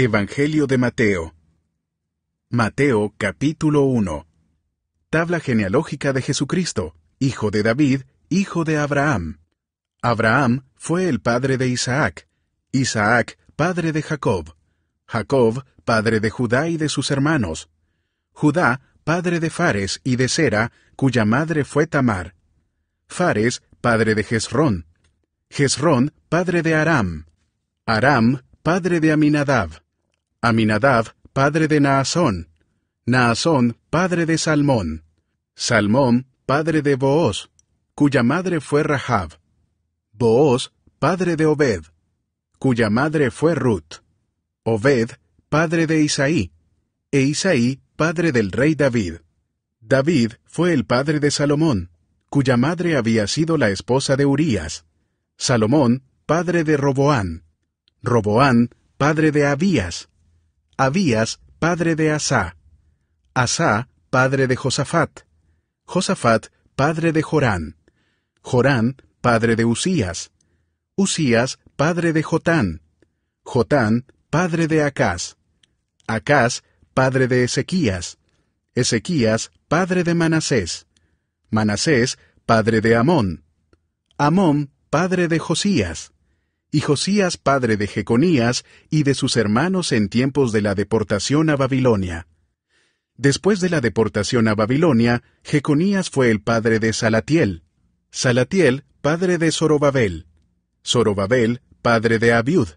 Evangelio de Mateo. Mateo capítulo 1. Tabla genealógica de Jesucristo, hijo de David, hijo de Abraham. Abraham fue el padre de Isaac, Isaac padre de Jacob, Jacob padre de Judá y de sus hermanos, Judá padre de Fares y de Sera, cuya madre fue Tamar, Fares padre de Jezrón, Jezrón padre de Aram, Aram padre de Aminadab, Aminadab, padre de Naasón, Naasón, padre de Salmón, Salmón, padre de Booz, cuya madre fue Rahab, Booz, padre de Obed, cuya madre fue Ruth, Obed, padre de Isaí, e Isaí, padre del rey David. David fue el padre de Salomón, cuya madre había sido la esposa de Urías. Salomón, padre de Roboán. Roboán, padre de Abías. Abías, padre de Asá. Asá, padre de Josafat. Josafat, padre de Jorán. Jorán, padre de Usías. Usías, padre de Jotán. Jotán, padre de Acaz. Acaz, padre de Ezequías. Ezequías, padre de Manasés. Manasés, padre de Amón. Amón, padre de Josías y Josías padre de Jeconías y de sus hermanos en tiempos de la deportación a Babilonia. Después de la deportación a Babilonia, Jeconías fue el padre de Salatiel, Salatiel padre de Zorobabel, Zorobabel padre de Abiud,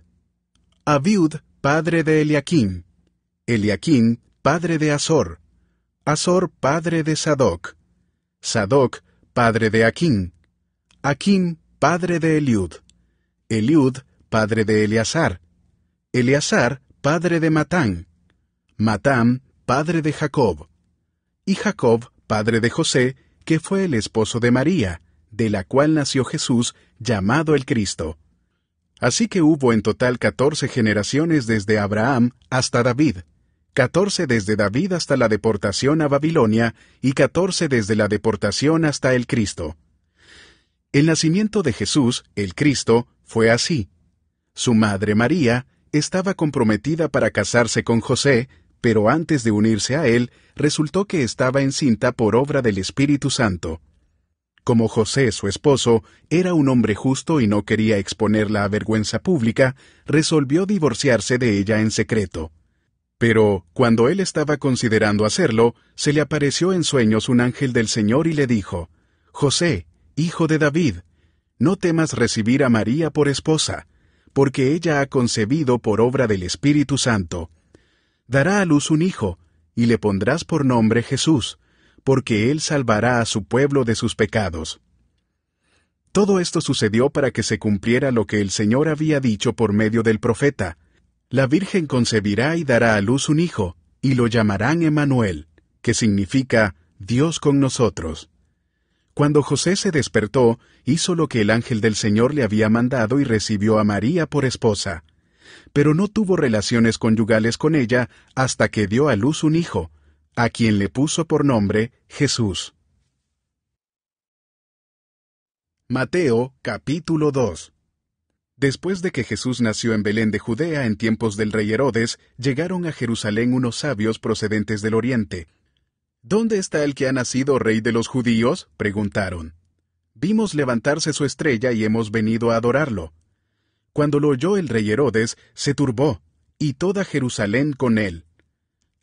Abiud padre de Eliakim, Eliakim padre de Azor, Azor padre de Sadoc, Sadoc padre de Aquín, Aquín padre de Eliud. Eliud, padre de Eleazar, Eleazar, padre de Matán, Matán, padre de Jacob, y Jacob, padre de José, que fue el esposo de María, de la cual nació Jesús, llamado el Cristo. Así que hubo en total catorce generaciones desde Abraham hasta David, catorce desde David hasta la deportación a Babilonia y catorce desde la deportación hasta el Cristo. El nacimiento de Jesús, el Cristo, fue así. Su madre María estaba comprometida para casarse con José, pero antes de unirse a él, resultó que estaba encinta por obra del Espíritu Santo. Como José, su esposo, era un hombre justo y no quería exponerla a vergüenza pública, resolvió divorciarse de ella en secreto. Pero, cuando él estaba considerando hacerlo, se le apareció en sueños un ángel del Señor y le dijo, José, hijo de David, no temas recibir a María por esposa, porque ella ha concebido por obra del Espíritu Santo. Dará a luz un hijo, y le pondrás por nombre Jesús, porque él salvará a su pueblo de sus pecados. Todo esto sucedió para que se cumpliera lo que el Señor había dicho por medio del profeta. La Virgen concebirá y dará a luz un hijo, y lo llamarán Emmanuel, que significa Dios con nosotros. Cuando José se despertó, hizo lo que el ángel del Señor le había mandado y recibió a María por esposa. Pero no tuvo relaciones conyugales con ella hasta que dio a luz un hijo, a quien le puso por nombre Jesús. Mateo capítulo 2 Después de que Jesús nació en Belén de Judea en tiempos del rey Herodes, llegaron a Jerusalén unos sabios procedentes del oriente. ¿Dónde está el que ha nacido rey de los judíos? preguntaron. Vimos levantarse su estrella y hemos venido a adorarlo. Cuando lo oyó el rey Herodes, se turbó, y toda Jerusalén con él.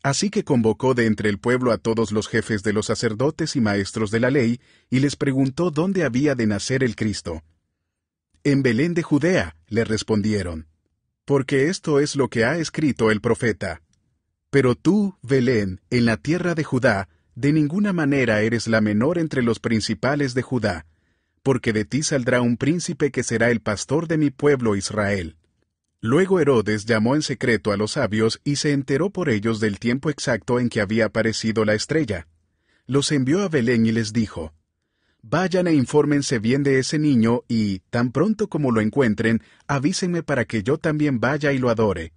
Así que convocó de entre el pueblo a todos los jefes de los sacerdotes y maestros de la ley, y les preguntó dónde había de nacer el Cristo. En Belén de Judea, le respondieron, porque esto es lo que ha escrito el profeta. Pero tú, Belén, en la tierra de Judá, de ninguna manera eres la menor entre los principales de Judá, porque de ti saldrá un príncipe que será el pastor de mi pueblo Israel. Luego Herodes llamó en secreto a los sabios y se enteró por ellos del tiempo exacto en que había aparecido la estrella. Los envió a Belén y les dijo, Vayan e infórmense bien de ese niño y, tan pronto como lo encuentren, avísenme para que yo también vaya y lo adore.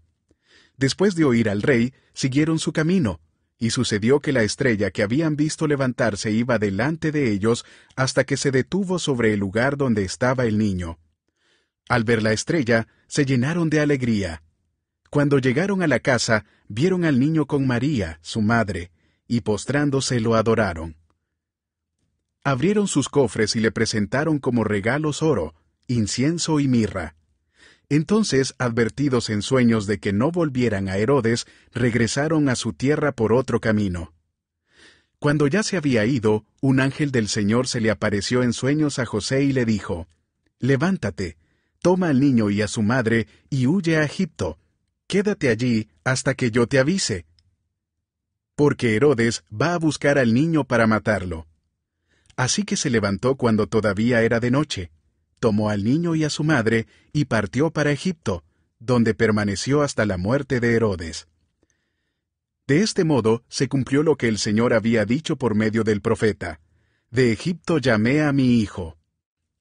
Después de oír al rey, siguieron su camino, y sucedió que la estrella que habían visto levantarse iba delante de ellos hasta que se detuvo sobre el lugar donde estaba el niño. Al ver la estrella, se llenaron de alegría. Cuando llegaron a la casa, vieron al niño con María, su madre, y postrándose lo adoraron. Abrieron sus cofres y le presentaron como regalos oro, incienso y mirra. Entonces, advertidos en sueños de que no volvieran a Herodes, regresaron a su tierra por otro camino. Cuando ya se había ido, un ángel del Señor se le apareció en sueños a José y le dijo, Levántate, toma al niño y a su madre y huye a Egipto. Quédate allí hasta que yo te avise. Porque Herodes va a buscar al niño para matarlo. Así que se levantó cuando todavía era de noche tomó al niño y a su madre y partió para Egipto, donde permaneció hasta la muerte de Herodes. De este modo se cumplió lo que el Señor había dicho por medio del profeta. De Egipto llamé a mi hijo.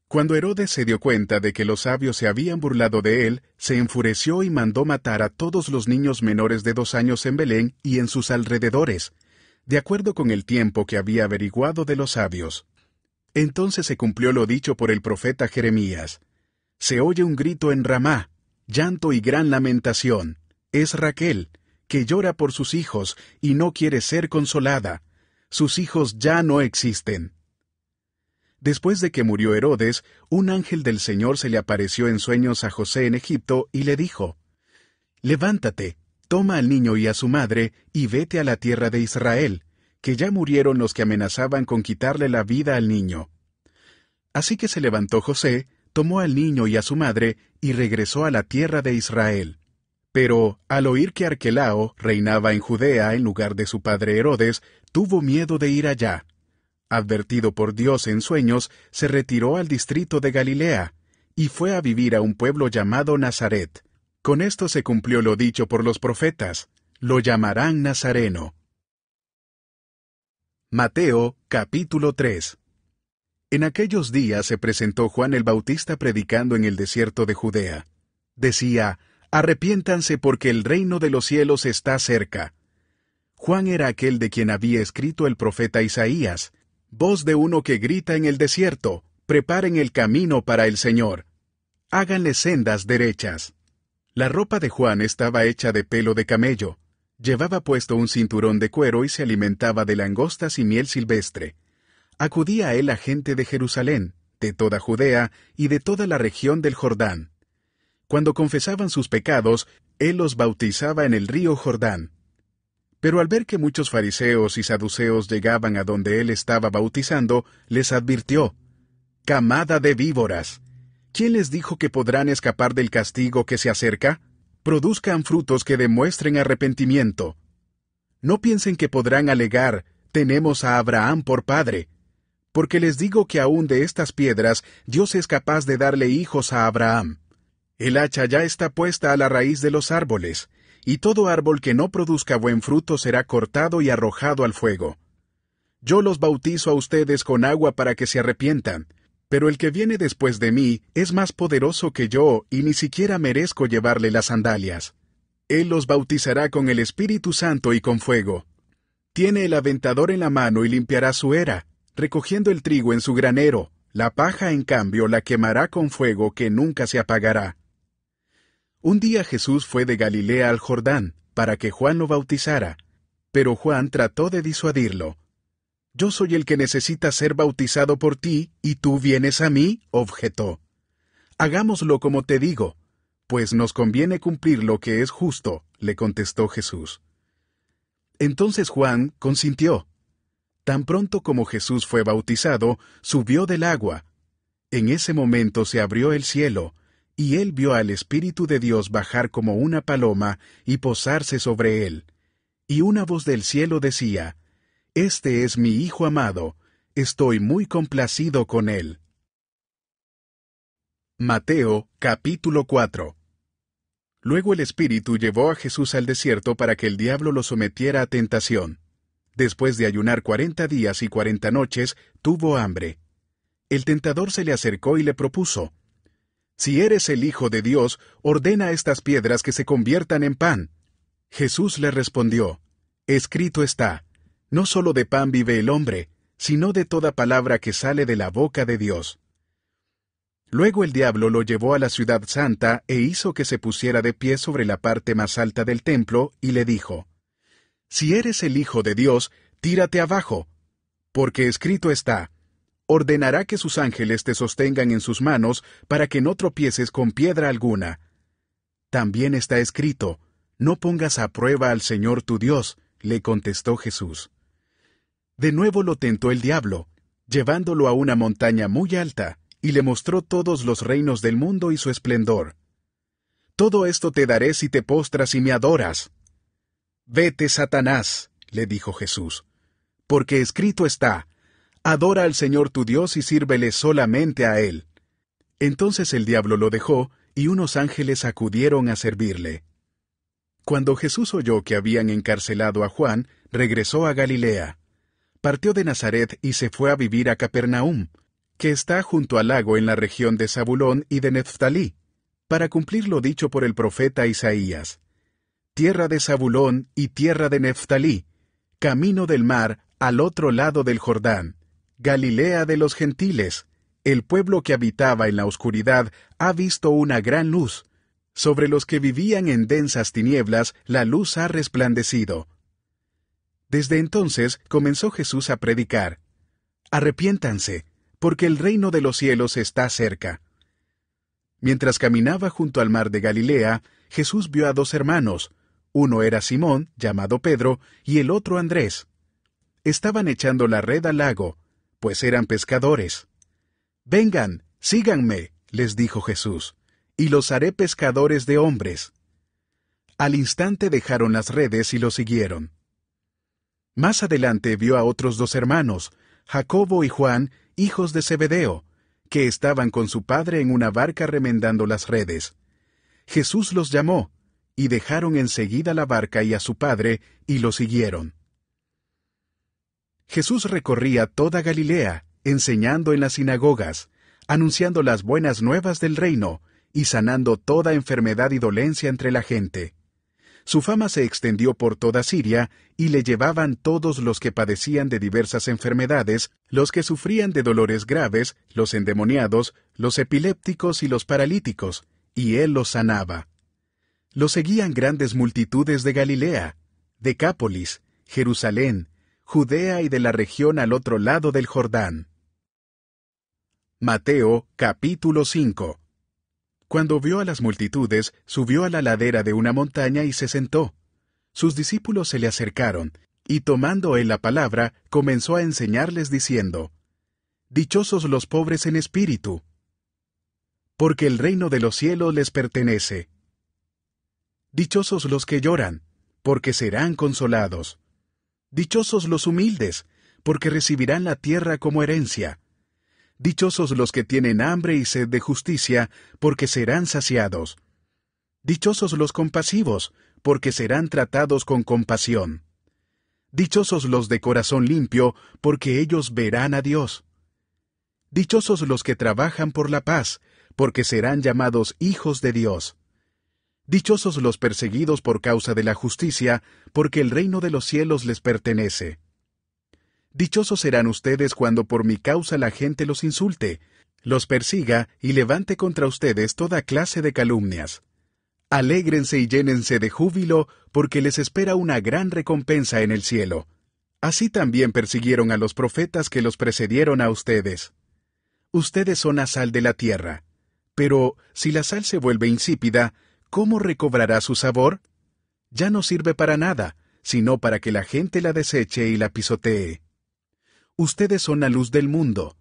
Cuando Herodes se dio cuenta de que los sabios se habían burlado de él, se enfureció y mandó matar a todos los niños menores de dos años en Belén y en sus alrededores, de acuerdo con el tiempo que había averiguado de los sabios. Entonces se cumplió lo dicho por el profeta Jeremías. Se oye un grito en Ramá, llanto y gran lamentación. Es Raquel, que llora por sus hijos y no quiere ser consolada. Sus hijos ya no existen. Después de que murió Herodes, un ángel del Señor se le apareció en sueños a José en Egipto y le dijo, Levántate, toma al niño y a su madre, y vete a la tierra de Israel, que ya murieron los que amenazaban con quitarle la vida al niño. Así que se levantó José, tomó al niño y a su madre, y regresó a la tierra de Israel. Pero, al oír que Arquelao reinaba en Judea en lugar de su padre Herodes, tuvo miedo de ir allá. Advertido por Dios en sueños, se retiró al distrito de Galilea, y fue a vivir a un pueblo llamado Nazaret. Con esto se cumplió lo dicho por los profetas, lo llamarán Nazareno. Mateo capítulo 3 En aquellos días se presentó Juan el Bautista predicando en el desierto de Judea. Decía, Arrepiéntanse porque el reino de los cielos está cerca. Juan era aquel de quien había escrito el profeta Isaías, voz de uno que grita en el desierto, preparen el camino para el Señor. Háganle sendas derechas. La ropa de Juan estaba hecha de pelo de camello, Llevaba puesto un cinturón de cuero y se alimentaba de langostas y miel silvestre. Acudía a él la gente de Jerusalén, de toda Judea y de toda la región del Jordán. Cuando confesaban sus pecados, él los bautizaba en el río Jordán. Pero al ver que muchos fariseos y saduceos llegaban a donde él estaba bautizando, les advirtió, Camada de víboras, ¿quién les dijo que podrán escapar del castigo que se acerca? produzcan frutos que demuestren arrepentimiento. No piensen que podrán alegar, tenemos a Abraham por padre, porque les digo que aún de estas piedras Dios es capaz de darle hijos a Abraham. El hacha ya está puesta a la raíz de los árboles, y todo árbol que no produzca buen fruto será cortado y arrojado al fuego. Yo los bautizo a ustedes con agua para que se arrepientan, pero el que viene después de mí es más poderoso que yo y ni siquiera merezco llevarle las sandalias. Él los bautizará con el Espíritu Santo y con fuego. Tiene el aventador en la mano y limpiará su era, recogiendo el trigo en su granero, la paja en cambio la quemará con fuego que nunca se apagará. Un día Jesús fue de Galilea al Jordán, para que Juan lo bautizara, pero Juan trató de disuadirlo, yo soy el que necesita ser bautizado por ti, y tú vienes a mí, objetó. Hagámoslo como te digo, pues nos conviene cumplir lo que es justo, le contestó Jesús. Entonces Juan consintió. Tan pronto como Jesús fue bautizado, subió del agua. En ese momento se abrió el cielo, y él vio al Espíritu de Dios bajar como una paloma y posarse sobre él. Y una voz del cielo decía, este es mi Hijo amado, estoy muy complacido con él. Mateo capítulo 4 Luego el Espíritu llevó a Jesús al desierto para que el diablo lo sometiera a tentación. Después de ayunar cuarenta días y cuarenta noches, tuvo hambre. El tentador se le acercó y le propuso, Si eres el Hijo de Dios, ordena estas piedras que se conviertan en pan. Jesús le respondió, Escrito está, no solo de pan vive el hombre, sino de toda palabra que sale de la boca de Dios. Luego el diablo lo llevó a la ciudad santa e hizo que se pusiera de pie sobre la parte más alta del templo, y le dijo, Si eres el Hijo de Dios, tírate abajo, porque escrito está, ordenará que sus ángeles te sostengan en sus manos para que no tropieces con piedra alguna. También está escrito, No pongas a prueba al Señor tu Dios, le contestó Jesús. De nuevo lo tentó el diablo, llevándolo a una montaña muy alta, y le mostró todos los reinos del mundo y su esplendor. Todo esto te daré si te postras y me adoras. Vete, Satanás, le dijo Jesús, porque escrito está, Adora al Señor tu Dios y sírvele solamente a Él. Entonces el diablo lo dejó, y unos ángeles acudieron a servirle. Cuando Jesús oyó que habían encarcelado a Juan, regresó a Galilea partió de Nazaret y se fue a vivir a Capernaum, que está junto al lago en la región de Zabulón y de Neftalí, para cumplir lo dicho por el profeta Isaías. Tierra de Zabulón y tierra de Neftalí, camino del mar al otro lado del Jordán, Galilea de los gentiles, el pueblo que habitaba en la oscuridad ha visto una gran luz. Sobre los que vivían en densas tinieblas la luz ha resplandecido. Desde entonces comenzó Jesús a predicar, Arrepiéntanse, porque el reino de los cielos está cerca. Mientras caminaba junto al mar de Galilea, Jesús vio a dos hermanos, uno era Simón, llamado Pedro, y el otro Andrés. Estaban echando la red al lago, pues eran pescadores. Vengan, síganme, les dijo Jesús, y los haré pescadores de hombres. Al instante dejaron las redes y lo siguieron. Más adelante vio a otros dos hermanos, Jacobo y Juan, hijos de Zebedeo, que estaban con su padre en una barca remendando las redes. Jesús los llamó, y dejaron enseguida la barca y a su padre, y lo siguieron. Jesús recorría toda Galilea, enseñando en las sinagogas, anunciando las buenas nuevas del reino, y sanando toda enfermedad y dolencia entre la gente. Su fama se extendió por toda Siria y le llevaban todos los que padecían de diversas enfermedades, los que sufrían de dolores graves, los endemoniados, los epilépticos y los paralíticos, y él los sanaba. Lo seguían grandes multitudes de Galilea, Decápolis, Jerusalén, Judea y de la región al otro lado del Jordán. Mateo capítulo 5 cuando vio a las multitudes, subió a la ladera de una montaña y se sentó. Sus discípulos se le acercaron, y tomando él la palabra, comenzó a enseñarles diciendo, Dichosos los pobres en espíritu, porque el reino de los cielos les pertenece. Dichosos los que lloran, porque serán consolados. Dichosos los humildes, porque recibirán la tierra como herencia. Dichosos los que tienen hambre y sed de justicia, porque serán saciados. Dichosos los compasivos, porque serán tratados con compasión. Dichosos los de corazón limpio, porque ellos verán a Dios. Dichosos los que trabajan por la paz, porque serán llamados hijos de Dios. Dichosos los perseguidos por causa de la justicia, porque el reino de los cielos les pertenece. Dichosos serán ustedes cuando por mi causa la gente los insulte, los persiga y levante contra ustedes toda clase de calumnias. Alégrense y llénense de júbilo, porque les espera una gran recompensa en el cielo. Así también persiguieron a los profetas que los precedieron a ustedes. Ustedes son la sal de la tierra. Pero si la sal se vuelve insípida, ¿cómo recobrará su sabor? Ya no sirve para nada, sino para que la gente la deseche y la pisotee. Ustedes son la luz del mundo.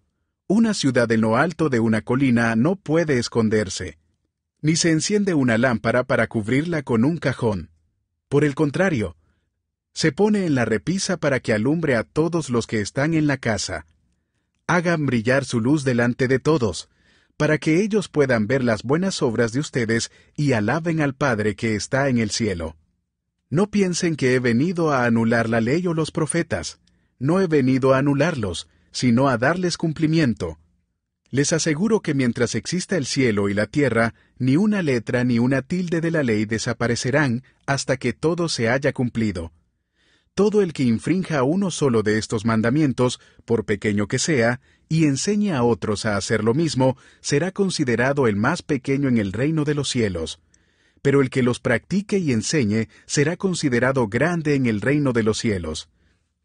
Una ciudad en lo alto de una colina no puede esconderse, ni se enciende una lámpara para cubrirla con un cajón. Por el contrario, se pone en la repisa para que alumbre a todos los que están en la casa. Hagan brillar su luz delante de todos, para que ellos puedan ver las buenas obras de ustedes y alaben al Padre que está en el cielo. No piensen que he venido a anular la ley o los profetas no he venido a anularlos, sino a darles cumplimiento. Les aseguro que mientras exista el cielo y la tierra, ni una letra ni una tilde de la ley desaparecerán hasta que todo se haya cumplido. Todo el que infrinja uno solo de estos mandamientos, por pequeño que sea, y enseñe a otros a hacer lo mismo, será considerado el más pequeño en el reino de los cielos. Pero el que los practique y enseñe será considerado grande en el reino de los cielos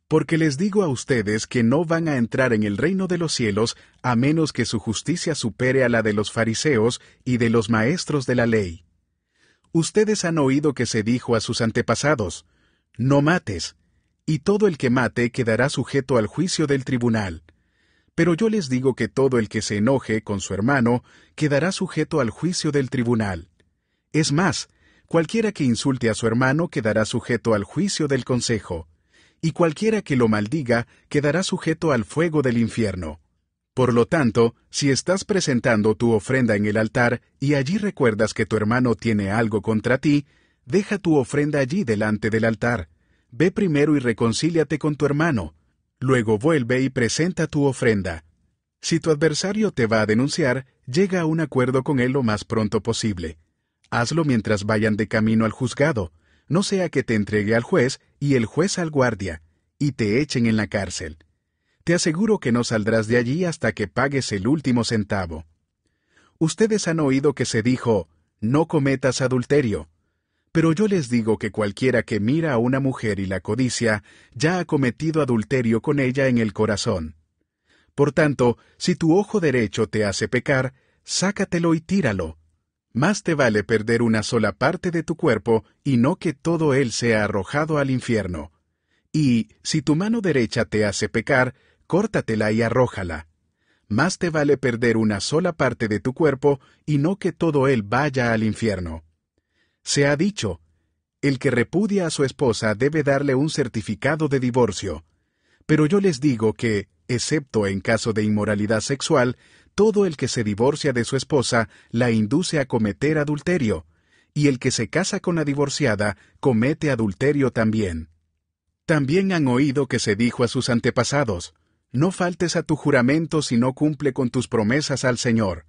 porque les digo a ustedes que no van a entrar en el reino de los cielos a menos que su justicia supere a la de los fariseos y de los maestros de la ley. Ustedes han oído que se dijo a sus antepasados, No mates, y todo el que mate quedará sujeto al juicio del tribunal. Pero yo les digo que todo el que se enoje con su hermano quedará sujeto al juicio del tribunal. Es más, cualquiera que insulte a su hermano quedará sujeto al juicio del consejo y cualquiera que lo maldiga quedará sujeto al fuego del infierno. Por lo tanto, si estás presentando tu ofrenda en el altar y allí recuerdas que tu hermano tiene algo contra ti, deja tu ofrenda allí delante del altar. Ve primero y reconcíliate con tu hermano. Luego vuelve y presenta tu ofrenda. Si tu adversario te va a denunciar, llega a un acuerdo con él lo más pronto posible. Hazlo mientras vayan de camino al juzgado, no sea que te entregue al juez y el juez al guardia, y te echen en la cárcel. Te aseguro que no saldrás de allí hasta que pagues el último centavo. Ustedes han oído que se dijo, no cometas adulterio. Pero yo les digo que cualquiera que mira a una mujer y la codicia, ya ha cometido adulterio con ella en el corazón. Por tanto, si tu ojo derecho te hace pecar, sácatelo y tíralo más te vale perder una sola parte de tu cuerpo y no que todo él sea arrojado al infierno. Y, si tu mano derecha te hace pecar, córtatela y arrójala. Más te vale perder una sola parte de tu cuerpo y no que todo él vaya al infierno. Se ha dicho, el que repudia a su esposa debe darle un certificado de divorcio. Pero yo les digo que, excepto en caso de inmoralidad sexual, todo el que se divorcia de su esposa la induce a cometer adulterio, y el que se casa con la divorciada comete adulterio también. También han oído que se dijo a sus antepasados, No faltes a tu juramento si no cumple con tus promesas al Señor.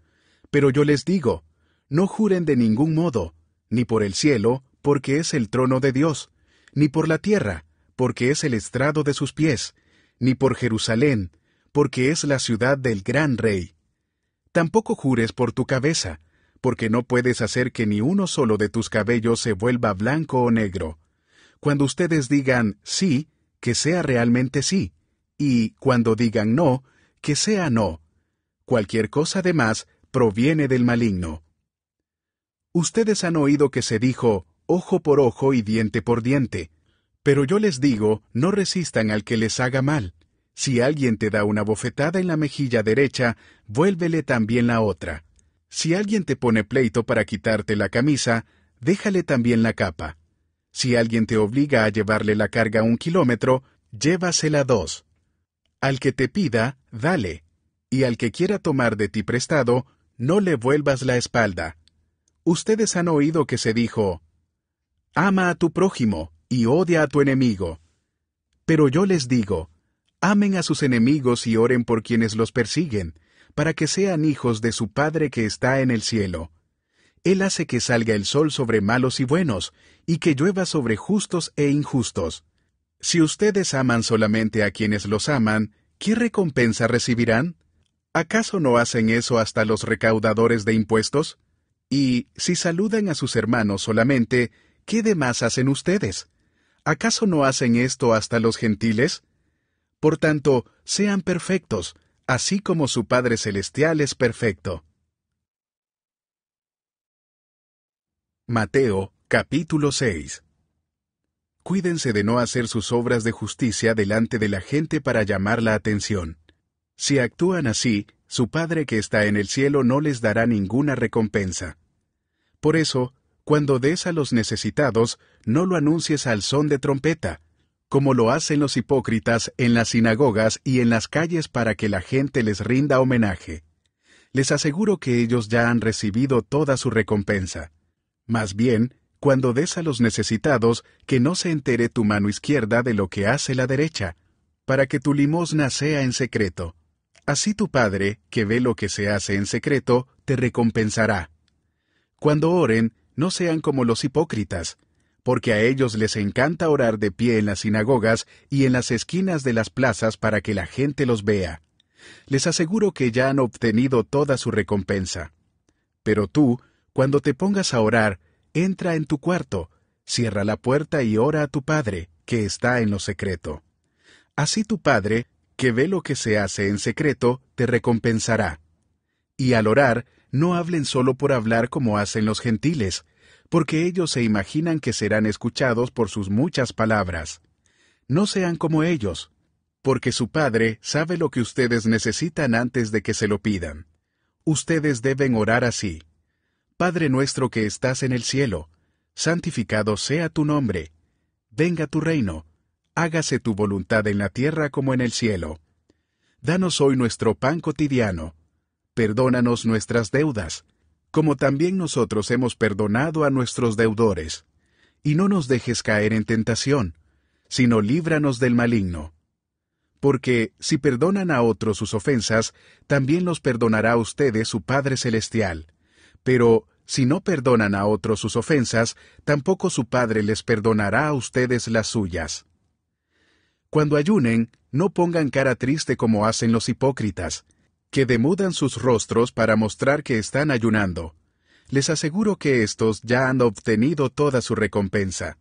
Pero yo les digo, no juren de ningún modo, ni por el cielo, porque es el trono de Dios, ni por la tierra, porque es el estrado de sus pies, ni por Jerusalén, porque es la ciudad del gran rey Tampoco jures por tu cabeza, porque no puedes hacer que ni uno solo de tus cabellos se vuelva blanco o negro. Cuando ustedes digan sí, que sea realmente sí, y cuando digan no, que sea no. Cualquier cosa de más proviene del maligno. Ustedes han oído que se dijo ojo por ojo y diente por diente, pero yo les digo, no resistan al que les haga mal. Si alguien te da una bofetada en la mejilla derecha, vuélvele también la otra. Si alguien te pone pleito para quitarte la camisa, déjale también la capa. Si alguien te obliga a llevarle la carga un kilómetro, llévasela dos. Al que te pida, dale, y al que quiera tomar de ti prestado, no le vuelvas la espalda. Ustedes han oído que se dijo, Ama a tu prójimo y odia a tu enemigo. Pero yo les digo, Amen a sus enemigos y oren por quienes los persiguen, para que sean hijos de su Padre que está en el cielo. Él hace que salga el sol sobre malos y buenos, y que llueva sobre justos e injustos. Si ustedes aman solamente a quienes los aman, ¿qué recompensa recibirán? ¿Acaso no hacen eso hasta los recaudadores de impuestos? Y si saludan a sus hermanos solamente, ¿qué demás hacen ustedes? ¿Acaso no hacen esto hasta los gentiles? Por tanto, sean perfectos, así como su Padre Celestial es perfecto. Mateo capítulo 6 Cuídense de no hacer sus obras de justicia delante de la gente para llamar la atención. Si actúan así, su Padre que está en el cielo no les dará ninguna recompensa. Por eso, cuando des a los necesitados, no lo anuncies al son de trompeta, como lo hacen los hipócritas en las sinagogas y en las calles para que la gente les rinda homenaje. Les aseguro que ellos ya han recibido toda su recompensa. Más bien, cuando des a los necesitados, que no se entere tu mano izquierda de lo que hace la derecha, para que tu limosna sea en secreto. Así tu Padre, que ve lo que se hace en secreto, te recompensará. Cuando oren, no sean como los hipócritas, porque a ellos les encanta orar de pie en las sinagogas y en las esquinas de las plazas para que la gente los vea. Les aseguro que ya han obtenido toda su recompensa. Pero tú, cuando te pongas a orar, entra en tu cuarto, cierra la puerta y ora a tu Padre, que está en lo secreto. Así tu Padre, que ve lo que se hace en secreto, te recompensará. Y al orar, no hablen solo por hablar como hacen los gentiles, porque ellos se imaginan que serán escuchados por sus muchas palabras. No sean como ellos, porque su Padre sabe lo que ustedes necesitan antes de que se lo pidan. Ustedes deben orar así. Padre nuestro que estás en el cielo, santificado sea tu nombre. Venga tu reino, hágase tu voluntad en la tierra como en el cielo. Danos hoy nuestro pan cotidiano. Perdónanos nuestras deudas como también nosotros hemos perdonado a nuestros deudores. Y no nos dejes caer en tentación, sino líbranos del maligno. Porque si perdonan a otros sus ofensas, también los perdonará a ustedes su Padre Celestial. Pero si no perdonan a otros sus ofensas, tampoco su Padre les perdonará a ustedes las suyas. Cuando ayunen, no pongan cara triste como hacen los hipócritas, que demudan sus rostros para mostrar que están ayunando. Les aseguro que estos ya han obtenido toda su recompensa.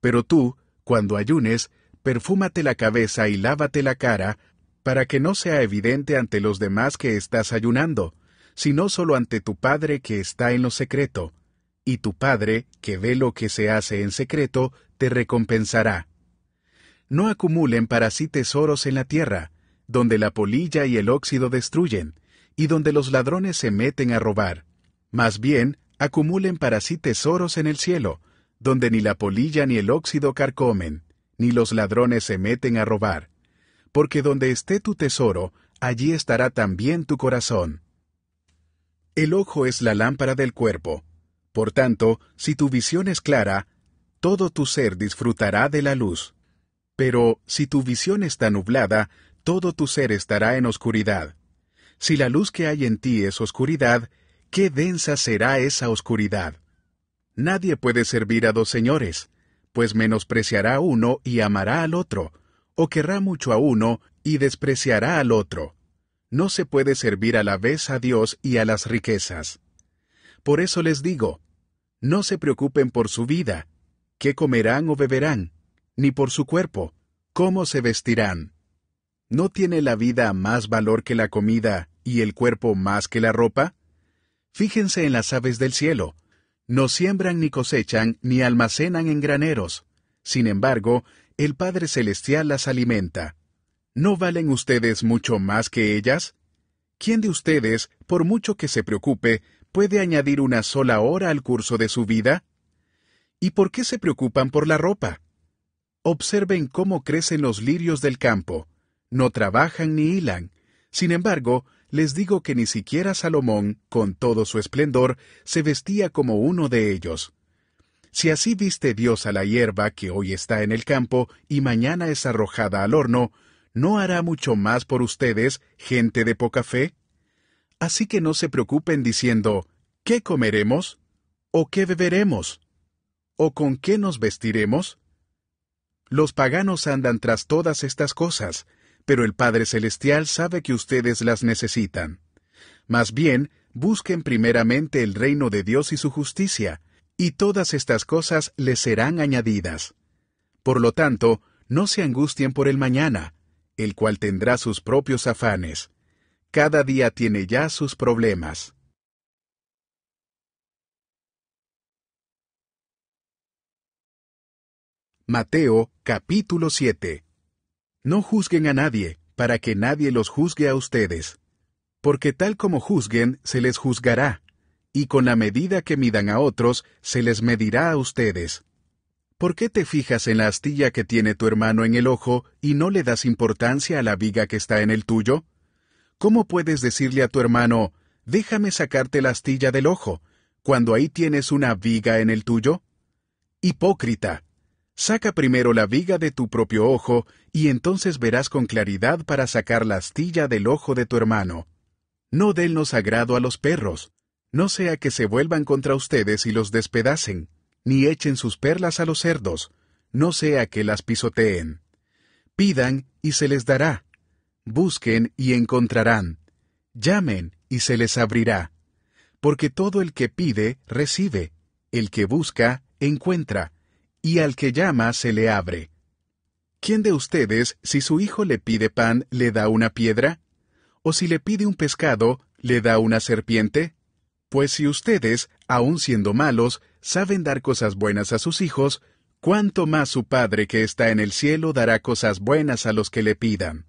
Pero tú, cuando ayunes, perfúmate la cabeza y lávate la cara, para que no sea evidente ante los demás que estás ayunando, sino solo ante tu Padre que está en lo secreto, y tu Padre, que ve lo que se hace en secreto, te recompensará. No acumulen para sí tesoros en la tierra, donde la polilla y el óxido destruyen, y donde los ladrones se meten a robar. Más bien, acumulen para sí tesoros en el cielo, donde ni la polilla ni el óxido carcomen, ni los ladrones se meten a robar. Porque donde esté tu tesoro, allí estará también tu corazón. El ojo es la lámpara del cuerpo. Por tanto, si tu visión es clara, todo tu ser disfrutará de la luz. Pero si tu visión está nublada, todo tu ser estará en oscuridad. Si la luz que hay en ti es oscuridad, qué densa será esa oscuridad. Nadie puede servir a dos señores, pues menospreciará uno y amará al otro, o querrá mucho a uno y despreciará al otro. No se puede servir a la vez a Dios y a las riquezas. Por eso les digo, no se preocupen por su vida, qué comerán o beberán, ni por su cuerpo, cómo se vestirán. ¿No tiene la vida más valor que la comida y el cuerpo más que la ropa? Fíjense en las aves del cielo. No siembran ni cosechan ni almacenan en graneros. Sin embargo, el Padre Celestial las alimenta. ¿No valen ustedes mucho más que ellas? ¿Quién de ustedes, por mucho que se preocupe, puede añadir una sola hora al curso de su vida? ¿Y por qué se preocupan por la ropa? Observen cómo crecen los lirios del campo no trabajan ni hilan. Sin embargo, les digo que ni siquiera Salomón, con todo su esplendor, se vestía como uno de ellos. Si así viste Dios a la hierba que hoy está en el campo y mañana es arrojada al horno, ¿no hará mucho más por ustedes, gente de poca fe? Así que no se preocupen diciendo, ¿qué comeremos? ¿O qué beberemos? ¿O con qué nos vestiremos? Los paganos andan tras todas estas cosas, pero el Padre Celestial sabe que ustedes las necesitan. Más bien, busquen primeramente el reino de Dios y su justicia, y todas estas cosas les serán añadidas. Por lo tanto, no se angustien por el mañana, el cual tendrá sus propios afanes. Cada día tiene ya sus problemas. Mateo capítulo 7 no juzguen a nadie, para que nadie los juzgue a ustedes. Porque tal como juzguen, se les juzgará, y con la medida que midan a otros, se les medirá a ustedes. ¿Por qué te fijas en la astilla que tiene tu hermano en el ojo y no le das importancia a la viga que está en el tuyo? ¿Cómo puedes decirle a tu hermano, déjame sacarte la astilla del ojo, cuando ahí tienes una viga en el tuyo? Hipócrita, Saca primero la viga de tu propio ojo, y entonces verás con claridad para sacar la astilla del ojo de tu hermano. No den lo sagrado a los perros, no sea que se vuelvan contra ustedes y los despedacen, ni echen sus perlas a los cerdos, no sea que las pisoteen. Pidan y se les dará. Busquen y encontrarán. Llamen y se les abrirá. Porque todo el que pide, recibe. El que busca, encuentra y al que llama se le abre. ¿Quién de ustedes, si su hijo le pide pan, le da una piedra? ¿O si le pide un pescado, le da una serpiente? Pues si ustedes, aun siendo malos, saben dar cosas buenas a sus hijos, cuánto más su Padre que está en el cielo dará cosas buenas a los que le pidan.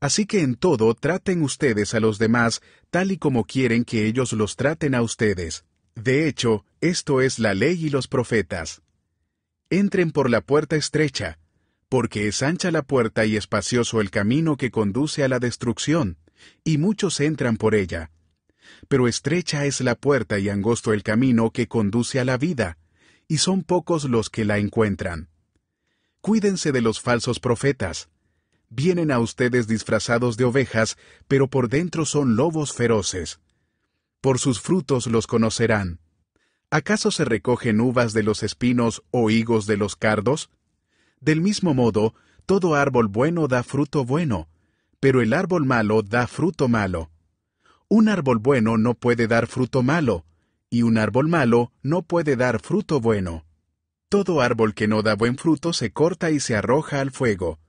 Así que en todo traten ustedes a los demás tal y como quieren que ellos los traten a ustedes. De hecho, esto es la ley y los profetas entren por la puerta estrecha, porque es ancha la puerta y espacioso el camino que conduce a la destrucción, y muchos entran por ella. Pero estrecha es la puerta y angosto el camino que conduce a la vida, y son pocos los que la encuentran. Cuídense de los falsos profetas. Vienen a ustedes disfrazados de ovejas, pero por dentro son lobos feroces. Por sus frutos los conocerán. ¿Acaso se recogen uvas de los espinos o higos de los cardos? Del mismo modo, todo árbol bueno da fruto bueno, pero el árbol malo da fruto malo. Un árbol bueno no puede dar fruto malo, y un árbol malo no puede dar fruto bueno. Todo árbol que no da buen fruto se corta y se arroja al fuego.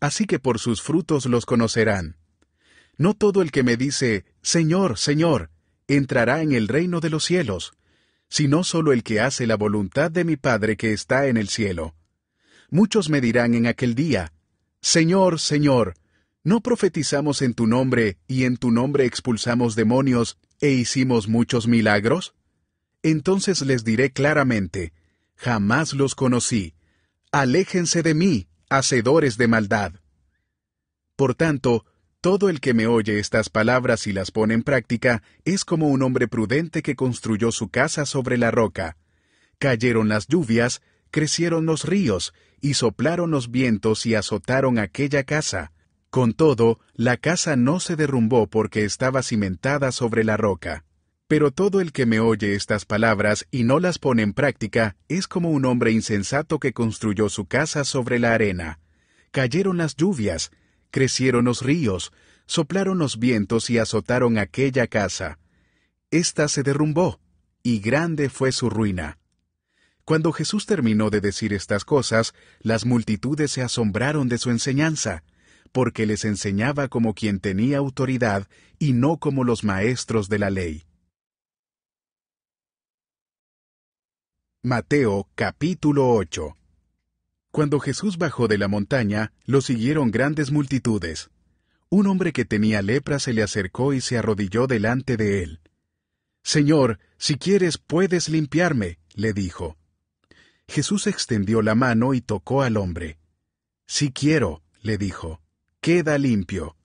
Así que por sus frutos los conocerán. No todo el que me dice, Señor, Señor, entrará en el reino de los cielos, sino solo el que hace la voluntad de mi Padre que está en el cielo. Muchos me dirán en aquel día, Señor, Señor, ¿no profetizamos en tu nombre y en tu nombre expulsamos demonios e hicimos muchos milagros? Entonces les diré claramente, jamás los conocí. Aléjense de mí, hacedores de maldad. Por tanto, todo el que me oye estas palabras y las pone en práctica es como un hombre prudente que construyó su casa sobre la roca. Cayeron las lluvias, crecieron los ríos, y soplaron los vientos y azotaron aquella casa. Con todo, la casa no se derrumbó porque estaba cimentada sobre la roca. Pero todo el que me oye estas palabras y no las pone en práctica es como un hombre insensato que construyó su casa sobre la arena. Cayeron las lluvias, Crecieron los ríos, soplaron los vientos y azotaron aquella casa. Esta se derrumbó, y grande fue su ruina. Cuando Jesús terminó de decir estas cosas, las multitudes se asombraron de su enseñanza, porque les enseñaba como quien tenía autoridad y no como los maestros de la ley. Mateo capítulo 8 cuando Jesús bajó de la montaña, lo siguieron grandes multitudes. Un hombre que tenía lepra se le acercó y se arrodilló delante de él. Señor, si quieres puedes limpiarme, le dijo. Jesús extendió la mano y tocó al hombre. Si quiero, le dijo, queda limpio.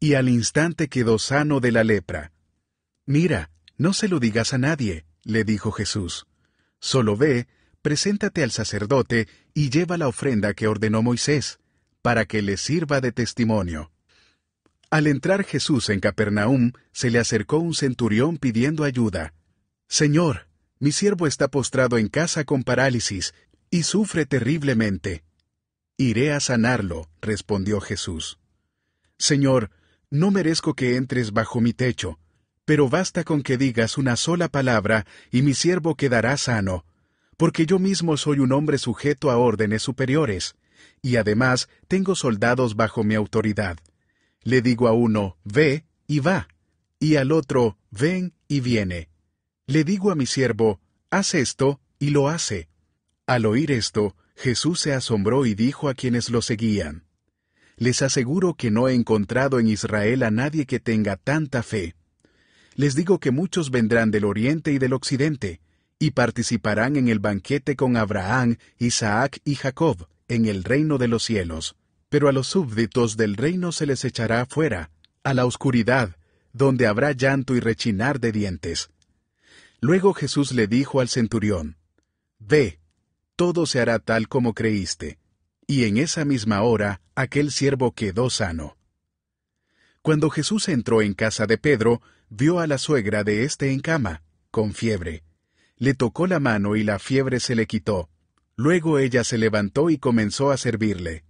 Y al instante quedó sano de la lepra. Mira, no se lo digas a nadie, le dijo Jesús. Solo ve, preséntate al sacerdote y lleva la ofrenda que ordenó Moisés, para que le sirva de testimonio. Al entrar Jesús en Capernaum, se le acercó un centurión pidiendo ayuda. Señor, mi siervo está postrado en casa con parálisis, y sufre terriblemente. Iré a sanarlo, respondió Jesús. Señor, no merezco que entres bajo mi techo, pero basta con que digas una sola palabra, y mi siervo quedará sano porque yo mismo soy un hombre sujeto a órdenes superiores, y además tengo soldados bajo mi autoridad. Le digo a uno, ve y va, y al otro, ven y viene. Le digo a mi siervo, haz esto, y lo hace. Al oír esto, Jesús se asombró y dijo a quienes lo seguían, Les aseguro que no he encontrado en Israel a nadie que tenga tanta fe. Les digo que muchos vendrán del oriente y del occidente, y participarán en el banquete con Abraham, Isaac y Jacob, en el reino de los cielos. Pero a los súbditos del reino se les echará afuera, a la oscuridad, donde habrá llanto y rechinar de dientes. Luego Jesús le dijo al centurión, Ve, todo se hará tal como creíste. Y en esa misma hora aquel siervo quedó sano. Cuando Jesús entró en casa de Pedro, vio a la suegra de éste en cama, con fiebre le tocó la mano y la fiebre se le quitó. Luego ella se levantó y comenzó a servirle.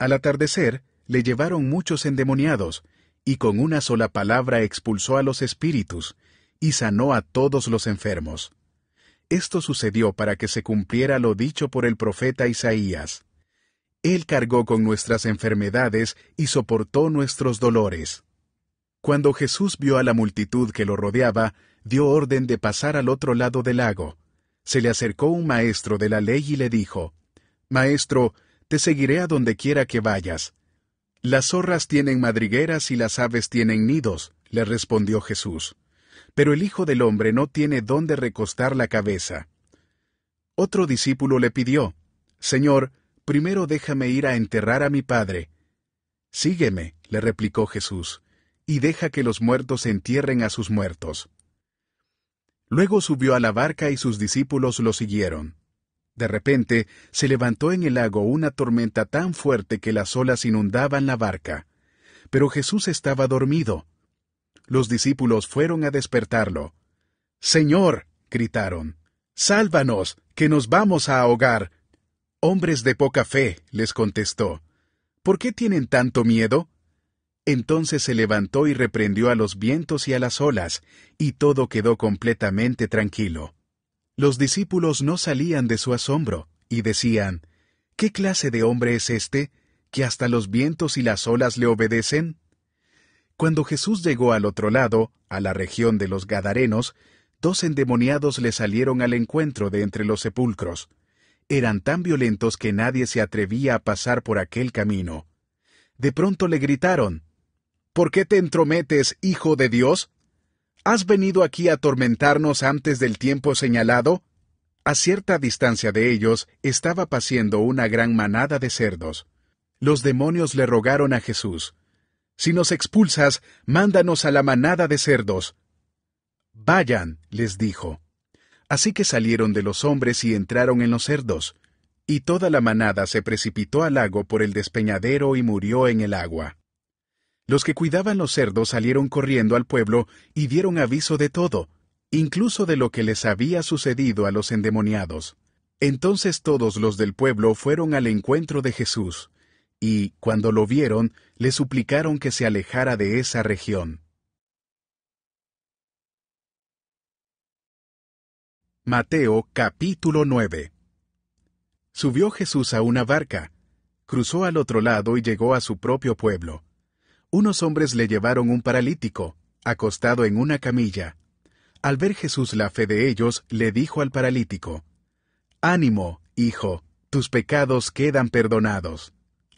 Al atardecer, le llevaron muchos endemoniados, y con una sola palabra expulsó a los espíritus, y sanó a todos los enfermos. Esto sucedió para que se cumpliera lo dicho por el profeta Isaías. Él cargó con nuestras enfermedades y soportó nuestros dolores. Cuando Jesús vio a la multitud que lo rodeaba, dio orden de pasar al otro lado del lago. Se le acercó un maestro de la ley y le dijo, Maestro, te seguiré a donde quiera que vayas. Las zorras tienen madrigueras y las aves tienen nidos, le respondió Jesús. Pero el Hijo del Hombre no tiene dónde recostar la cabeza. Otro discípulo le pidió, Señor, primero déjame ir a enterrar a mi padre. Sígueme, le replicó Jesús, y deja que los muertos entierren a sus muertos. Luego subió a la barca y sus discípulos lo siguieron. De repente se levantó en el lago una tormenta tan fuerte que las olas inundaban la barca. Pero Jesús estaba dormido. Los discípulos fueron a despertarlo. Señor, gritaron, sálvanos, que nos vamos a ahogar. Hombres de poca fe, les contestó. ¿Por qué tienen tanto miedo? Entonces se levantó y reprendió a los vientos y a las olas, y todo quedó completamente tranquilo. Los discípulos no salían de su asombro, y decían, ¿Qué clase de hombre es este, que hasta los vientos y las olas le obedecen? Cuando Jesús llegó al otro lado, a la región de los Gadarenos, dos endemoniados le salieron al encuentro de entre los sepulcros. Eran tan violentos que nadie se atrevía a pasar por aquel camino. De pronto le gritaron, ¿Por qué te entrometes, Hijo de Dios? ¿Has venido aquí a atormentarnos antes del tiempo señalado? A cierta distancia de ellos estaba paciendo una gran manada de cerdos. Los demonios le rogaron a Jesús, Si nos expulsas, mándanos a la manada de cerdos. Vayan, les dijo. Así que salieron de los hombres y entraron en los cerdos, y toda la manada se precipitó al lago por el despeñadero y murió en el agua. Los que cuidaban los cerdos salieron corriendo al pueblo y dieron aviso de todo, incluso de lo que les había sucedido a los endemoniados. Entonces todos los del pueblo fueron al encuentro de Jesús, y, cuando lo vieron, le suplicaron que se alejara de esa región. Mateo capítulo 9 Subió Jesús a una barca, cruzó al otro lado y llegó a su propio pueblo unos hombres le llevaron un paralítico, acostado en una camilla. Al ver Jesús la fe de ellos, le dijo al paralítico, Ánimo, hijo, tus pecados quedan perdonados.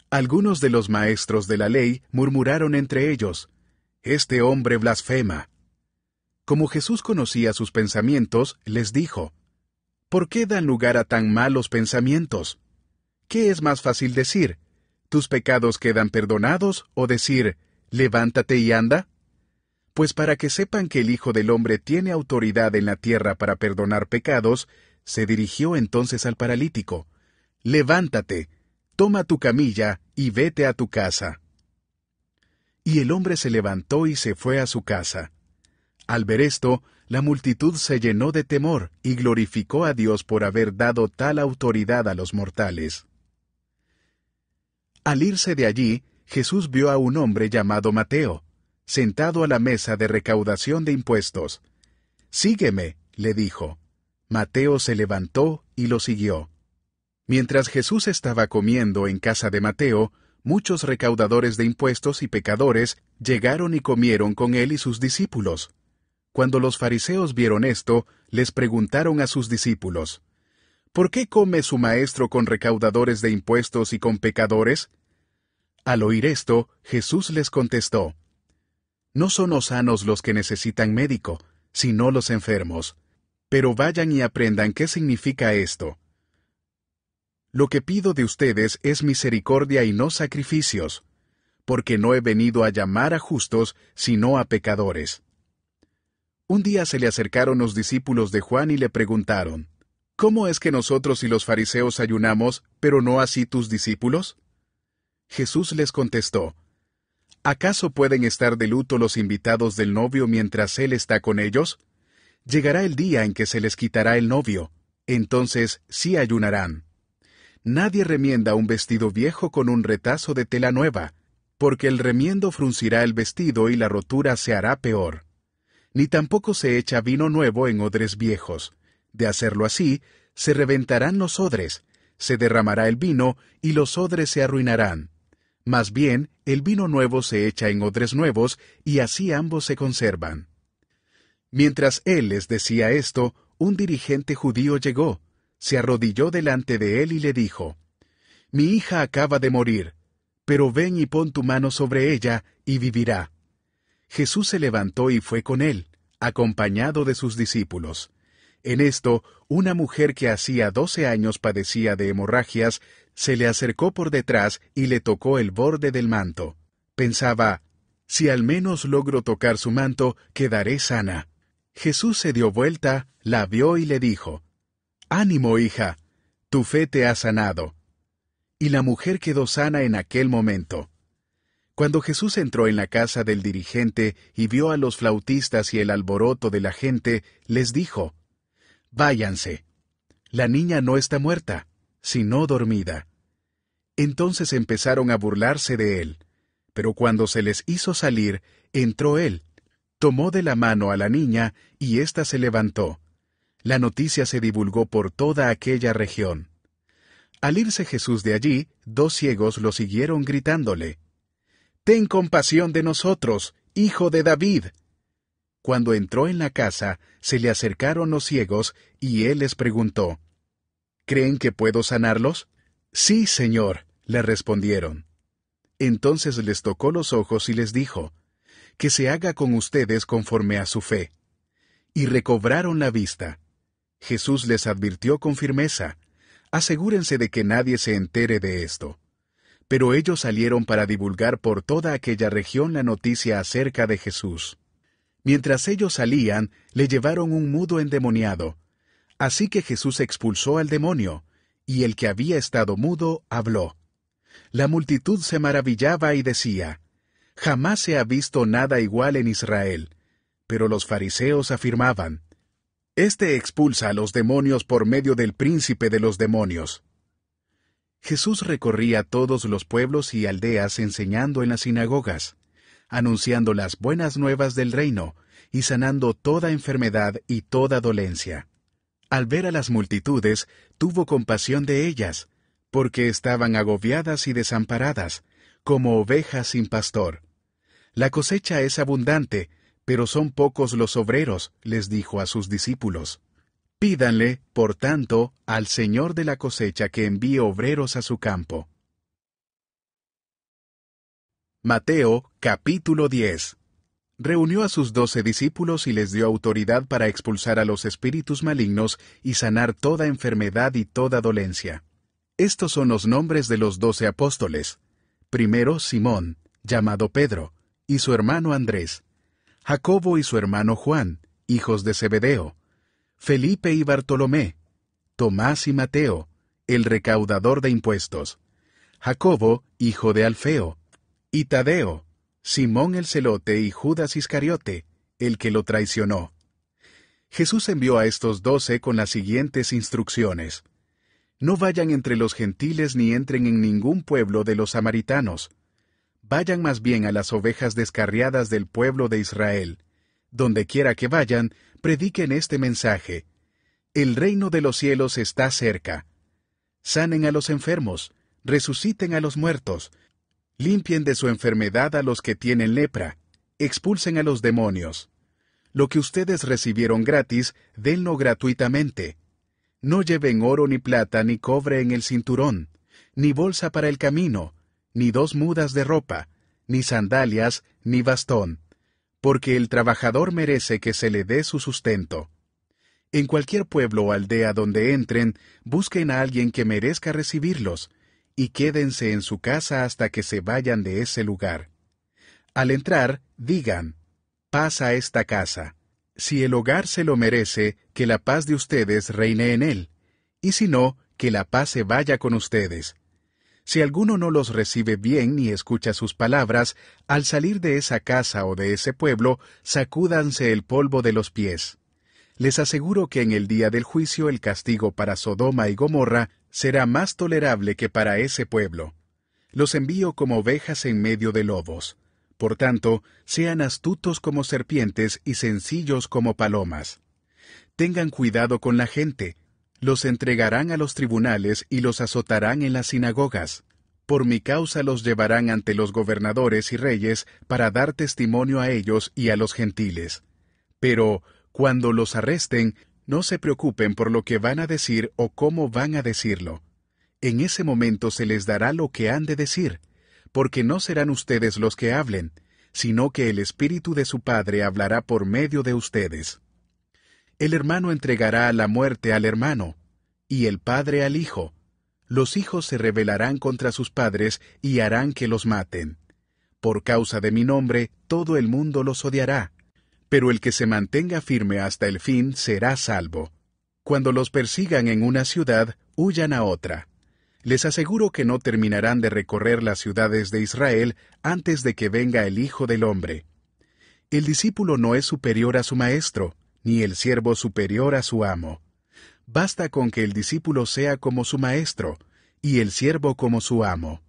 Algunos de los maestros de la ley murmuraron entre ellos, Este hombre blasfema. Como Jesús conocía sus pensamientos, les dijo, ¿Por qué dan lugar a tan malos pensamientos? ¿Qué es más fácil decir? ¿Tus pecados quedan perdonados? o decir, levántate y anda? Pues para que sepan que el Hijo del Hombre tiene autoridad en la tierra para perdonar pecados, se dirigió entonces al paralítico, levántate, toma tu camilla y vete a tu casa. Y el hombre se levantó y se fue a su casa. Al ver esto, la multitud se llenó de temor y glorificó a Dios por haber dado tal autoridad a los mortales. Al irse de allí, Jesús vio a un hombre llamado Mateo, sentado a la mesa de recaudación de impuestos. Sígueme, le dijo. Mateo se levantó y lo siguió. Mientras Jesús estaba comiendo en casa de Mateo, muchos recaudadores de impuestos y pecadores llegaron y comieron con él y sus discípulos. Cuando los fariseos vieron esto, les preguntaron a sus discípulos, ¿Por qué come su maestro con recaudadores de impuestos y con pecadores? Al oír esto, Jesús les contestó, No son los sanos los que necesitan médico, sino los enfermos. Pero vayan y aprendan qué significa esto. Lo que pido de ustedes es misericordia y no sacrificios, porque no he venido a llamar a justos, sino a pecadores. Un día se le acercaron los discípulos de Juan y le preguntaron, ¿Cómo es que nosotros y los fariseos ayunamos, pero no así tus discípulos? Jesús les contestó, ¿Acaso pueden estar de luto los invitados del novio mientras él está con ellos? Llegará el día en que se les quitará el novio, entonces sí ayunarán. Nadie remienda un vestido viejo con un retazo de tela nueva, porque el remiendo fruncirá el vestido y la rotura se hará peor. Ni tampoco se echa vino nuevo en odres viejos. De hacerlo así, se reventarán los odres, se derramará el vino y los odres se arruinarán. Más bien, el vino nuevo se echa en odres nuevos, y así ambos se conservan. Mientras él les decía esto, un dirigente judío llegó, se arrodilló delante de él y le dijo, Mi hija acaba de morir, pero ven y pon tu mano sobre ella, y vivirá. Jesús se levantó y fue con él, acompañado de sus discípulos. En esto, una mujer que hacía doce años padecía de hemorragias se le acercó por detrás y le tocó el borde del manto. Pensaba, si al menos logro tocar su manto, quedaré sana. Jesús se dio vuelta, la vio y le dijo, Ánimo, hija, tu fe te ha sanado. Y la mujer quedó sana en aquel momento. Cuando Jesús entró en la casa del dirigente y vio a los flautistas y el alboroto de la gente, les dijo, Váyanse. La niña no está muerta, sino dormida. Entonces empezaron a burlarse de él. Pero cuando se les hizo salir, entró él, tomó de la mano a la niña y ésta se levantó. La noticia se divulgó por toda aquella región. Al irse Jesús de allí, dos ciegos lo siguieron gritándole, Ten compasión de nosotros, hijo de David. Cuando entró en la casa, se le acercaron los ciegos, y él les preguntó, ¿Creen que puedo sanarlos? Sí, Señor, le respondieron. Entonces les tocó los ojos y les dijo, Que se haga con ustedes conforme a su fe. Y recobraron la vista. Jesús les advirtió con firmeza, Asegúrense de que nadie se entere de esto. Pero ellos salieron para divulgar por toda aquella región la noticia acerca de Jesús. Mientras ellos salían, le llevaron un mudo endemoniado. Así que Jesús expulsó al demonio, y el que había estado mudo habló la multitud se maravillaba y decía, Jamás se ha visto nada igual en Israel. Pero los fariseos afirmaban, Este expulsa a los demonios por medio del príncipe de los demonios. Jesús recorría todos los pueblos y aldeas enseñando en las sinagogas, anunciando las buenas nuevas del reino y sanando toda enfermedad y toda dolencia. Al ver a las multitudes, tuvo compasión de ellas, porque estaban agobiadas y desamparadas, como ovejas sin pastor. La cosecha es abundante, pero son pocos los obreros, les dijo a sus discípulos. Pídanle, por tanto, al Señor de la cosecha que envíe obreros a su campo. Mateo capítulo 10 Reunió a sus doce discípulos y les dio autoridad para expulsar a los espíritus malignos y sanar toda enfermedad y toda dolencia. Estos son los nombres de los doce apóstoles. Primero Simón, llamado Pedro, y su hermano Andrés, Jacobo y su hermano Juan, hijos de Zebedeo, Felipe y Bartolomé, Tomás y Mateo, el recaudador de impuestos, Jacobo, hijo de Alfeo, y Tadeo, Simón el celote y Judas Iscariote, el que lo traicionó. Jesús envió a estos doce con las siguientes instrucciones. No vayan entre los gentiles ni entren en ningún pueblo de los samaritanos. Vayan más bien a las ovejas descarriadas del pueblo de Israel. Donde quiera que vayan, prediquen este mensaje. El reino de los cielos está cerca. Sanen a los enfermos, resuciten a los muertos, limpien de su enfermedad a los que tienen lepra, expulsen a los demonios. Lo que ustedes recibieron gratis, denlo gratuitamente no lleven oro ni plata ni cobre en el cinturón, ni bolsa para el camino, ni dos mudas de ropa, ni sandalias, ni bastón, porque el trabajador merece que se le dé su sustento. En cualquier pueblo o aldea donde entren, busquen a alguien que merezca recibirlos, y quédense en su casa hasta que se vayan de ese lugar. Al entrar, digan, pasa esta casa si el hogar se lo merece, que la paz de ustedes reine en él, y si no, que la paz se vaya con ustedes. Si alguno no los recibe bien ni escucha sus palabras, al salir de esa casa o de ese pueblo, sacúdanse el polvo de los pies. Les aseguro que en el día del juicio el castigo para Sodoma y Gomorra será más tolerable que para ese pueblo. Los envío como ovejas en medio de lobos. Por tanto, sean astutos como serpientes y sencillos como palomas. Tengan cuidado con la gente, los entregarán a los tribunales y los azotarán en las sinagogas. Por mi causa los llevarán ante los gobernadores y reyes para dar testimonio a ellos y a los gentiles. Pero, cuando los arresten, no se preocupen por lo que van a decir o cómo van a decirlo. En ese momento se les dará lo que han de decir porque no serán ustedes los que hablen, sino que el Espíritu de su Padre hablará por medio de ustedes. El hermano entregará a la muerte al hermano, y el Padre al Hijo. Los hijos se rebelarán contra sus padres y harán que los maten. Por causa de mi nombre, todo el mundo los odiará. Pero el que se mantenga firme hasta el fin será salvo. Cuando los persigan en una ciudad, huyan a otra. Les aseguro que no terminarán de recorrer las ciudades de Israel antes de que venga el Hijo del Hombre. El discípulo no es superior a su maestro, ni el siervo superior a su amo. Basta con que el discípulo sea como su maestro, y el siervo como su amo.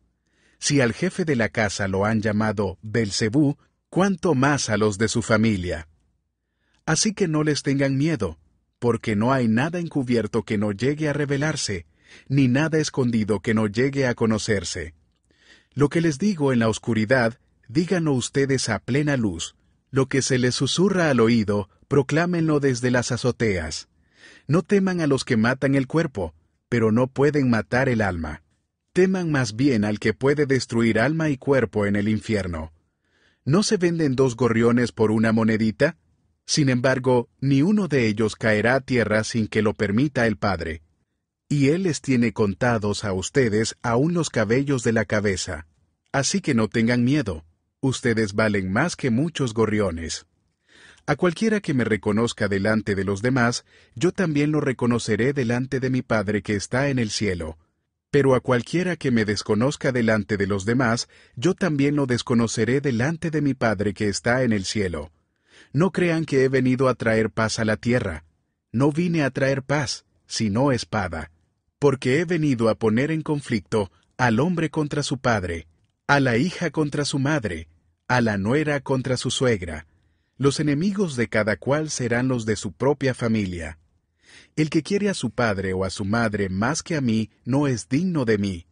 Si al jefe de la casa lo han llamado Belcebú, cuánto más a los de su familia. Así que no les tengan miedo, porque no hay nada encubierto que no llegue a revelarse, ni nada escondido que no llegue a conocerse. Lo que les digo en la oscuridad, díganlo ustedes a plena luz. Lo que se les susurra al oído, proclámenlo desde las azoteas. No teman a los que matan el cuerpo, pero no pueden matar el alma. Teman más bien al que puede destruir alma y cuerpo en el infierno. ¿No se venden dos gorriones por una monedita? Sin embargo, ni uno de ellos caerá a tierra sin que lo permita el Padre y Él les tiene contados a ustedes aún los cabellos de la cabeza. Así que no tengan miedo, ustedes valen más que muchos gorriones. A cualquiera que me reconozca delante de los demás, yo también lo reconoceré delante de mi Padre que está en el cielo. Pero a cualquiera que me desconozca delante de los demás, yo también lo desconoceré delante de mi Padre que está en el cielo. No crean que he venido a traer paz a la tierra. No vine a traer paz, sino espada porque he venido a poner en conflicto al hombre contra su padre, a la hija contra su madre, a la nuera contra su suegra. Los enemigos de cada cual serán los de su propia familia. El que quiere a su padre o a su madre más que a mí no es digno de mí.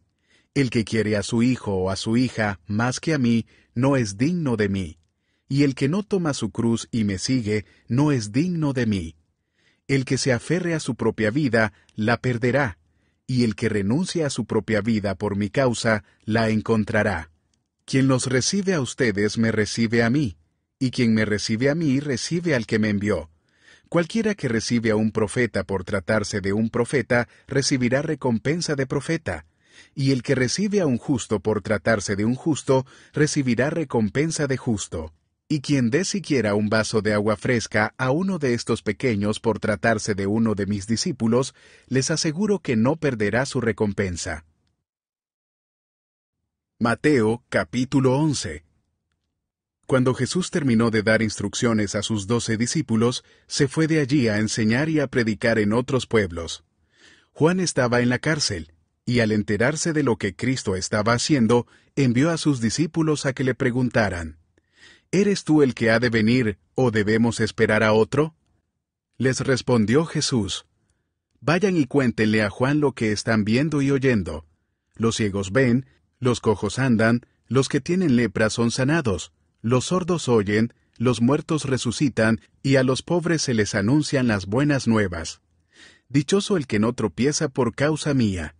El que quiere a su hijo o a su hija más que a mí no es digno de mí. Y el que no toma su cruz y me sigue no es digno de mí. El que se aferre a su propia vida la perderá y el que renuncia a su propia vida por mi causa, la encontrará. Quien los recibe a ustedes me recibe a mí, y quien me recibe a mí recibe al que me envió. Cualquiera que recibe a un profeta por tratarse de un profeta, recibirá recompensa de profeta, y el que recibe a un justo por tratarse de un justo, recibirá recompensa de justo y quien dé siquiera un vaso de agua fresca a uno de estos pequeños por tratarse de uno de mis discípulos, les aseguro que no perderá su recompensa. Mateo capítulo 11 Cuando Jesús terminó de dar instrucciones a sus doce discípulos, se fue de allí a enseñar y a predicar en otros pueblos. Juan estaba en la cárcel, y al enterarse de lo que Cristo estaba haciendo, envió a sus discípulos a que le preguntaran, ¿Eres tú el que ha de venir, o debemos esperar a otro? Les respondió Jesús, Vayan y cuéntenle a Juan lo que están viendo y oyendo. Los ciegos ven, los cojos andan, los que tienen lepra son sanados, los sordos oyen, los muertos resucitan, y a los pobres se les anuncian las buenas nuevas. Dichoso el que no tropieza por causa mía.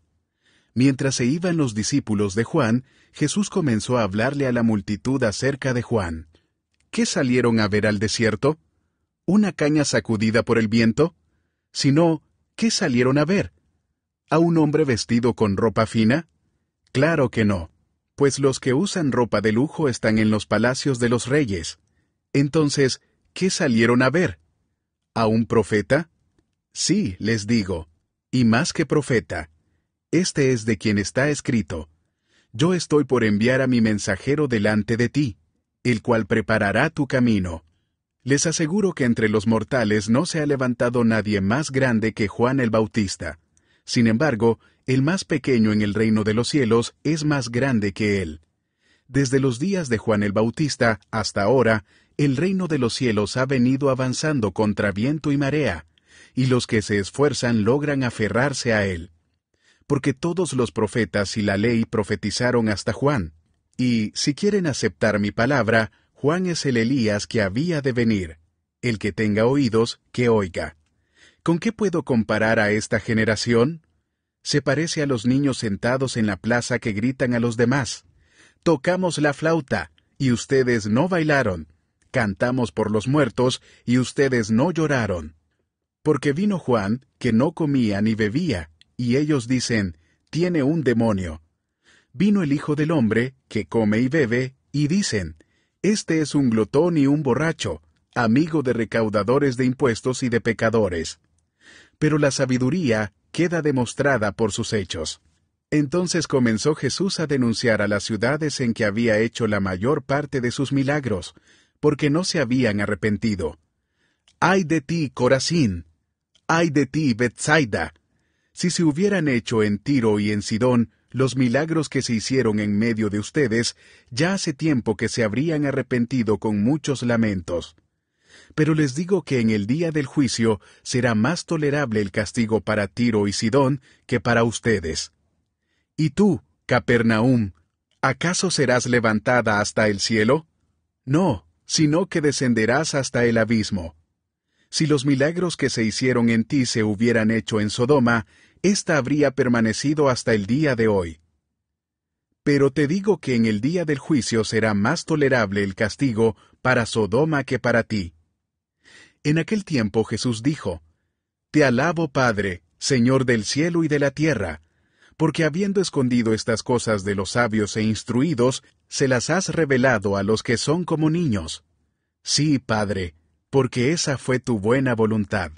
Mientras se iban los discípulos de Juan, Jesús comenzó a hablarle a la multitud acerca de Juan. ¿qué salieron a ver al desierto? ¿Una caña sacudida por el viento? Sino, ¿qué salieron a ver? ¿A un hombre vestido con ropa fina? Claro que no, pues los que usan ropa de lujo están en los palacios de los reyes. Entonces, ¿qué salieron a ver? ¿A un profeta? Sí, les digo, y más que profeta. Este es de quien está escrito. Yo estoy por enviar a mi mensajero delante de ti el cual preparará tu camino. Les aseguro que entre los mortales no se ha levantado nadie más grande que Juan el Bautista. Sin embargo, el más pequeño en el reino de los cielos es más grande que él. Desde los días de Juan el Bautista hasta ahora, el reino de los cielos ha venido avanzando contra viento y marea, y los que se esfuerzan logran aferrarse a él. Porque todos los profetas y la ley profetizaron hasta Juan. Y, si quieren aceptar mi palabra, Juan es el Elías que había de venir. El que tenga oídos, que oiga. ¿Con qué puedo comparar a esta generación? Se parece a los niños sentados en la plaza que gritan a los demás. Tocamos la flauta, y ustedes no bailaron. Cantamos por los muertos, y ustedes no lloraron. Porque vino Juan, que no comía ni bebía, y ellos dicen, tiene un demonio vino el Hijo del Hombre, que come y bebe, y dicen, Este es un glotón y un borracho, amigo de recaudadores de impuestos y de pecadores. Pero la sabiduría queda demostrada por sus hechos. Entonces comenzó Jesús a denunciar a las ciudades en que había hecho la mayor parte de sus milagros, porque no se habían arrepentido. ¡Ay de ti, Corazín! ¡Ay de ti, Bethsaida! Si se hubieran hecho en Tiro y en Sidón los milagros que se hicieron en medio de ustedes ya hace tiempo que se habrían arrepentido con muchos lamentos. Pero les digo que en el día del juicio será más tolerable el castigo para Tiro y Sidón que para ustedes. ¿Y tú, Capernaum, acaso serás levantada hasta el cielo? No, sino que descenderás hasta el abismo. Si los milagros que se hicieron en ti se hubieran hecho en Sodoma, esta habría permanecido hasta el día de hoy. Pero te digo que en el día del juicio será más tolerable el castigo para Sodoma que para ti. En aquel tiempo Jesús dijo, Te alabo, Padre, Señor del cielo y de la tierra, porque habiendo escondido estas cosas de los sabios e instruidos, se las has revelado a los que son como niños. Sí, Padre, porque esa fue tu buena voluntad.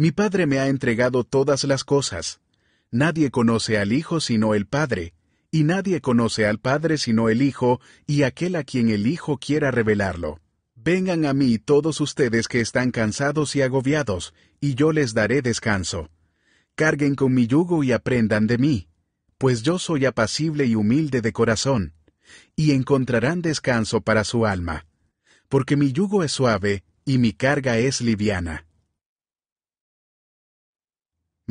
Mi Padre me ha entregado todas las cosas. Nadie conoce al Hijo sino el Padre, y nadie conoce al Padre sino el Hijo y aquel a quien el Hijo quiera revelarlo. Vengan a mí todos ustedes que están cansados y agobiados, y yo les daré descanso. Carguen con mi yugo y aprendan de mí, pues yo soy apacible y humilde de corazón, y encontrarán descanso para su alma, porque mi yugo es suave y mi carga es liviana.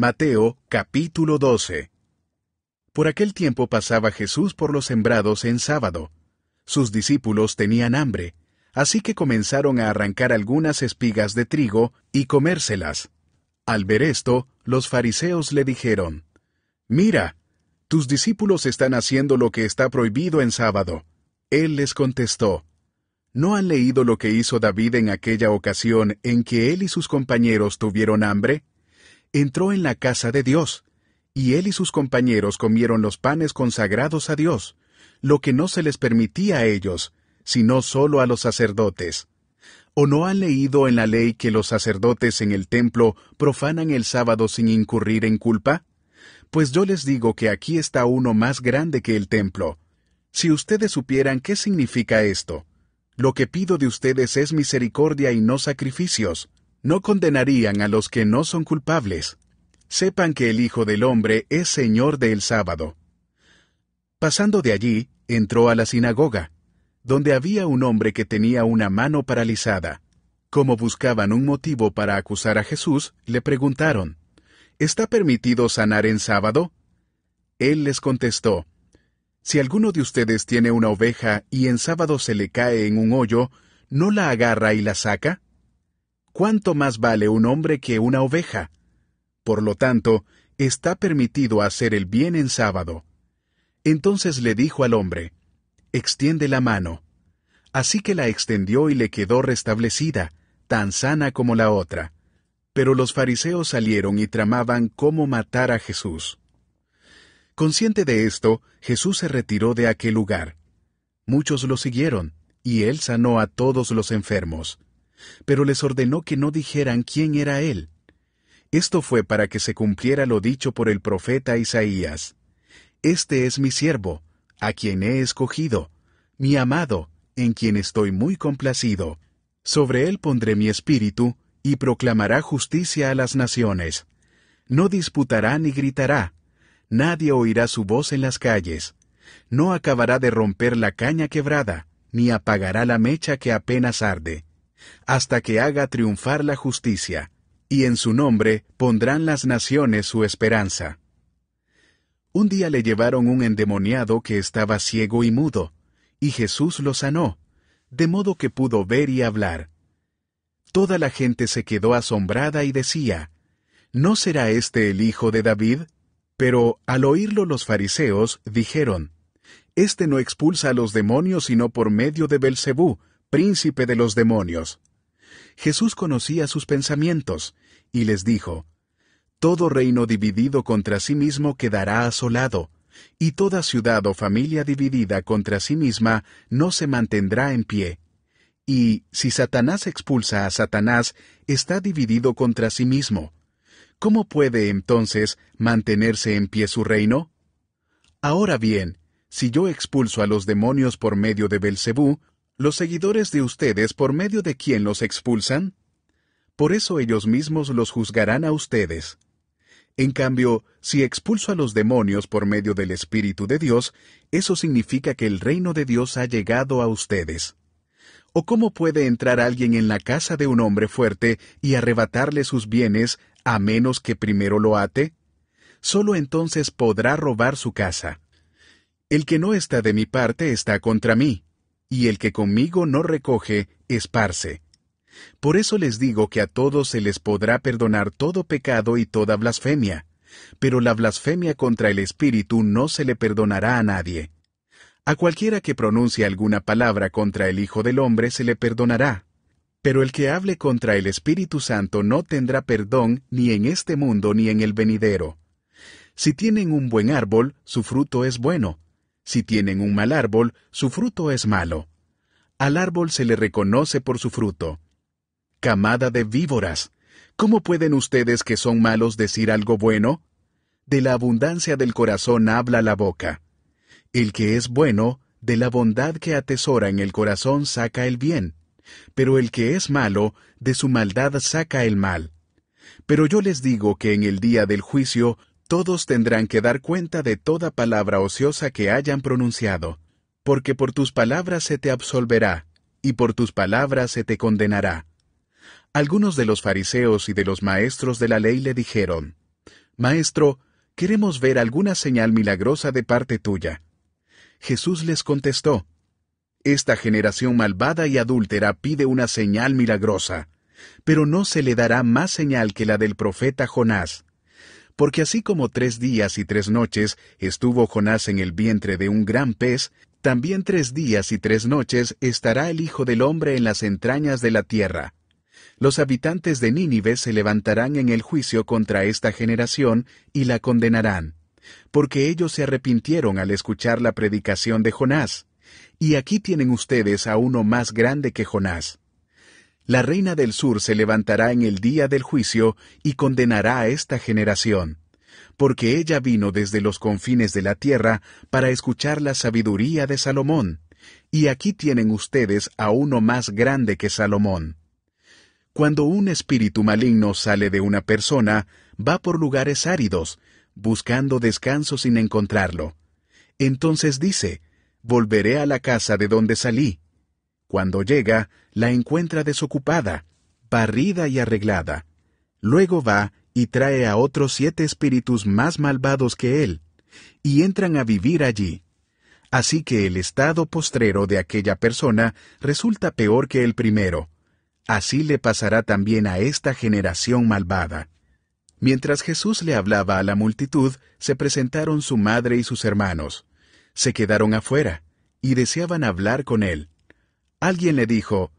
Mateo capítulo 12. Por aquel tiempo pasaba Jesús por los sembrados en sábado. Sus discípulos tenían hambre, así que comenzaron a arrancar algunas espigas de trigo y comérselas. Al ver esto, los fariseos le dijeron, Mira, tus discípulos están haciendo lo que está prohibido en sábado. Él les contestó, ¿No han leído lo que hizo David en aquella ocasión en que él y sus compañeros tuvieron hambre? entró en la casa de Dios, y él y sus compañeros comieron los panes consagrados a Dios, lo que no se les permitía a ellos, sino solo a los sacerdotes. ¿O no han leído en la ley que los sacerdotes en el templo profanan el sábado sin incurrir en culpa? Pues yo les digo que aquí está uno más grande que el templo. Si ustedes supieran qué significa esto, lo que pido de ustedes es misericordia y no sacrificios, no condenarían a los que no son culpables. Sepan que el Hijo del Hombre es Señor del sábado. Pasando de allí, entró a la sinagoga, donde había un hombre que tenía una mano paralizada. Como buscaban un motivo para acusar a Jesús, le preguntaron, ¿Está permitido sanar en sábado? Él les contestó, Si alguno de ustedes tiene una oveja y en sábado se le cae en un hoyo, ¿no la agarra y la saca? ¿cuánto más vale un hombre que una oveja? Por lo tanto, está permitido hacer el bien en sábado. Entonces le dijo al hombre, Extiende la mano. Así que la extendió y le quedó restablecida, tan sana como la otra. Pero los fariseos salieron y tramaban cómo matar a Jesús. Consciente de esto, Jesús se retiró de aquel lugar. Muchos lo siguieron, y él sanó a todos los enfermos pero les ordenó que no dijeran quién era él. Esto fue para que se cumpliera lo dicho por el profeta Isaías. Este es mi siervo, a quien he escogido, mi amado, en quien estoy muy complacido. Sobre él pondré mi espíritu, y proclamará justicia a las naciones. No disputará ni gritará, nadie oirá su voz en las calles. No acabará de romper la caña quebrada, ni apagará la mecha que apenas arde hasta que haga triunfar la justicia, y en su nombre pondrán las naciones su esperanza. Un día le llevaron un endemoniado que estaba ciego y mudo, y Jesús lo sanó, de modo que pudo ver y hablar. Toda la gente se quedó asombrada y decía, ¿No será este el hijo de David? Pero al oírlo los fariseos dijeron, Este no expulsa a los demonios sino por medio de Belcebú, príncipe de los demonios. Jesús conocía sus pensamientos, y les dijo, Todo reino dividido contra sí mismo quedará asolado, y toda ciudad o familia dividida contra sí misma no se mantendrá en pie. Y si Satanás expulsa a Satanás, está dividido contra sí mismo. ¿Cómo puede entonces mantenerse en pie su reino? Ahora bien, si yo expulso a los demonios por medio de Belcebú, los seguidores de ustedes por medio de quien los expulsan? Por eso ellos mismos los juzgarán a ustedes. En cambio, si expulso a los demonios por medio del Espíritu de Dios, eso significa que el reino de Dios ha llegado a ustedes. ¿O cómo puede entrar alguien en la casa de un hombre fuerte y arrebatarle sus bienes a menos que primero lo ate? Solo entonces podrá robar su casa. El que no está de mi parte está contra mí y el que conmigo no recoge, esparce. Por eso les digo que a todos se les podrá perdonar todo pecado y toda blasfemia, pero la blasfemia contra el Espíritu no se le perdonará a nadie. A cualquiera que pronuncie alguna palabra contra el Hijo del Hombre se le perdonará. Pero el que hable contra el Espíritu Santo no tendrá perdón ni en este mundo ni en el venidero. Si tienen un buen árbol, su fruto es bueno, si tienen un mal árbol, su fruto es malo. Al árbol se le reconoce por su fruto. Camada de víboras. ¿Cómo pueden ustedes que son malos decir algo bueno? De la abundancia del corazón habla la boca. El que es bueno, de la bondad que atesora en el corazón saca el bien. Pero el que es malo, de su maldad saca el mal. Pero yo les digo que en el día del juicio todos tendrán que dar cuenta de toda palabra ociosa que hayan pronunciado, porque por tus palabras se te absolverá, y por tus palabras se te condenará. Algunos de los fariseos y de los maestros de la ley le dijeron, Maestro, queremos ver alguna señal milagrosa de parte tuya. Jesús les contestó, Esta generación malvada y adúltera pide una señal milagrosa, pero no se le dará más señal que la del profeta Jonás porque así como tres días y tres noches estuvo Jonás en el vientre de un gran pez, también tres días y tres noches estará el Hijo del Hombre en las entrañas de la tierra. Los habitantes de Nínive se levantarán en el juicio contra esta generación y la condenarán, porque ellos se arrepintieron al escuchar la predicación de Jonás. Y aquí tienen ustedes a uno más grande que Jonás la reina del sur se levantará en el día del juicio y condenará a esta generación, porque ella vino desde los confines de la tierra para escuchar la sabiduría de Salomón, y aquí tienen ustedes a uno más grande que Salomón. Cuando un espíritu maligno sale de una persona, va por lugares áridos, buscando descanso sin encontrarlo. Entonces dice, Volveré a la casa de donde salí. Cuando llega, la encuentra desocupada, barrida y arreglada. Luego va y trae a otros siete espíritus más malvados que él, y entran a vivir allí. Así que el estado postrero de aquella persona resulta peor que el primero. Así le pasará también a esta generación malvada. Mientras Jesús le hablaba a la multitud, se presentaron su madre y sus hermanos. Se quedaron afuera, y deseaban hablar con él. Alguien le dijo,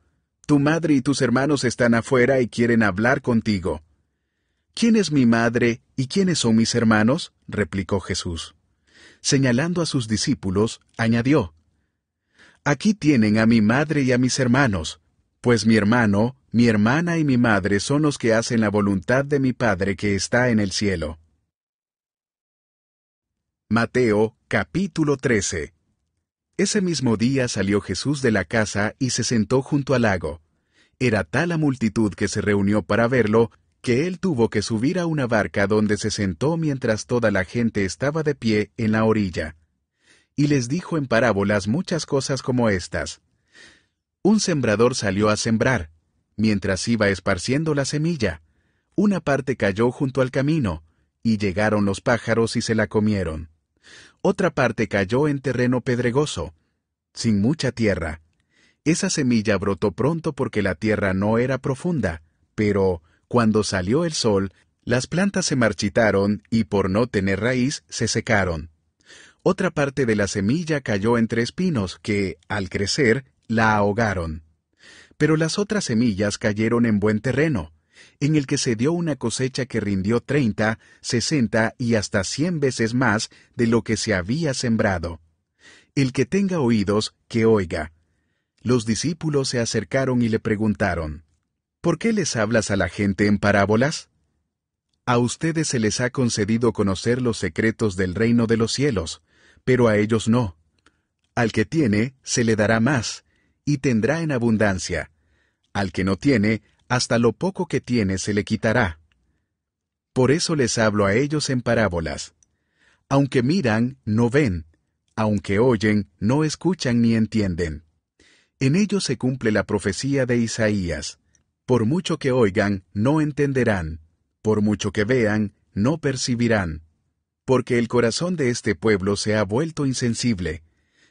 tu madre y tus hermanos están afuera y quieren hablar contigo. ¿Quién es mi madre y quiénes son mis hermanos? replicó Jesús. Señalando a sus discípulos, añadió, Aquí tienen a mi madre y a mis hermanos, pues mi hermano, mi hermana y mi madre son los que hacen la voluntad de mi Padre que está en el cielo. Mateo capítulo 13 ese mismo día salió Jesús de la casa y se sentó junto al lago. Era tal la multitud que se reunió para verlo, que él tuvo que subir a una barca donde se sentó mientras toda la gente estaba de pie en la orilla. Y les dijo en parábolas muchas cosas como estas. Un sembrador salió a sembrar, mientras iba esparciendo la semilla. Una parte cayó junto al camino, y llegaron los pájaros y se la comieron otra parte cayó en terreno pedregoso, sin mucha tierra. Esa semilla brotó pronto porque la tierra no era profunda, pero, cuando salió el sol, las plantas se marchitaron y por no tener raíz se secaron. Otra parte de la semilla cayó entre espinos que, al crecer, la ahogaron. Pero las otras semillas cayeron en buen terreno, en el que se dio una cosecha que rindió 30, 60 y hasta cien veces más de lo que se había sembrado. El que tenga oídos, que oiga. Los discípulos se acercaron y le preguntaron, ¿Por qué les hablas a la gente en parábolas? A ustedes se les ha concedido conocer los secretos del reino de los cielos, pero a ellos no. Al que tiene, se le dará más, y tendrá en abundancia. Al que no tiene, hasta lo poco que tiene se le quitará. Por eso les hablo a ellos en parábolas. Aunque miran, no ven, aunque oyen, no escuchan ni entienden. En ellos se cumple la profecía de Isaías. Por mucho que oigan, no entenderán. Por mucho que vean, no percibirán. Porque el corazón de este pueblo se ha vuelto insensible.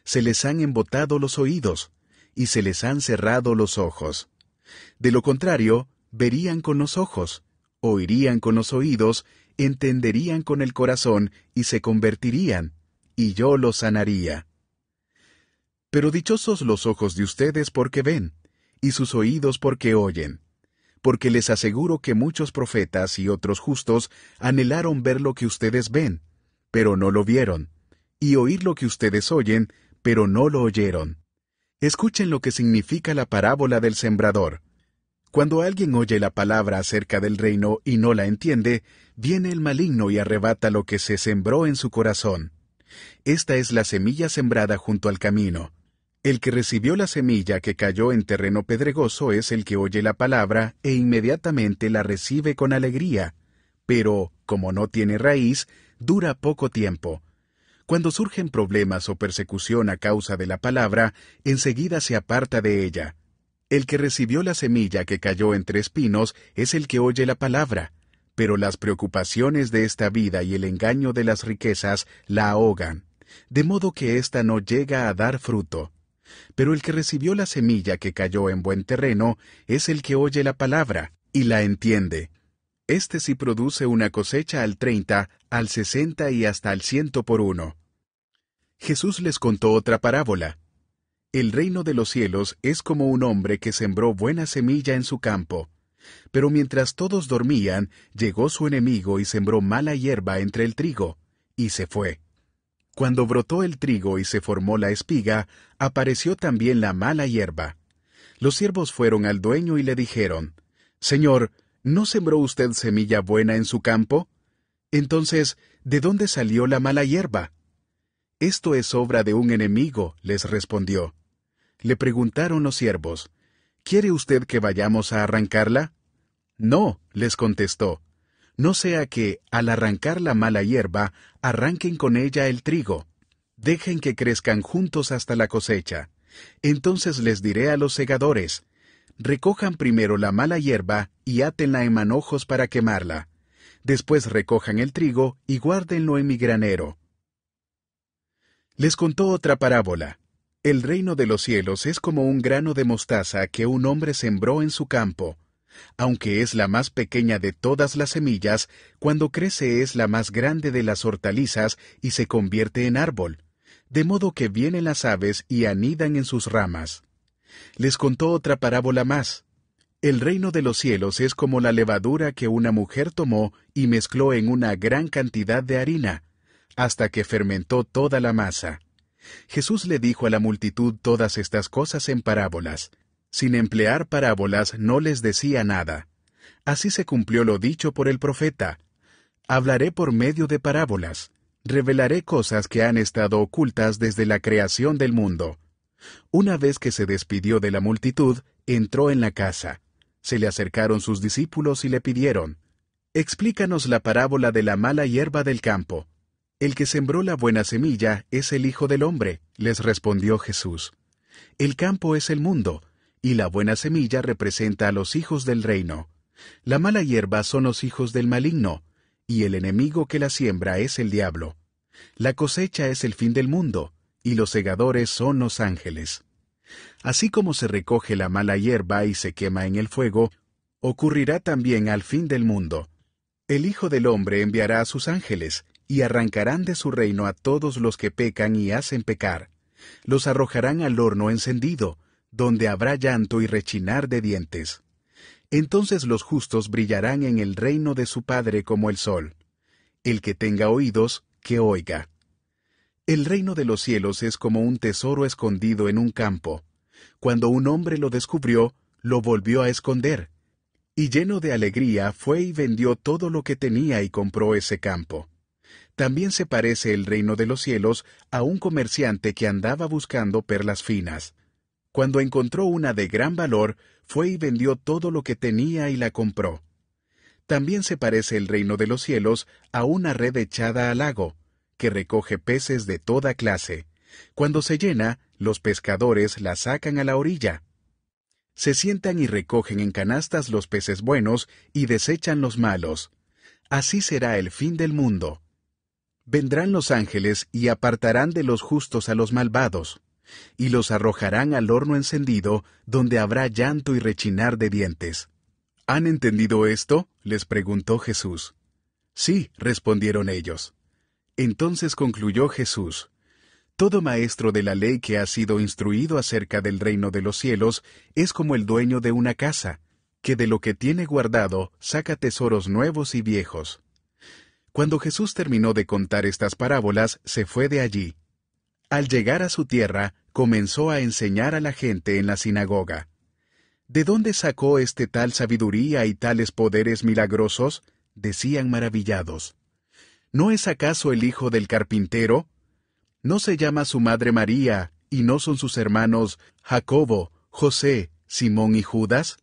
Se les han embotado los oídos, y se les han cerrado los ojos. De lo contrario, verían con los ojos, oirían con los oídos, entenderían con el corazón y se convertirían, y yo los sanaría. Pero dichosos los ojos de ustedes porque ven, y sus oídos porque oyen, porque les aseguro que muchos profetas y otros justos anhelaron ver lo que ustedes ven, pero no lo vieron, y oír lo que ustedes oyen, pero no lo oyeron. Escuchen lo que significa la parábola del sembrador. Cuando alguien oye la palabra acerca del reino y no la entiende, viene el maligno y arrebata lo que se sembró en su corazón. Esta es la semilla sembrada junto al camino. El que recibió la semilla que cayó en terreno pedregoso es el que oye la palabra e inmediatamente la recibe con alegría, pero, como no tiene raíz, dura poco tiempo. Cuando surgen problemas o persecución a causa de la palabra, enseguida se aparta de ella. El que recibió la semilla que cayó entre espinos es el que oye la palabra, pero las preocupaciones de esta vida y el engaño de las riquezas la ahogan, de modo que ésta no llega a dar fruto. Pero el que recibió la semilla que cayó en buen terreno es el que oye la palabra y la entiende. Este sí produce una cosecha al treinta, al sesenta y hasta al ciento por uno. Jesús les contó otra parábola. El reino de los cielos es como un hombre que sembró buena semilla en su campo. Pero mientras todos dormían, llegó su enemigo y sembró mala hierba entre el trigo, y se fue. Cuando brotó el trigo y se formó la espiga, apareció también la mala hierba. Los siervos fueron al dueño y le dijeron, Señor, ¿no sembró usted semilla buena en su campo? Entonces, ¿de dónde salió la mala hierba? Esto es obra de un enemigo, les respondió. Le preguntaron los siervos, ¿Quiere usted que vayamos a arrancarla? No, les contestó, no sea que, al arrancar la mala hierba, arranquen con ella el trigo. Dejen que crezcan juntos hasta la cosecha. Entonces les diré a los segadores, recojan primero la mala hierba y átenla en manojos para quemarla. Después recojan el trigo y guárdenlo en mi granero les contó otra parábola. El reino de los cielos es como un grano de mostaza que un hombre sembró en su campo. Aunque es la más pequeña de todas las semillas, cuando crece es la más grande de las hortalizas y se convierte en árbol, de modo que vienen las aves y anidan en sus ramas. Les contó otra parábola más. El reino de los cielos es como la levadura que una mujer tomó y mezcló en una gran cantidad de harina hasta que fermentó toda la masa. Jesús le dijo a la multitud todas estas cosas en parábolas. Sin emplear parábolas no les decía nada. Así se cumplió lo dicho por el profeta. Hablaré por medio de parábolas. Revelaré cosas que han estado ocultas desde la creación del mundo. Una vez que se despidió de la multitud, entró en la casa. Se le acercaron sus discípulos y le pidieron, Explícanos la parábola de la mala hierba del campo. El que sembró la buena semilla es el Hijo del Hombre, les respondió Jesús. El campo es el mundo, y la buena semilla representa a los hijos del reino. La mala hierba son los hijos del maligno, y el enemigo que la siembra es el diablo. La cosecha es el fin del mundo, y los segadores son los ángeles. Así como se recoge la mala hierba y se quema en el fuego, ocurrirá también al fin del mundo. El Hijo del Hombre enviará a sus ángeles, y arrancarán de su reino a todos los que pecan y hacen pecar. Los arrojarán al horno encendido, donde habrá llanto y rechinar de dientes. Entonces los justos brillarán en el reino de su Padre como el sol. El que tenga oídos, que oiga. El reino de los cielos es como un tesoro escondido en un campo. Cuando un hombre lo descubrió, lo volvió a esconder. Y lleno de alegría fue y vendió todo lo que tenía y compró ese campo. También se parece el reino de los cielos a un comerciante que andaba buscando perlas finas. Cuando encontró una de gran valor, fue y vendió todo lo que tenía y la compró. También se parece el reino de los cielos a una red echada al lago, que recoge peces de toda clase. Cuando se llena, los pescadores la sacan a la orilla. Se sientan y recogen en canastas los peces buenos y desechan los malos. Así será el fin del mundo. Vendrán los ángeles y apartarán de los justos a los malvados, y los arrojarán al horno encendido, donde habrá llanto y rechinar de dientes. ¿Han entendido esto? les preguntó Jesús. Sí, respondieron ellos. Entonces concluyó Jesús, Todo maestro de la ley que ha sido instruido acerca del reino de los cielos es como el dueño de una casa, que de lo que tiene guardado saca tesoros nuevos y viejos. Cuando Jesús terminó de contar estas parábolas, se fue de allí. Al llegar a su tierra, comenzó a enseñar a la gente en la sinagoga. ¿De dónde sacó este tal sabiduría y tales poderes milagrosos? decían maravillados. ¿No es acaso el hijo del carpintero? ¿No se llama su madre María, y no son sus hermanos Jacobo, José, Simón y Judas?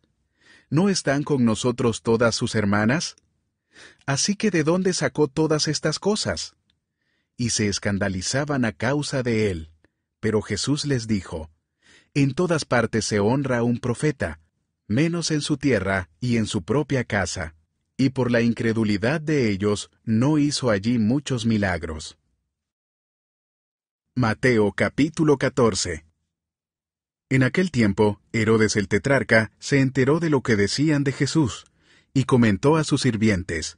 ¿No están con nosotros todas sus hermanas? Así que de dónde sacó todas estas cosas? Y se escandalizaban a causa de él. Pero Jesús les dijo, En todas partes se honra a un profeta, menos en su tierra y en su propia casa. Y por la incredulidad de ellos no hizo allí muchos milagros. Mateo capítulo 14 En aquel tiempo, Herodes el tetrarca se enteró de lo que decían de Jesús, y comentó a sus sirvientes,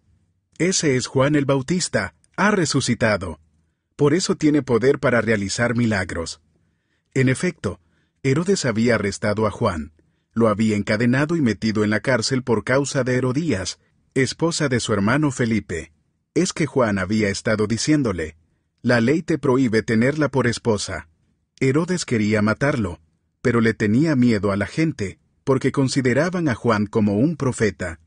Ese es Juan el Bautista, ha resucitado. Por eso tiene poder para realizar milagros. En efecto, Herodes había arrestado a Juan, lo había encadenado y metido en la cárcel por causa de Herodías, esposa de su hermano Felipe. Es que Juan había estado diciéndole, La ley te prohíbe tenerla por esposa. Herodes quería matarlo, pero le tenía miedo a la gente, porque consideraban a Juan como un profeta.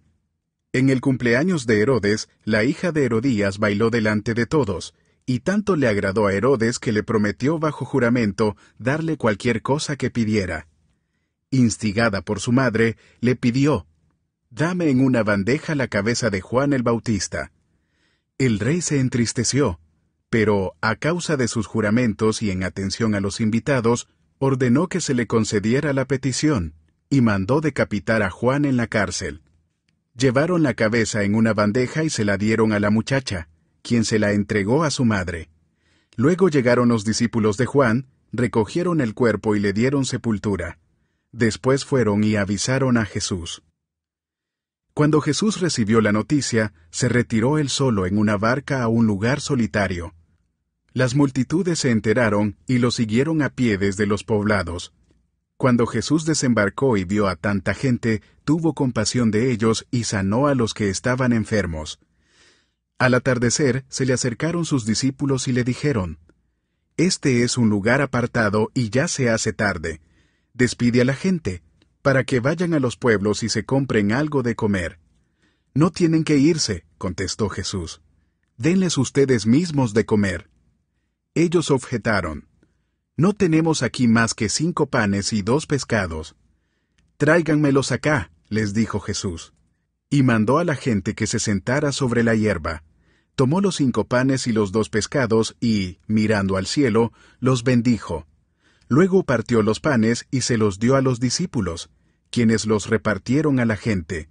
En el cumpleaños de Herodes, la hija de Herodías bailó delante de todos, y tanto le agradó a Herodes que le prometió bajo juramento darle cualquier cosa que pidiera. Instigada por su madre, le pidió, Dame en una bandeja la cabeza de Juan el Bautista. El rey se entristeció, pero, a causa de sus juramentos y en atención a los invitados, ordenó que se le concediera la petición, y mandó decapitar a Juan en la cárcel. Llevaron la cabeza en una bandeja y se la dieron a la muchacha, quien se la entregó a su madre. Luego llegaron los discípulos de Juan, recogieron el cuerpo y le dieron sepultura. Después fueron y avisaron a Jesús. Cuando Jesús recibió la noticia, se retiró él solo en una barca a un lugar solitario. Las multitudes se enteraron y lo siguieron a pie desde los poblados. Cuando Jesús desembarcó y vio a tanta gente, tuvo compasión de ellos y sanó a los que estaban enfermos. Al atardecer se le acercaron sus discípulos y le dijeron, Este es un lugar apartado y ya se hace tarde. Despide a la gente, para que vayan a los pueblos y se compren algo de comer. No tienen que irse, contestó Jesús. Denles ustedes mismos de comer. Ellos objetaron, no tenemos aquí más que cinco panes y dos pescados. Tráiganmelos acá, les dijo Jesús. Y mandó a la gente que se sentara sobre la hierba. Tomó los cinco panes y los dos pescados y, mirando al cielo, los bendijo. Luego partió los panes y se los dio a los discípulos, quienes los repartieron a la gente.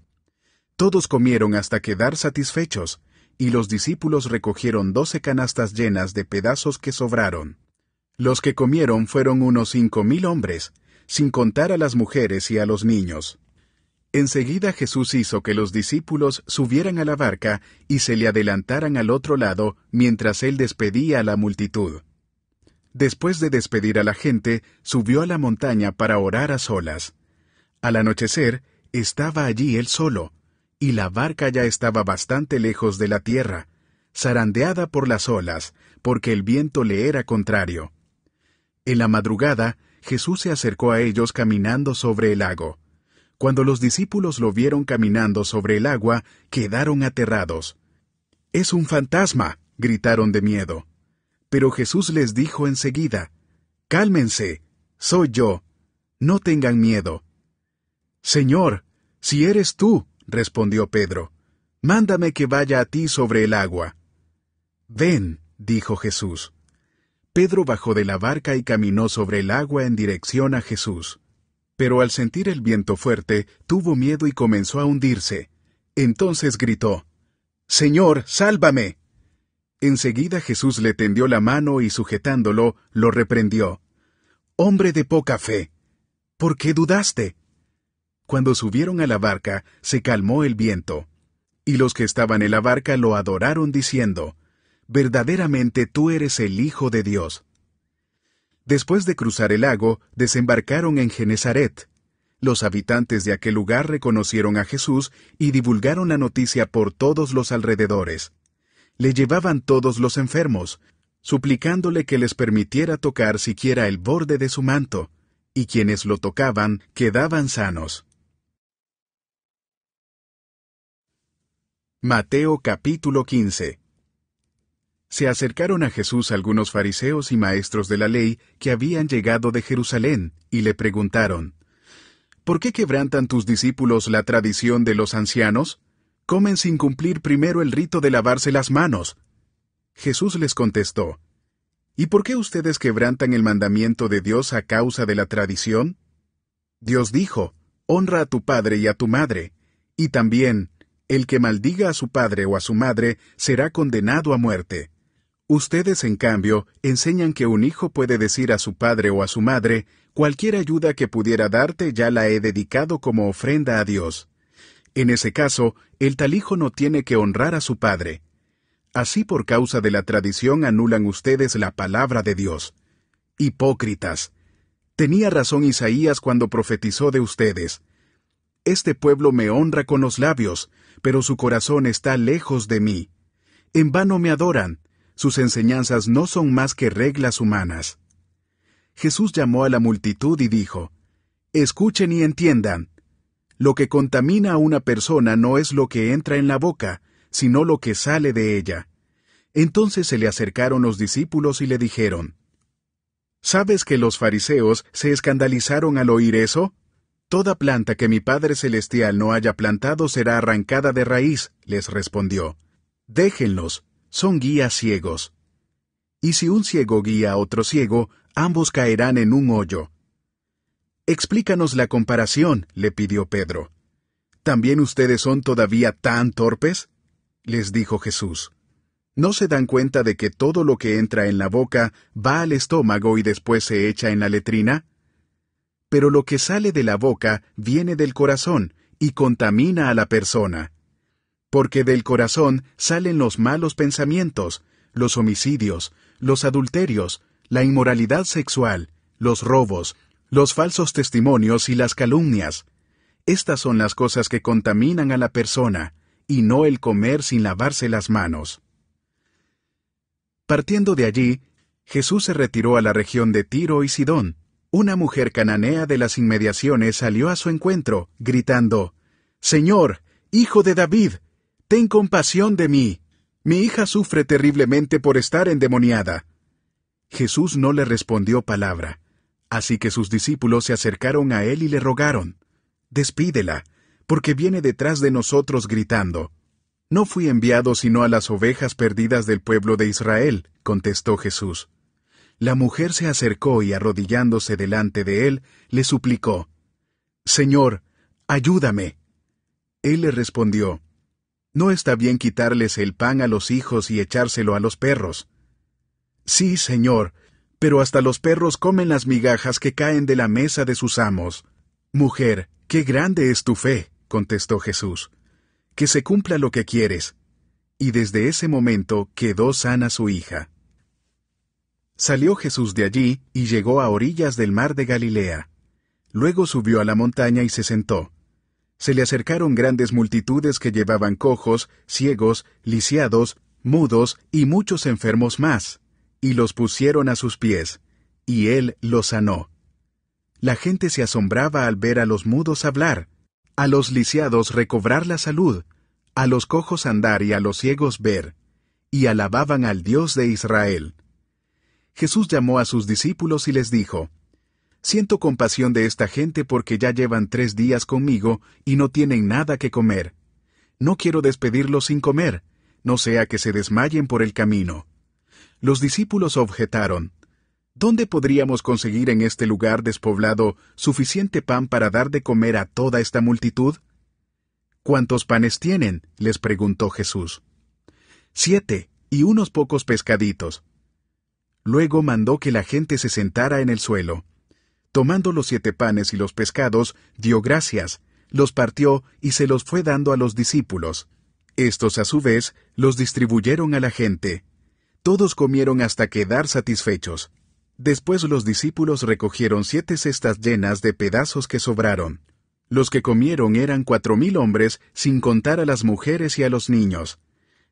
Todos comieron hasta quedar satisfechos, y los discípulos recogieron doce canastas llenas de pedazos que sobraron. Los que comieron fueron unos cinco mil hombres, sin contar a las mujeres y a los niños. Enseguida Jesús hizo que los discípulos subieran a la barca y se le adelantaran al otro lado mientras él despedía a la multitud. Después de despedir a la gente, subió a la montaña para orar a solas. Al anochecer, estaba allí él solo, y la barca ya estaba bastante lejos de la tierra, zarandeada por las olas, porque el viento le era contrario. En la madrugada, Jesús se acercó a ellos caminando sobre el lago. Cuando los discípulos lo vieron caminando sobre el agua, quedaron aterrados. Es un fantasma, gritaron de miedo. Pero Jesús les dijo enseguida, Cálmense, soy yo, no tengan miedo. Señor, si eres tú, respondió Pedro, mándame que vaya a ti sobre el agua. Ven, dijo Jesús. Pedro bajó de la barca y caminó sobre el agua en dirección a Jesús. Pero al sentir el viento fuerte, tuvo miedo y comenzó a hundirse. Entonces gritó, Señor, sálvame. Enseguida Jesús le tendió la mano y sujetándolo, lo reprendió. Hombre de poca fe, ¿por qué dudaste? Cuando subieron a la barca, se calmó el viento. Y los que estaban en la barca lo adoraron diciendo, verdaderamente tú eres el Hijo de Dios. Después de cruzar el lago, desembarcaron en Genezaret. Los habitantes de aquel lugar reconocieron a Jesús y divulgaron la noticia por todos los alrededores. Le llevaban todos los enfermos, suplicándole que les permitiera tocar siquiera el borde de su manto, y quienes lo tocaban quedaban sanos. Mateo capítulo 15 se acercaron a Jesús algunos fariseos y maestros de la ley que habían llegado de Jerusalén, y le preguntaron, ¿Por qué quebrantan tus discípulos la tradición de los ancianos? Comen sin cumplir primero el rito de lavarse las manos. Jesús les contestó, ¿Y por qué ustedes quebrantan el mandamiento de Dios a causa de la tradición? Dios dijo, Honra a tu padre y a tu madre, y también, el que maldiga a su padre o a su madre será condenado a muerte. Ustedes, en cambio, enseñan que un hijo puede decir a su padre o a su madre, cualquier ayuda que pudiera darte ya la he dedicado como ofrenda a Dios. En ese caso, el tal hijo no tiene que honrar a su padre. Así por causa de la tradición anulan ustedes la palabra de Dios. Hipócritas. Tenía razón Isaías cuando profetizó de ustedes. Este pueblo me honra con los labios, pero su corazón está lejos de mí. En vano me adoran, sus enseñanzas no son más que reglas humanas. Jesús llamó a la multitud y dijo, Escuchen y entiendan. Lo que contamina a una persona no es lo que entra en la boca, sino lo que sale de ella. Entonces se le acercaron los discípulos y le dijeron, ¿Sabes que los fariseos se escandalizaron al oír eso? Toda planta que mi Padre Celestial no haya plantado será arrancada de raíz, les respondió. Déjenlos, son guías ciegos. Y si un ciego guía a otro ciego, ambos caerán en un hoyo. Explícanos la comparación, le pidió Pedro. ¿También ustedes son todavía tan torpes? les dijo Jesús. ¿No se dan cuenta de que todo lo que entra en la boca va al estómago y después se echa en la letrina? Pero lo que sale de la boca viene del corazón y contamina a la persona porque del corazón salen los malos pensamientos, los homicidios, los adulterios, la inmoralidad sexual, los robos, los falsos testimonios y las calumnias. Estas son las cosas que contaminan a la persona, y no el comer sin lavarse las manos. Partiendo de allí, Jesús se retiró a la región de Tiro y Sidón. Una mujer cananea de las inmediaciones salió a su encuentro, gritando, Señor, Hijo de David, Ten compasión de mí. Mi hija sufre terriblemente por estar endemoniada. Jesús no le respondió palabra, así que sus discípulos se acercaron a él y le rogaron, Despídela, porque viene detrás de nosotros gritando. No fui enviado sino a las ovejas perdidas del pueblo de Israel, contestó Jesús. La mujer se acercó y arrodillándose delante de él, le suplicó, Señor, ayúdame. Él le respondió, no está bien quitarles el pan a los hijos y echárselo a los perros. Sí, señor, pero hasta los perros comen las migajas que caen de la mesa de sus amos. Mujer, qué grande es tu fe, contestó Jesús. Que se cumpla lo que quieres. Y desde ese momento quedó sana su hija. Salió Jesús de allí y llegó a orillas del mar de Galilea. Luego subió a la montaña y se sentó se le acercaron grandes multitudes que llevaban cojos, ciegos, lisiados, mudos y muchos enfermos más, y los pusieron a sus pies, y él los sanó. La gente se asombraba al ver a los mudos hablar, a los lisiados recobrar la salud, a los cojos andar y a los ciegos ver, y alababan al Dios de Israel. Jesús llamó a sus discípulos y les dijo, Siento compasión de esta gente porque ya llevan tres días conmigo y no tienen nada que comer. No quiero despedirlos sin comer, no sea que se desmayen por el camino. Los discípulos objetaron, ¿Dónde podríamos conseguir en este lugar despoblado suficiente pan para dar de comer a toda esta multitud? ¿Cuántos panes tienen? les preguntó Jesús. Siete, y unos pocos pescaditos. Luego mandó que la gente se sentara en el suelo. Tomando los siete panes y los pescados, dio gracias, los partió y se los fue dando a los discípulos. Estos a su vez los distribuyeron a la gente. Todos comieron hasta quedar satisfechos. Después los discípulos recogieron siete cestas llenas de pedazos que sobraron. Los que comieron eran cuatro mil hombres, sin contar a las mujeres y a los niños.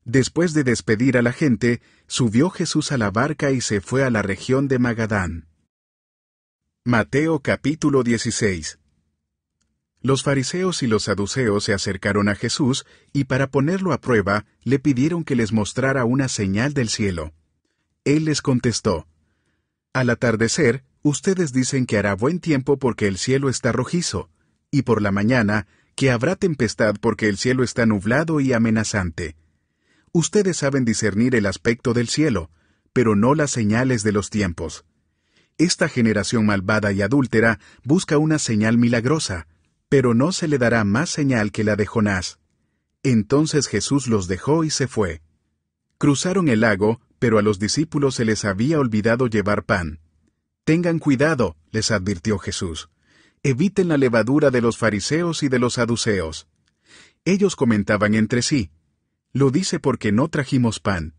Después de despedir a la gente, subió Jesús a la barca y se fue a la región de Magadán. Mateo capítulo 16 Los fariseos y los saduceos se acercaron a Jesús y para ponerlo a prueba le pidieron que les mostrara una señal del cielo. Él les contestó, Al atardecer, ustedes dicen que hará buen tiempo porque el cielo está rojizo, y por la mañana, que habrá tempestad porque el cielo está nublado y amenazante. Ustedes saben discernir el aspecto del cielo, pero no las señales de los tiempos. Esta generación malvada y adúltera busca una señal milagrosa, pero no se le dará más señal que la de Jonás. Entonces Jesús los dejó y se fue. Cruzaron el lago, pero a los discípulos se les había olvidado llevar pan. Tengan cuidado, les advirtió Jesús. Eviten la levadura de los fariseos y de los saduceos. Ellos comentaban entre sí. Lo dice porque no trajimos pan.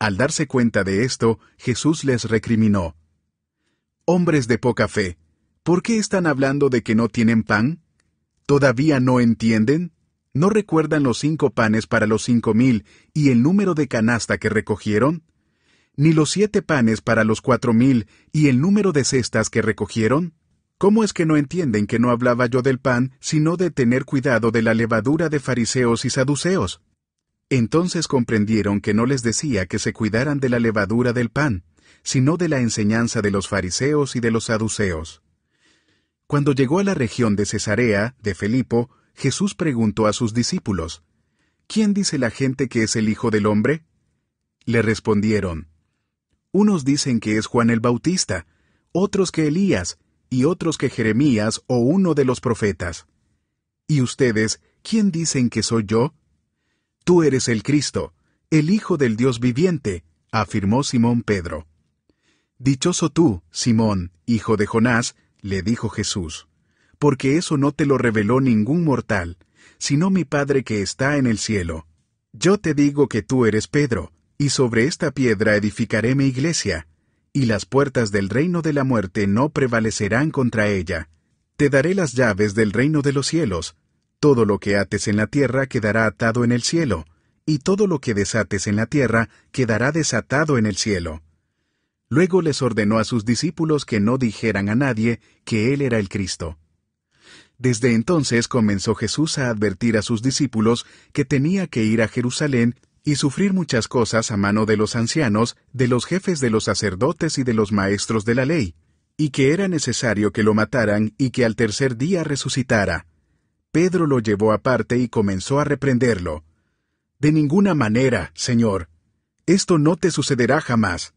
Al darse cuenta de esto, Jesús les recriminó. Hombres de poca fe, ¿por qué están hablando de que no tienen pan? ¿Todavía no entienden? ¿No recuerdan los cinco panes para los cinco mil y el número de canasta que recogieron? ¿Ni los siete panes para los cuatro mil y el número de cestas que recogieron? ¿Cómo es que no entienden que no hablaba yo del pan, sino de tener cuidado de la levadura de fariseos y saduceos? Entonces comprendieron que no les decía que se cuidaran de la levadura del pan, sino de la enseñanza de los fariseos y de los saduceos. Cuando llegó a la región de Cesarea, de Felipo, Jesús preguntó a sus discípulos, ¿Quién dice la gente que es el Hijo del Hombre? Le respondieron, Unos dicen que es Juan el Bautista, otros que Elías, y otros que Jeremías o uno de los profetas. ¿Y ustedes, quién dicen que soy yo? Tú eres el Cristo, el Hijo del Dios viviente, afirmó Simón Pedro. Dichoso tú, Simón, hijo de Jonás, le dijo Jesús, porque eso no te lo reveló ningún mortal, sino mi Padre que está en el cielo. Yo te digo que tú eres Pedro, y sobre esta piedra edificaré mi iglesia, y las puertas del reino de la muerte no prevalecerán contra ella. Te daré las llaves del reino de los cielos, todo lo que ates en la tierra quedará atado en el cielo, y todo lo que desates en la tierra quedará desatado en el cielo. Luego les ordenó a sus discípulos que no dijeran a nadie que Él era el Cristo. Desde entonces comenzó Jesús a advertir a sus discípulos que tenía que ir a Jerusalén y sufrir muchas cosas a mano de los ancianos, de los jefes de los sacerdotes y de los maestros de la ley, y que era necesario que lo mataran y que al tercer día resucitara. Pedro lo llevó aparte y comenzó a reprenderlo. De ninguna manera, Señor. Esto no te sucederá jamás.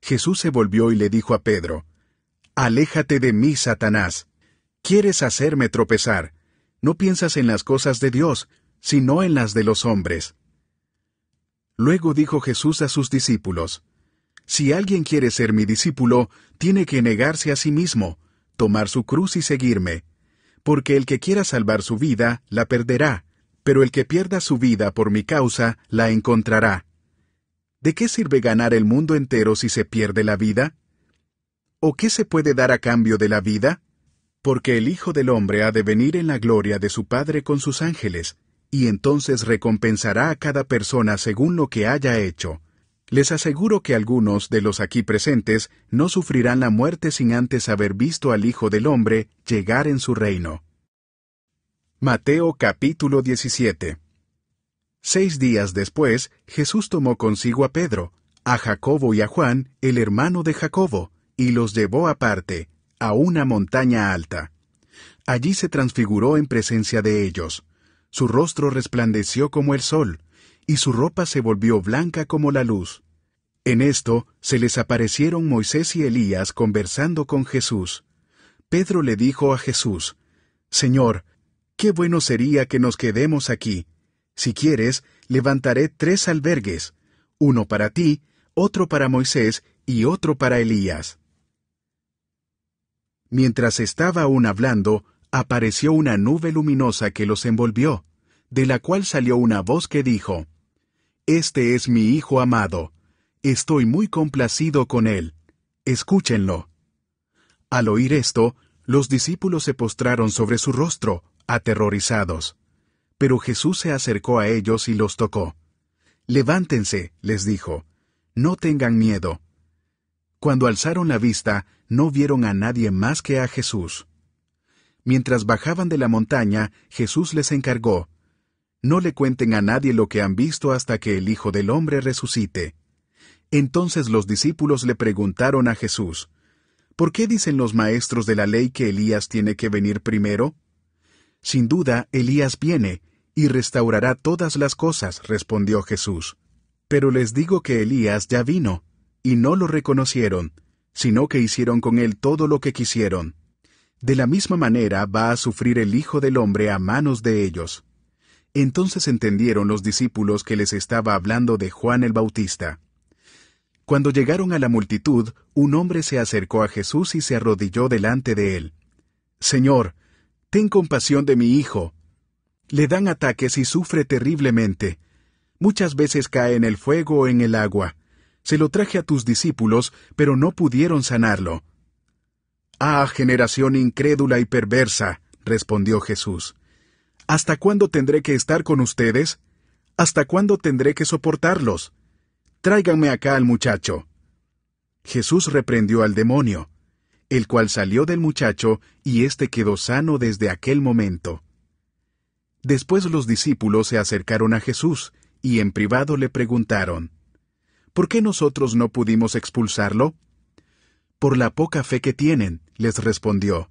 Jesús se volvió y le dijo a Pedro, Aléjate de mí, Satanás. Quieres hacerme tropezar. No piensas en las cosas de Dios, sino en las de los hombres. Luego dijo Jesús a sus discípulos, Si alguien quiere ser mi discípulo, tiene que negarse a sí mismo, tomar su cruz y seguirme, porque el que quiera salvar su vida, la perderá, pero el que pierda su vida por mi causa, la encontrará. ¿De qué sirve ganar el mundo entero si se pierde la vida? ¿O qué se puede dar a cambio de la vida? Porque el Hijo del Hombre ha de venir en la gloria de su Padre con sus ángeles, y entonces recompensará a cada persona según lo que haya hecho. Les aseguro que algunos de los aquí presentes no sufrirán la muerte sin antes haber visto al Hijo del Hombre llegar en su reino. Mateo capítulo 17 Seis días después, Jesús tomó consigo a Pedro, a Jacobo y a Juan, el hermano de Jacobo, y los llevó aparte, a una montaña alta. Allí se transfiguró en presencia de ellos. Su rostro resplandeció como el sol, y su ropa se volvió blanca como la luz. En esto se les aparecieron Moisés y Elías conversando con Jesús. Pedro le dijo a Jesús, Señor, qué bueno sería que nos quedemos aquí si quieres, levantaré tres albergues, uno para ti, otro para Moisés y otro para Elías. Mientras estaba aún hablando, apareció una nube luminosa que los envolvió, de la cual salió una voz que dijo, Este es mi Hijo amado, estoy muy complacido con él, escúchenlo. Al oír esto, los discípulos se postraron sobre su rostro, aterrorizados. Pero Jesús se acercó a ellos y los tocó. Levántense, les dijo, no tengan miedo. Cuando alzaron la vista, no vieron a nadie más que a Jesús. Mientras bajaban de la montaña, Jesús les encargó, No le cuenten a nadie lo que han visto hasta que el Hijo del Hombre resucite. Entonces los discípulos le preguntaron a Jesús, ¿Por qué dicen los maestros de la ley que Elías tiene que venir primero? Sin duda, Elías viene, y restaurará todas las cosas, respondió Jesús. Pero les digo que Elías ya vino, y no lo reconocieron, sino que hicieron con él todo lo que quisieron. De la misma manera va a sufrir el Hijo del Hombre a manos de ellos. Entonces entendieron los discípulos que les estaba hablando de Juan el Bautista. Cuando llegaron a la multitud, un hombre se acercó a Jesús y se arrodilló delante de él. Señor, ten compasión de mi hijo, le dan ataques y sufre terriblemente. Muchas veces cae en el fuego o en el agua. Se lo traje a tus discípulos, pero no pudieron sanarlo. Ah, generación incrédula y perversa, respondió Jesús. ¿Hasta cuándo tendré que estar con ustedes? ¿Hasta cuándo tendré que soportarlos? Tráiganme acá al muchacho. Jesús reprendió al demonio, el cual salió del muchacho y éste quedó sano desde aquel momento. Después los discípulos se acercaron a Jesús y en privado le preguntaron, ¿Por qué nosotros no pudimos expulsarlo? Por la poca fe que tienen, les respondió.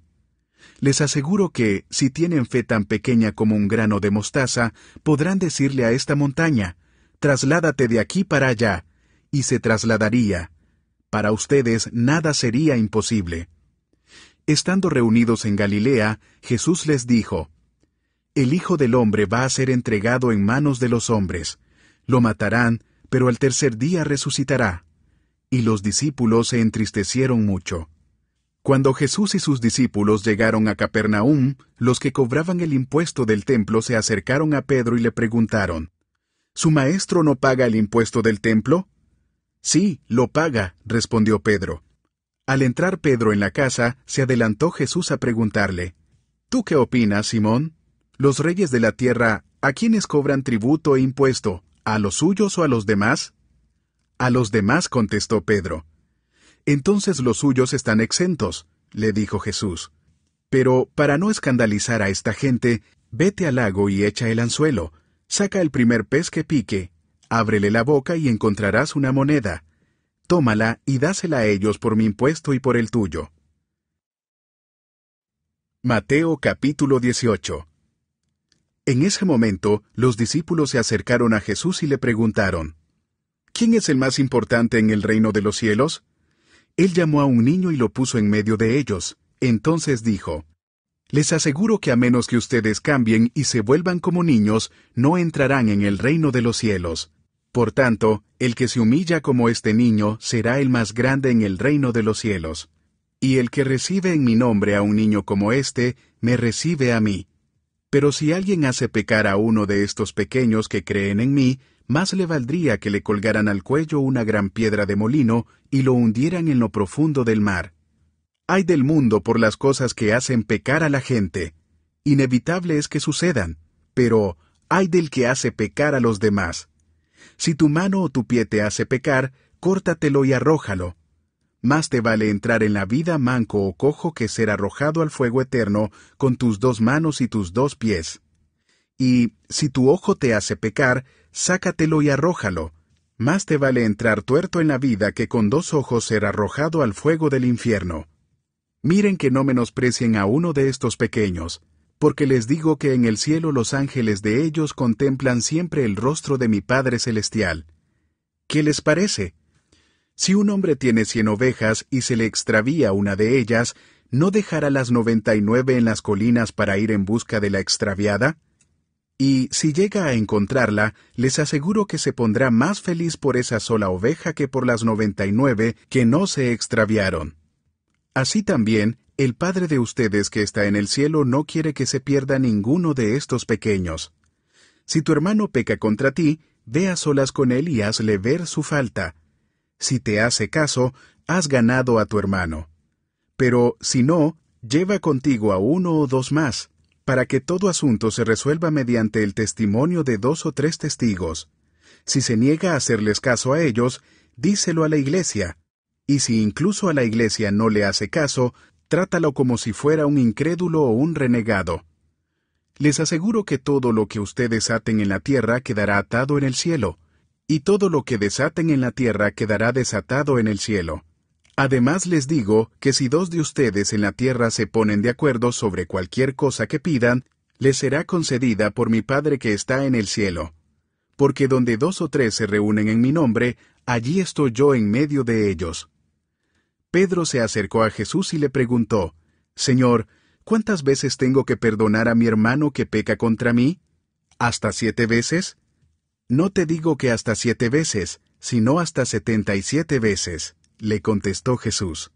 Les aseguro que, si tienen fe tan pequeña como un grano de mostaza, podrán decirle a esta montaña, trasládate de aquí para allá, y se trasladaría. Para ustedes nada sería imposible. Estando reunidos en Galilea, Jesús les dijo, el Hijo del Hombre va a ser entregado en manos de los hombres. Lo matarán, pero al tercer día resucitará. Y los discípulos se entristecieron mucho. Cuando Jesús y sus discípulos llegaron a Capernaum, los que cobraban el impuesto del templo se acercaron a Pedro y le preguntaron, ¿Su maestro no paga el impuesto del templo? Sí, lo paga, respondió Pedro. Al entrar Pedro en la casa, se adelantó Jesús a preguntarle, ¿Tú qué opinas, Simón? los reyes de la tierra, ¿a quienes cobran tributo e impuesto? ¿A los suyos o a los demás? A los demás contestó Pedro. Entonces los suyos están exentos, le dijo Jesús. Pero para no escandalizar a esta gente, vete al lago y echa el anzuelo, saca el primer pez que pique, ábrele la boca y encontrarás una moneda. Tómala y dásela a ellos por mi impuesto y por el tuyo. Mateo capítulo 18 en ese momento, los discípulos se acercaron a Jesús y le preguntaron, ¿Quién es el más importante en el reino de los cielos? Él llamó a un niño y lo puso en medio de ellos. Entonces dijo, Les aseguro que a menos que ustedes cambien y se vuelvan como niños, no entrarán en el reino de los cielos. Por tanto, el que se humilla como este niño será el más grande en el reino de los cielos. Y el que recibe en mi nombre a un niño como este, me recibe a mí. Pero si alguien hace pecar a uno de estos pequeños que creen en mí, más le valdría que le colgaran al cuello una gran piedra de molino y lo hundieran en lo profundo del mar. Hay del mundo por las cosas que hacen pecar a la gente. Inevitable es que sucedan, pero hay del que hace pecar a los demás. Si tu mano o tu pie te hace pecar, córtatelo y arrójalo, más te vale entrar en la vida manco o cojo que ser arrojado al fuego eterno con tus dos manos y tus dos pies. Y, si tu ojo te hace pecar, sácatelo y arrójalo. Más te vale entrar tuerto en la vida que con dos ojos ser arrojado al fuego del infierno. Miren que no menosprecien a uno de estos pequeños, porque les digo que en el cielo los ángeles de ellos contemplan siempre el rostro de mi Padre Celestial. ¿Qué les parece? Si un hombre tiene cien ovejas y se le extravía una de ellas, ¿no dejará las noventa y nueve en las colinas para ir en busca de la extraviada? Y si llega a encontrarla, les aseguro que se pondrá más feliz por esa sola oveja que por las noventa y nueve que no se extraviaron. Así también, el Padre de ustedes que está en el cielo no quiere que se pierda ninguno de estos pequeños. Si tu hermano peca contra ti, ve a solas con él y hazle ver su falta si te hace caso, has ganado a tu hermano. Pero si no, lleva contigo a uno o dos más, para que todo asunto se resuelva mediante el testimonio de dos o tres testigos. Si se niega a hacerles caso a ellos, díselo a la iglesia. Y si incluso a la iglesia no le hace caso, trátalo como si fuera un incrédulo o un renegado. Les aseguro que todo lo que ustedes aten en la tierra quedará atado en el cielo, y todo lo que desaten en la tierra quedará desatado en el cielo. Además les digo que si dos de ustedes en la tierra se ponen de acuerdo sobre cualquier cosa que pidan, les será concedida por mi Padre que está en el cielo. Porque donde dos o tres se reúnen en mi nombre, allí estoy yo en medio de ellos. Pedro se acercó a Jesús y le preguntó, Señor, ¿cuántas veces tengo que perdonar a mi hermano que peca contra mí? ¿Hasta siete veces? No te digo que hasta siete veces, sino hasta setenta y siete veces, le contestó Jesús.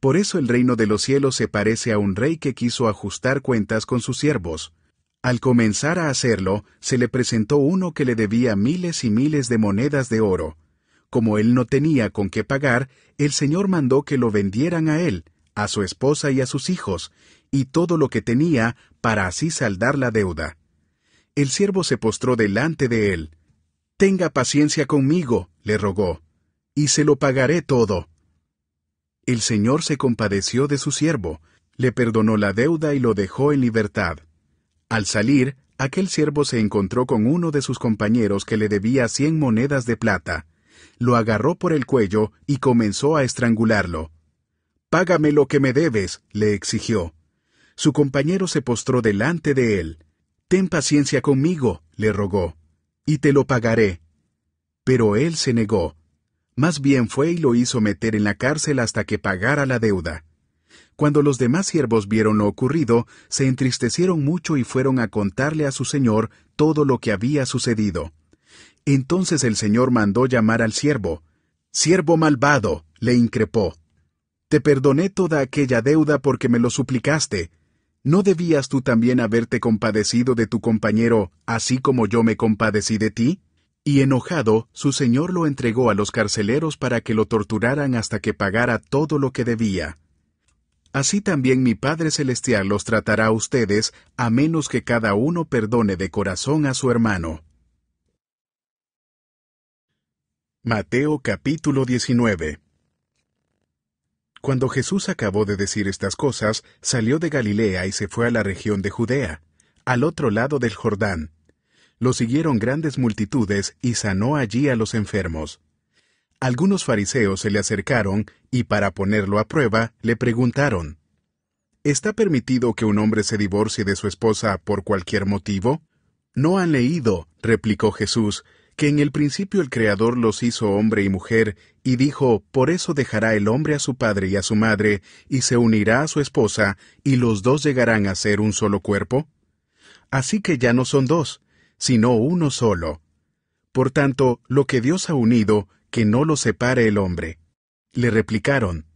Por eso el reino de los cielos se parece a un rey que quiso ajustar cuentas con sus siervos. Al comenzar a hacerlo, se le presentó uno que le debía miles y miles de monedas de oro. Como él no tenía con qué pagar, el Señor mandó que lo vendieran a él, a su esposa y a sus hijos, y todo lo que tenía, para así saldar la deuda. El siervo se postró delante de él. Tenga paciencia conmigo, le rogó, y se lo pagaré todo. El Señor se compadeció de su siervo, le perdonó la deuda y lo dejó en libertad. Al salir, aquel siervo se encontró con uno de sus compañeros que le debía cien monedas de plata. Lo agarró por el cuello y comenzó a estrangularlo. Págame lo que me debes, le exigió. Su compañero se postró delante de él. Ten paciencia conmigo, le rogó, y te lo pagaré. Pero él se negó. Más bien fue y lo hizo meter en la cárcel hasta que pagara la deuda. Cuando los demás siervos vieron lo ocurrido, se entristecieron mucho y fueron a contarle a su señor todo lo que había sucedido. Entonces el señor mandó llamar al siervo. Siervo malvado, le increpó. Te perdoné toda aquella deuda porque me lo suplicaste, ¿No debías tú también haberte compadecido de tu compañero, así como yo me compadecí de ti? Y enojado, su señor lo entregó a los carceleros para que lo torturaran hasta que pagara todo lo que debía. Así también mi Padre Celestial los tratará a ustedes, a menos que cada uno perdone de corazón a su hermano. Mateo capítulo 19 cuando Jesús acabó de decir estas cosas, salió de Galilea y se fue a la región de Judea, al otro lado del Jordán. Lo siguieron grandes multitudes y sanó allí a los enfermos. Algunos fariseos se le acercaron y para ponerlo a prueba le preguntaron, ¿Está permitido que un hombre se divorcie de su esposa por cualquier motivo? No han leído, replicó Jesús, que en el principio el Creador los hizo hombre y mujer, y dijo, Por eso dejará el hombre a su padre y a su madre, y se unirá a su esposa, y los dos llegarán a ser un solo cuerpo? Así que ya no son dos, sino uno solo. Por tanto, lo que Dios ha unido, que no lo separe el hombre. Le replicaron,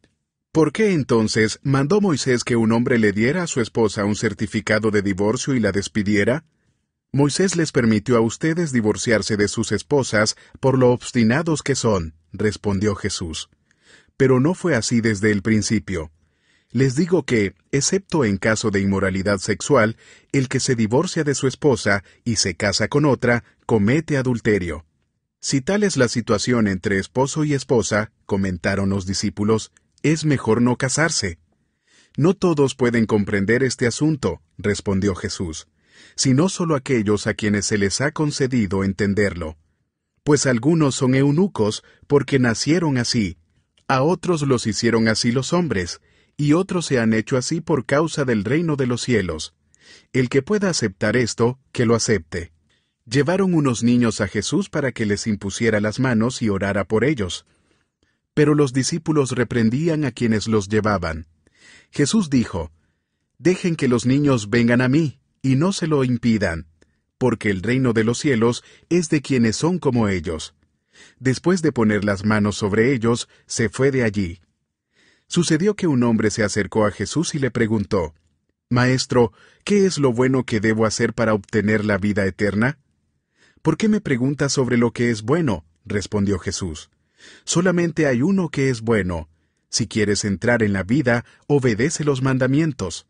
¿Por qué entonces mandó Moisés que un hombre le diera a su esposa un certificado de divorcio y la despidiera? Moisés les permitió a ustedes divorciarse de sus esposas por lo obstinados que son, respondió Jesús. Pero no fue así desde el principio. Les digo que, excepto en caso de inmoralidad sexual, el que se divorcia de su esposa y se casa con otra, comete adulterio. Si tal es la situación entre esposo y esposa, comentaron los discípulos, es mejor no casarse. No todos pueden comprender este asunto, respondió Jesús sino solo aquellos a quienes se les ha concedido entenderlo. Pues algunos son eunucos porque nacieron así, a otros los hicieron así los hombres, y otros se han hecho así por causa del reino de los cielos. El que pueda aceptar esto, que lo acepte. Llevaron unos niños a Jesús para que les impusiera las manos y orara por ellos. Pero los discípulos reprendían a quienes los llevaban. Jesús dijo, Dejen que los niños vengan a mí, y no se lo impidan, porque el reino de los cielos es de quienes son como ellos. Después de poner las manos sobre ellos, se fue de allí. Sucedió que un hombre se acercó a Jesús y le preguntó, Maestro, ¿qué es lo bueno que debo hacer para obtener la vida eterna? ¿Por qué me preguntas sobre lo que es bueno? respondió Jesús. Solamente hay uno que es bueno. Si quieres entrar en la vida, obedece los mandamientos.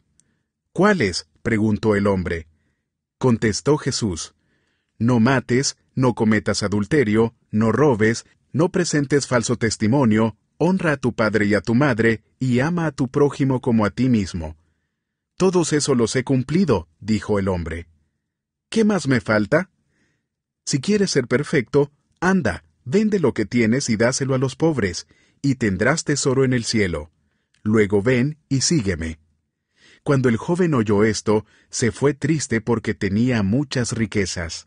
¿Cuáles? preguntó el hombre. Contestó Jesús, No mates, no cometas adulterio, no robes, no presentes falso testimonio, honra a tu padre y a tu madre, y ama a tu prójimo como a ti mismo. Todos eso los he cumplido, dijo el hombre. ¿Qué más me falta? Si quieres ser perfecto, anda, vende lo que tienes y dáselo a los pobres, y tendrás tesoro en el cielo. Luego ven y sígueme. Cuando el joven oyó esto, se fue triste porque tenía muchas riquezas.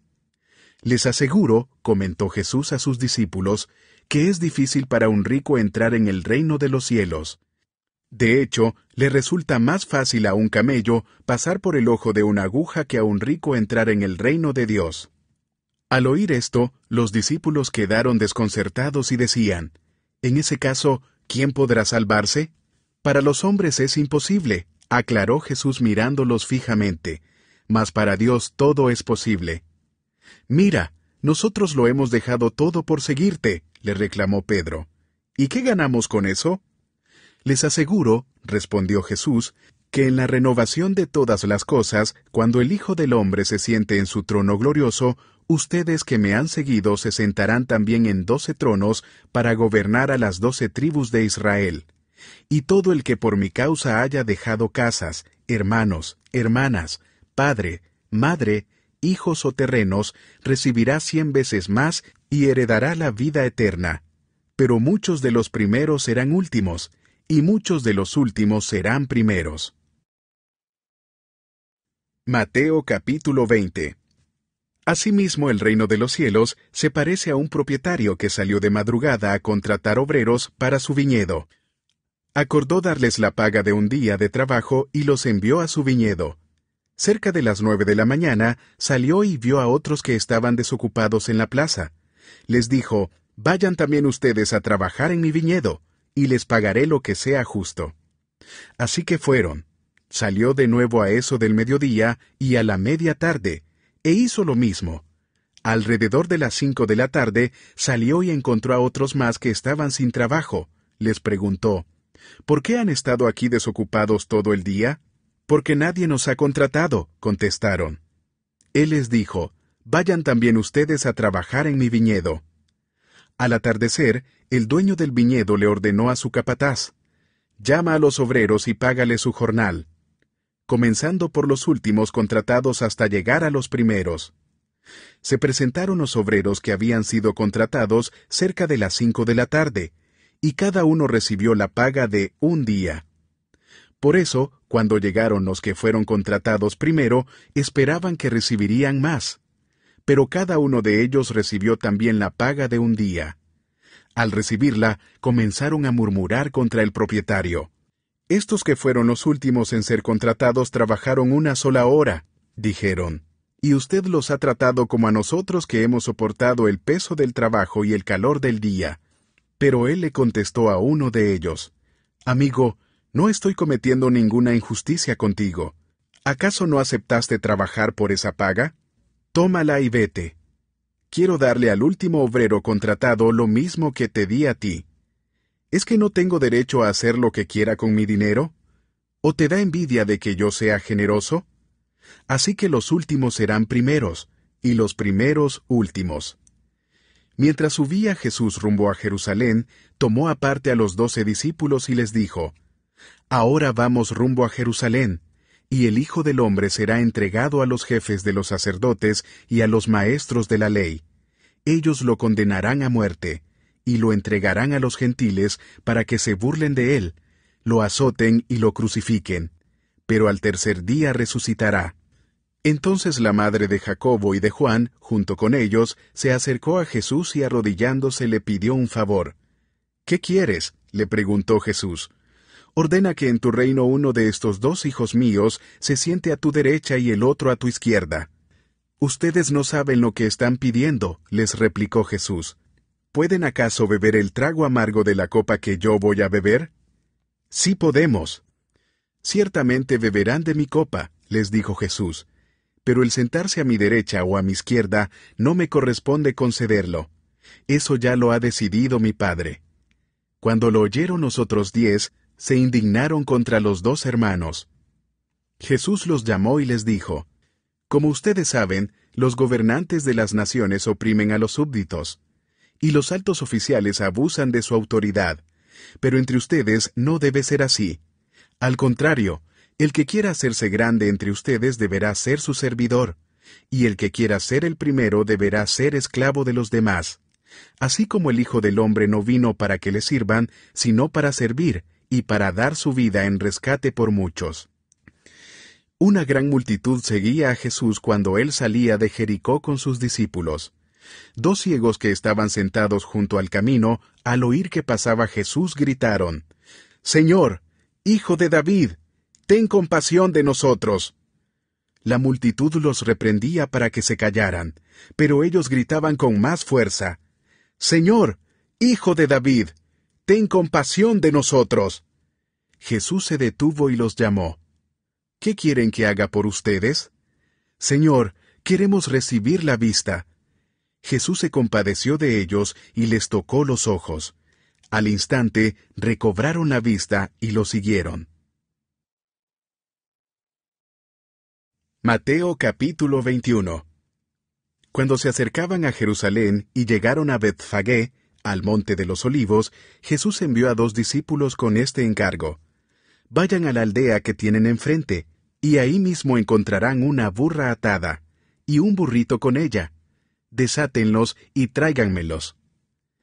Les aseguro, comentó Jesús a sus discípulos, que es difícil para un rico entrar en el reino de los cielos. De hecho, le resulta más fácil a un camello pasar por el ojo de una aguja que a un rico entrar en el reino de Dios. Al oír esto, los discípulos quedaron desconcertados y decían, En ese caso, ¿quién podrá salvarse? Para los hombres es imposible, aclaró Jesús mirándolos fijamente, mas para Dios todo es posible. Mira, nosotros lo hemos dejado todo por seguirte, le reclamó Pedro. ¿Y qué ganamos con eso? Les aseguro, respondió Jesús, que en la renovación de todas las cosas, cuando el Hijo del Hombre se siente en su trono glorioso, ustedes que me han seguido se sentarán también en doce tronos para gobernar a las doce tribus de Israel y todo el que por mi causa haya dejado casas, hermanos, hermanas, padre, madre, hijos o terrenos, recibirá cien veces más y heredará la vida eterna. Pero muchos de los primeros serán últimos, y muchos de los últimos serán primeros. Mateo capítulo 20 Asimismo, el reino de los cielos se parece a un propietario que salió de madrugada a contratar obreros para su viñedo acordó darles la paga de un día de trabajo y los envió a su viñedo. Cerca de las nueve de la mañana salió y vio a otros que estaban desocupados en la plaza. Les dijo, Vayan también ustedes a trabajar en mi viñedo, y les pagaré lo que sea justo. Así que fueron. Salió de nuevo a eso del mediodía y a la media tarde, e hizo lo mismo. Alrededor de las cinco de la tarde salió y encontró a otros más que estaban sin trabajo. Les preguntó, ¿Por qué han estado aquí desocupados todo el día? Porque nadie nos ha contratado, contestaron. Él les dijo, Vayan también ustedes a trabajar en mi viñedo. Al atardecer, el dueño del viñedo le ordenó a su capataz, Llama a los obreros y págale su jornal, comenzando por los últimos contratados hasta llegar a los primeros. Se presentaron los obreros que habían sido contratados cerca de las cinco de la tarde, y cada uno recibió la paga de un día. Por eso, cuando llegaron los que fueron contratados primero, esperaban que recibirían más. Pero cada uno de ellos recibió también la paga de un día. Al recibirla, comenzaron a murmurar contra el propietario. Estos que fueron los últimos en ser contratados trabajaron una sola hora, dijeron, y usted los ha tratado como a nosotros que hemos soportado el peso del trabajo y el calor del día. Pero él le contestó a uno de ellos, Amigo, no estoy cometiendo ninguna injusticia contigo. ¿Acaso no aceptaste trabajar por esa paga? Tómala y vete. Quiero darle al último obrero contratado lo mismo que te di a ti. ¿Es que no tengo derecho a hacer lo que quiera con mi dinero? ¿O te da envidia de que yo sea generoso? Así que los últimos serán primeros, y los primeros últimos. Mientras subía Jesús rumbo a Jerusalén, tomó aparte a los doce discípulos y les dijo, Ahora vamos rumbo a Jerusalén, y el Hijo del hombre será entregado a los jefes de los sacerdotes y a los maestros de la ley. Ellos lo condenarán a muerte, y lo entregarán a los gentiles para que se burlen de él, lo azoten y lo crucifiquen, pero al tercer día resucitará. Entonces la madre de Jacobo y de Juan, junto con ellos, se acercó a Jesús y arrodillándose le pidió un favor. ¿Qué quieres? le preguntó Jesús. Ordena que en tu reino uno de estos dos hijos míos se siente a tu derecha y el otro a tu izquierda. Ustedes no saben lo que están pidiendo, les replicó Jesús. ¿Pueden acaso beber el trago amargo de la copa que yo voy a beber? Sí podemos. Ciertamente beberán de mi copa, les dijo Jesús, pero el sentarse a mi derecha o a mi izquierda no me corresponde concederlo. Eso ya lo ha decidido mi padre. Cuando lo oyeron los otros diez, se indignaron contra los dos hermanos. Jesús los llamó y les dijo, Como ustedes saben, los gobernantes de las naciones oprimen a los súbditos, y los altos oficiales abusan de su autoridad, pero entre ustedes no debe ser así. Al contrario, el que quiera hacerse grande entre ustedes deberá ser su servidor, y el que quiera ser el primero deberá ser esclavo de los demás. Así como el Hijo del Hombre no vino para que le sirvan, sino para servir, y para dar su vida en rescate por muchos. Una gran multitud seguía a Jesús cuando él salía de Jericó con sus discípulos. Dos ciegos que estaban sentados junto al camino, al oír que pasaba Jesús, gritaron, Señor, Hijo de David, ten compasión de nosotros. La multitud los reprendía para que se callaran, pero ellos gritaban con más fuerza, Señor, Hijo de David, ten compasión de nosotros. Jesús se detuvo y los llamó. ¿Qué quieren que haga por ustedes? Señor, queremos recibir la vista. Jesús se compadeció de ellos y les tocó los ojos. Al instante recobraron la vista y lo siguieron. Mateo capítulo 21 Cuando se acercaban a Jerusalén y llegaron a Betfagé, al monte de los olivos, Jesús envió a dos discípulos con este encargo. Vayan a la aldea que tienen enfrente, y ahí mismo encontrarán una burra atada, y un burrito con ella. Desátenlos y tráiganmelos.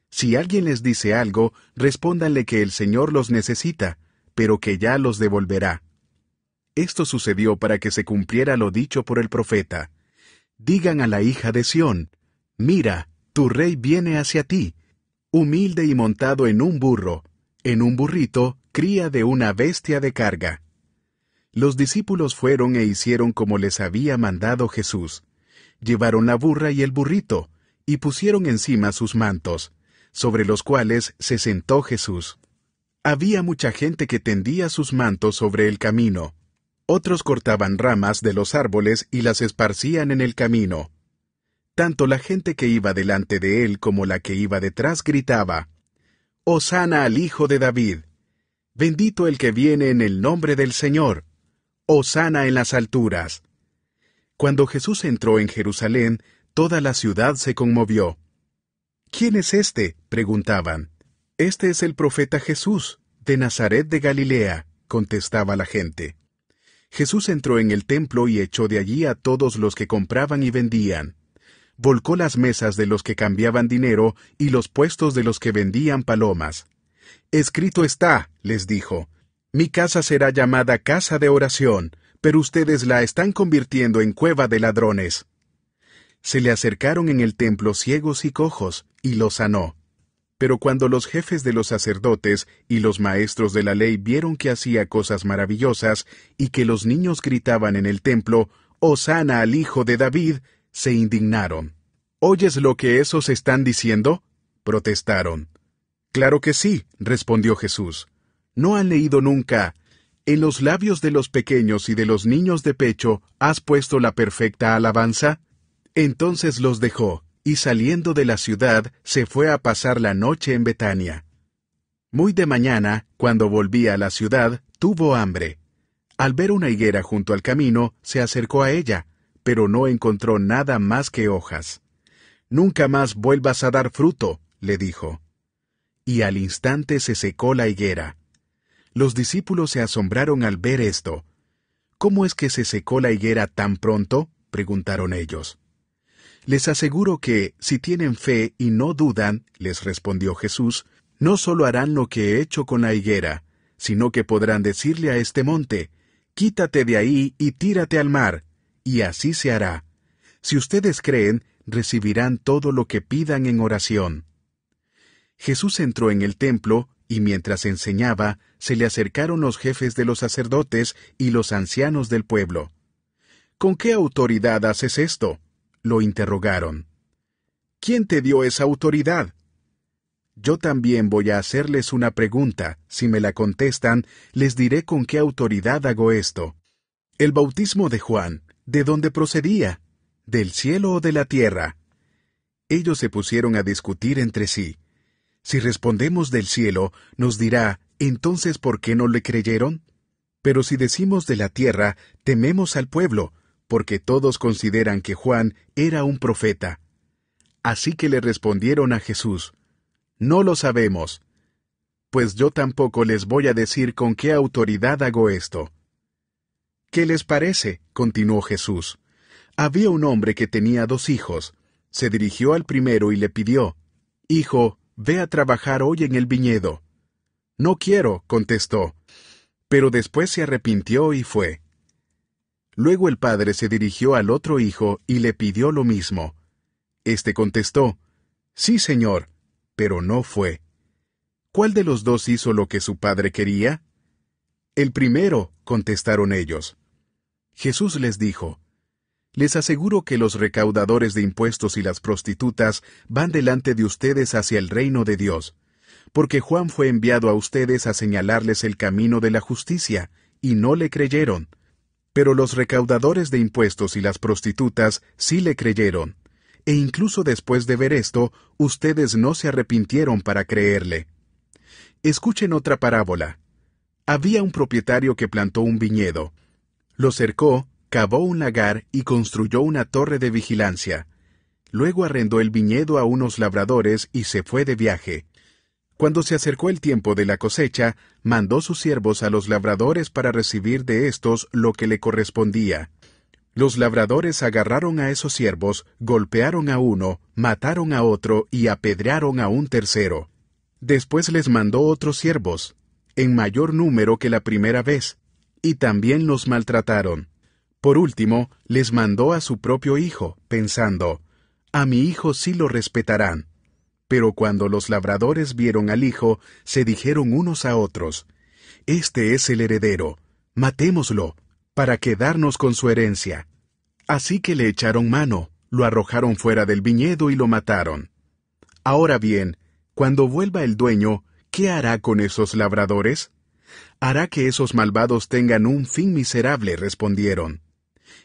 Si alguien les dice algo, respóndanle que el Señor los necesita, pero que ya los devolverá. Esto sucedió para que se cumpliera lo dicho por el profeta. Digan a la hija de Sión, mira, tu rey viene hacia ti, humilde y montado en un burro, en un burrito, cría de una bestia de carga. Los discípulos fueron e hicieron como les había mandado Jesús. Llevaron la burra y el burrito, y pusieron encima sus mantos, sobre los cuales se sentó Jesús. Había mucha gente que tendía sus mantos sobre el camino, otros cortaban ramas de los árboles y las esparcían en el camino. Tanto la gente que iba delante de él como la que iba detrás gritaba, Hosana al Hijo de David. Bendito el que viene en el nombre del Señor. Hosana en las alturas. Cuando Jesús entró en Jerusalén, toda la ciudad se conmovió. ¿Quién es este? preguntaban. Este es el profeta Jesús, de Nazaret de Galilea, contestaba la gente. Jesús entró en el templo y echó de allí a todos los que compraban y vendían. Volcó las mesas de los que cambiaban dinero y los puestos de los que vendían palomas. Escrito está, les dijo, mi casa será llamada casa de oración, pero ustedes la están convirtiendo en cueva de ladrones. Se le acercaron en el templo ciegos y cojos, y los sanó. Pero cuando los jefes de los sacerdotes y los maestros de la ley vieron que hacía cosas maravillosas y que los niños gritaban en el templo, sana al hijo de David, se indignaron. ¿Oyes lo que esos están diciendo? protestaron. Claro que sí, respondió Jesús. ¿No han leído nunca? En los labios de los pequeños y de los niños de pecho has puesto la perfecta alabanza? Entonces los dejó, y saliendo de la ciudad se fue a pasar la noche en Betania. Muy de mañana, cuando volvía a la ciudad, tuvo hambre. Al ver una higuera junto al camino, se acercó a ella, pero no encontró nada más que hojas. Nunca más vuelvas a dar fruto, le dijo. Y al instante se secó la higuera. Los discípulos se asombraron al ver esto. ¿Cómo es que se secó la higuera tan pronto? preguntaron ellos. Les aseguro que, si tienen fe y no dudan, les respondió Jesús, no solo harán lo que he hecho con la higuera, sino que podrán decirle a este monte, Quítate de ahí y tírate al mar, y así se hará. Si ustedes creen, recibirán todo lo que pidan en oración. Jesús entró en el templo, y mientras enseñaba, se le acercaron los jefes de los sacerdotes y los ancianos del pueblo. ¿Con qué autoridad haces esto? lo interrogaron. ¿Quién te dio esa autoridad? Yo también voy a hacerles una pregunta, si me la contestan, les diré con qué autoridad hago esto. El bautismo de Juan, ¿de dónde procedía? ¿Del cielo o de la tierra? Ellos se pusieron a discutir entre sí. Si respondemos del cielo, nos dirá, entonces ¿por qué no le creyeron? Pero si decimos de la tierra, tememos al pueblo, porque todos consideran que Juan era un profeta. Así que le respondieron a Jesús, No lo sabemos, pues yo tampoco les voy a decir con qué autoridad hago esto. ¿Qué les parece? continuó Jesús. Había un hombre que tenía dos hijos. Se dirigió al primero y le pidió, Hijo, ve a trabajar hoy en el viñedo. No quiero, contestó. Pero después se arrepintió y fue. Luego el padre se dirigió al otro hijo y le pidió lo mismo. Este contestó, Sí, señor, pero no fue. ¿Cuál de los dos hizo lo que su padre quería? El primero, contestaron ellos. Jesús les dijo, Les aseguro que los recaudadores de impuestos y las prostitutas van delante de ustedes hacia el reino de Dios, porque Juan fue enviado a ustedes a señalarles el camino de la justicia, y no le creyeron pero los recaudadores de impuestos y las prostitutas sí le creyeron, e incluso después de ver esto, ustedes no se arrepintieron para creerle. Escuchen otra parábola. Había un propietario que plantó un viñedo. Lo cercó, cavó un lagar y construyó una torre de vigilancia. Luego arrendó el viñedo a unos labradores y se fue de viaje. Cuando se acercó el tiempo de la cosecha, mandó sus siervos a los labradores para recibir de estos lo que le correspondía. Los labradores agarraron a esos siervos, golpearon a uno, mataron a otro y apedrearon a un tercero. Después les mandó otros siervos, en mayor número que la primera vez, y también los maltrataron. Por último, les mandó a su propio hijo, pensando, a mi hijo sí lo respetarán. Pero cuando los labradores vieron al hijo, se dijeron unos a otros, Este es el heredero, matémoslo, para quedarnos con su herencia. Así que le echaron mano, lo arrojaron fuera del viñedo y lo mataron. Ahora bien, cuando vuelva el dueño, ¿qué hará con esos labradores? Hará que esos malvados tengan un fin miserable, respondieron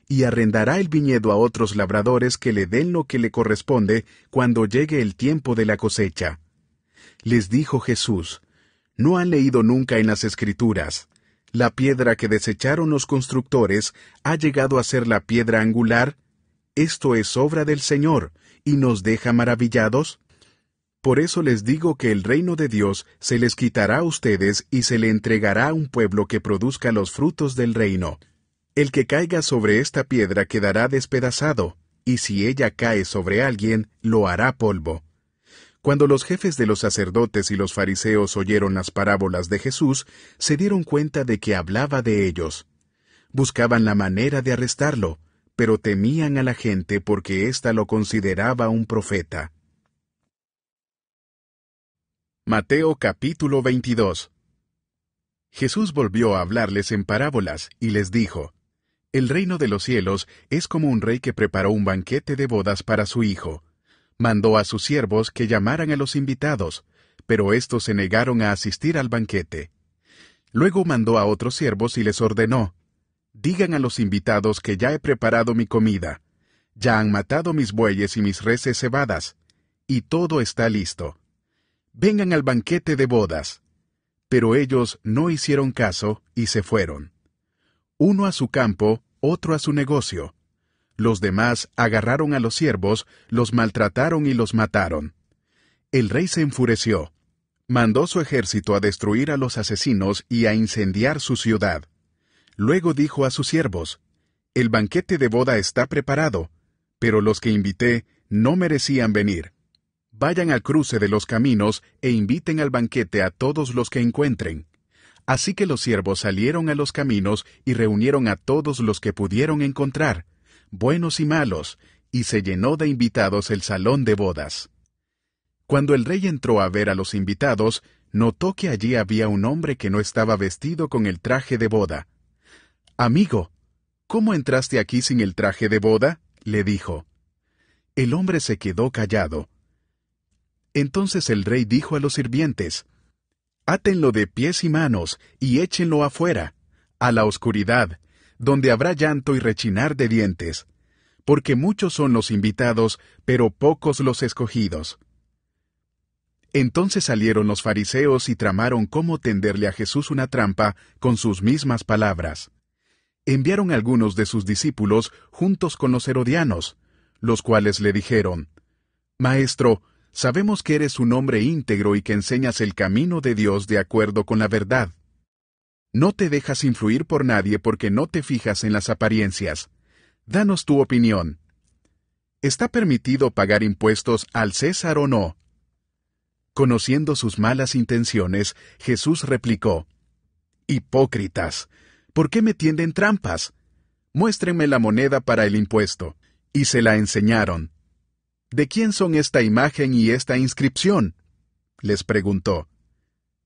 y arrendará el viñedo a otros labradores que le den lo que le corresponde cuando llegue el tiempo de la cosecha. Les dijo Jesús, ¿no han leído nunca en las Escrituras? La piedra que desecharon los constructores ha llegado a ser la piedra angular. Esto es obra del Señor, y nos deja maravillados. Por eso les digo que el reino de Dios se les quitará a ustedes y se le entregará a un pueblo que produzca los frutos del reino. El que caiga sobre esta piedra quedará despedazado, y si ella cae sobre alguien, lo hará polvo. Cuando los jefes de los sacerdotes y los fariseos oyeron las parábolas de Jesús, se dieron cuenta de que hablaba de ellos. Buscaban la manera de arrestarlo, pero temían a la gente porque ésta lo consideraba un profeta. Mateo capítulo 22 Jesús volvió a hablarles en parábolas y les dijo, el reino de los cielos es como un rey que preparó un banquete de bodas para su hijo. Mandó a sus siervos que llamaran a los invitados, pero estos se negaron a asistir al banquete. Luego mandó a otros siervos y les ordenó, Digan a los invitados que ya he preparado mi comida, ya han matado mis bueyes y mis reses cebadas, y todo está listo. Vengan al banquete de bodas. Pero ellos no hicieron caso y se fueron uno a su campo otro a su negocio. Los demás agarraron a los siervos, los maltrataron y los mataron. El rey se enfureció. Mandó su ejército a destruir a los asesinos y a incendiar su ciudad. Luego dijo a sus siervos, El banquete de boda está preparado, pero los que invité no merecían venir. Vayan al cruce de los caminos e inviten al banquete a todos los que encuentren. Así que los siervos salieron a los caminos y reunieron a todos los que pudieron encontrar, buenos y malos, y se llenó de invitados el salón de bodas. Cuando el rey entró a ver a los invitados, notó que allí había un hombre que no estaba vestido con el traje de boda. Amigo, ¿cómo entraste aquí sin el traje de boda? le dijo. El hombre se quedó callado. Entonces el rey dijo a los sirvientes, átenlo de pies y manos, y échenlo afuera, a la oscuridad, donde habrá llanto y rechinar de dientes, porque muchos son los invitados, pero pocos los escogidos. Entonces salieron los fariseos y tramaron cómo tenderle a Jesús una trampa con sus mismas palabras. Enviaron algunos de sus discípulos juntos con los herodianos, los cuales le dijeron, Maestro, Sabemos que eres un hombre íntegro y que enseñas el camino de Dios de acuerdo con la verdad. No te dejas influir por nadie porque no te fijas en las apariencias. Danos tu opinión. ¿Está permitido pagar impuestos al César o no? Conociendo sus malas intenciones, Jesús replicó, Hipócritas, ¿por qué me tienden trampas? Muéstreme la moneda para el impuesto. Y se la enseñaron. ¿De quién son esta imagen y esta inscripción? les preguntó.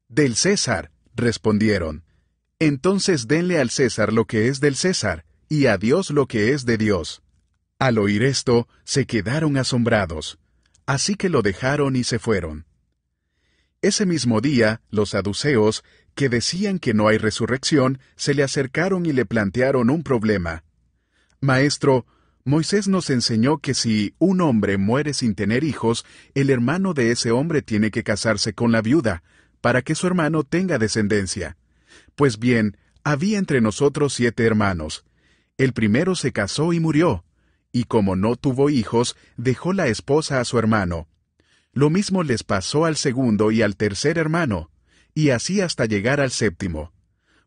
Del César, respondieron. Entonces denle al César lo que es del César, y a Dios lo que es de Dios. Al oír esto, se quedaron asombrados. Así que lo dejaron y se fueron. Ese mismo día, los saduceos, que decían que no hay resurrección, se le acercaron y le plantearon un problema. Maestro, Moisés nos enseñó que si un hombre muere sin tener hijos, el hermano de ese hombre tiene que casarse con la viuda, para que su hermano tenga descendencia. Pues bien, había entre nosotros siete hermanos. El primero se casó y murió, y como no tuvo hijos, dejó la esposa a su hermano. Lo mismo les pasó al segundo y al tercer hermano, y así hasta llegar al séptimo.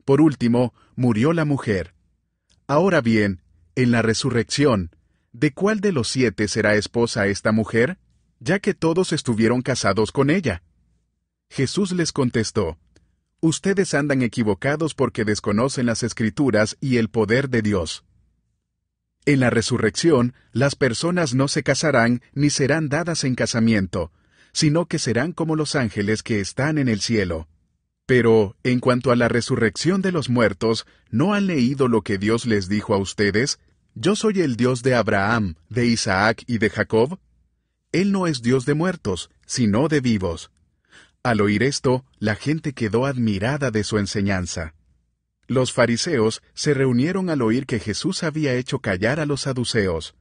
Por último, murió la mujer. Ahora bien, en la resurrección, ¿de cuál de los siete será esposa esta mujer? Ya que todos estuvieron casados con ella. Jesús les contestó, Ustedes andan equivocados porque desconocen las escrituras y el poder de Dios. En la resurrección, las personas no se casarán ni serán dadas en casamiento, sino que serán como los ángeles que están en el cielo. Pero, en cuanto a la resurrección de los muertos, ¿no han leído lo que Dios les dijo a ustedes? Yo soy el Dios de Abraham, de Isaac y de Jacob. Él no es Dios de muertos, sino de vivos. Al oír esto, la gente quedó admirada de su enseñanza. Los fariseos se reunieron al oír que Jesús había hecho callar a los saduceos.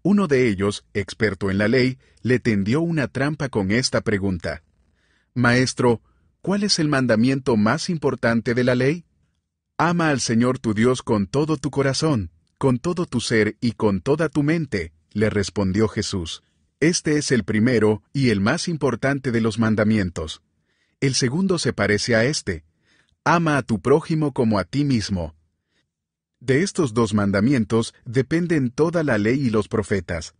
Uno de ellos, experto en la ley, le tendió una trampa con esta pregunta. Maestro, ¿Cuál es el mandamiento más importante de la ley? Ama al Señor tu Dios con todo tu corazón, con todo tu ser y con toda tu mente, le respondió Jesús. Este es el primero y el más importante de los mandamientos. El segundo se parece a este. Ama a tu prójimo como a ti mismo. De estos dos mandamientos dependen toda la ley y los profetas.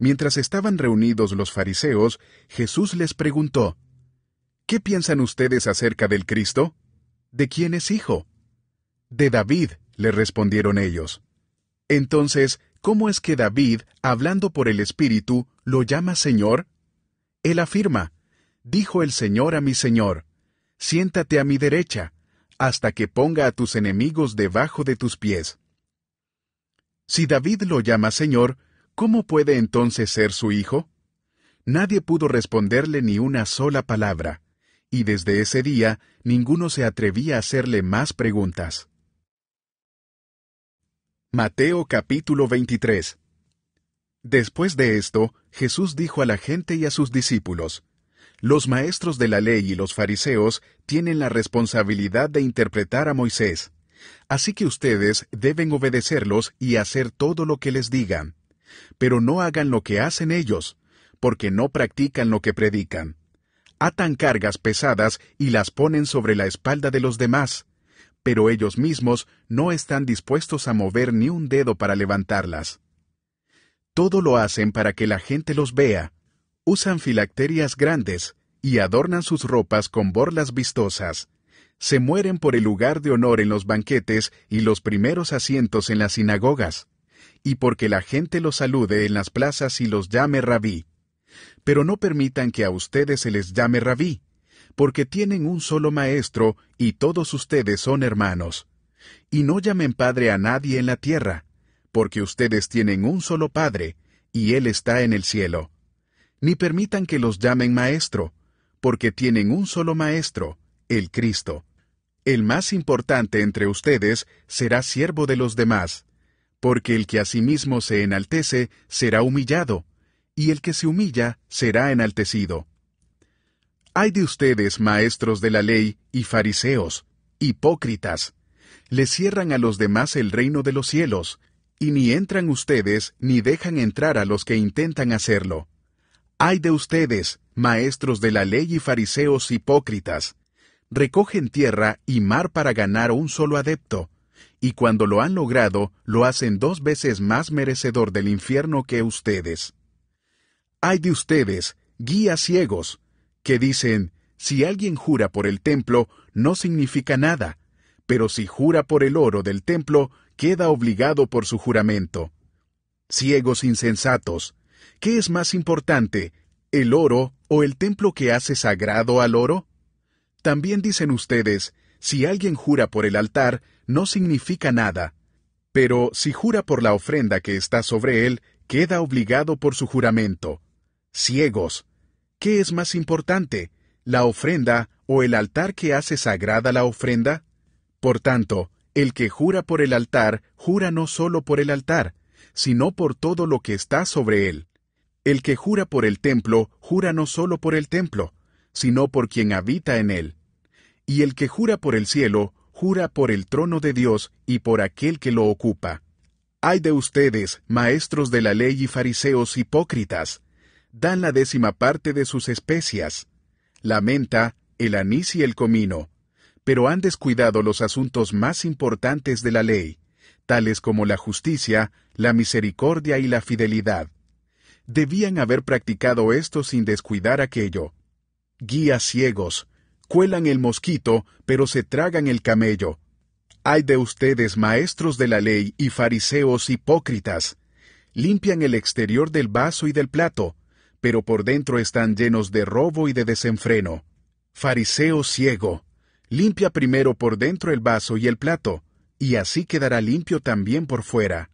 Mientras estaban reunidos los fariseos, Jesús les preguntó, ¿Qué piensan ustedes acerca del Cristo? ¿De quién es hijo? De David, le respondieron ellos. Entonces, ¿cómo es que David, hablando por el Espíritu, lo llama Señor? Él afirma, Dijo el Señor a mi Señor, Siéntate a mi derecha, hasta que ponga a tus enemigos debajo de tus pies. Si David lo llama Señor, ¿cómo puede entonces ser su hijo? Nadie pudo responderle ni una sola palabra y desde ese día ninguno se atrevía a hacerle más preguntas. Mateo capítulo 23 Después de esto, Jesús dijo a la gente y a sus discípulos, Los maestros de la ley y los fariseos tienen la responsabilidad de interpretar a Moisés. Así que ustedes deben obedecerlos y hacer todo lo que les digan. Pero no hagan lo que hacen ellos, porque no practican lo que predican atan cargas pesadas y las ponen sobre la espalda de los demás, pero ellos mismos no están dispuestos a mover ni un dedo para levantarlas. Todo lo hacen para que la gente los vea, usan filacterias grandes y adornan sus ropas con borlas vistosas. Se mueren por el lugar de honor en los banquetes y los primeros asientos en las sinagogas, y porque la gente los salude en las plazas y los llame rabí. Pero no permitan que a ustedes se les llame rabí, porque tienen un solo maestro y todos ustedes son hermanos. Y no llamen padre a nadie en la tierra, porque ustedes tienen un solo padre, y él está en el cielo. Ni permitan que los llamen maestro, porque tienen un solo maestro, el Cristo. El más importante entre ustedes será siervo de los demás, porque el que a sí mismo se enaltece será humillado, y el que se humilla será enaltecido. Ay de ustedes, maestros de la ley y fariseos, hipócritas, le cierran a los demás el reino de los cielos, y ni entran ustedes ni dejan entrar a los que intentan hacerlo. Ay de ustedes, maestros de la ley y fariseos hipócritas, recogen tierra y mar para ganar un solo adepto, y cuando lo han logrado, lo hacen dos veces más merecedor del infierno que ustedes. Hay de ustedes, guías ciegos, que dicen, si alguien jura por el templo, no significa nada, pero si jura por el oro del templo, queda obligado por su juramento. Ciegos insensatos, ¿qué es más importante, el oro o el templo que hace sagrado al oro? También dicen ustedes, si alguien jura por el altar, no significa nada, pero si jura por la ofrenda que está sobre él, queda obligado por su juramento ciegos. ¿Qué es más importante, la ofrenda o el altar que hace sagrada la ofrenda? Por tanto, el que jura por el altar, jura no solo por el altar, sino por todo lo que está sobre él. El que jura por el templo, jura no solo por el templo, sino por quien habita en él. Y el que jura por el cielo, jura por el trono de Dios y por aquel que lo ocupa. Ay de ustedes, maestros de la ley y fariseos hipócritas, dan la décima parte de sus especias, la menta, el anís y el comino, pero han descuidado los asuntos más importantes de la ley, tales como la justicia, la misericordia y la fidelidad. Debían haber practicado esto sin descuidar aquello. Guías ciegos, cuelan el mosquito, pero se tragan el camello. Hay de ustedes, maestros de la ley y fariseos hipócritas. Limpian el exterior del vaso y del plato, pero por dentro están llenos de robo y de desenfreno. Fariseo ciego, limpia primero por dentro el vaso y el plato, y así quedará limpio también por fuera.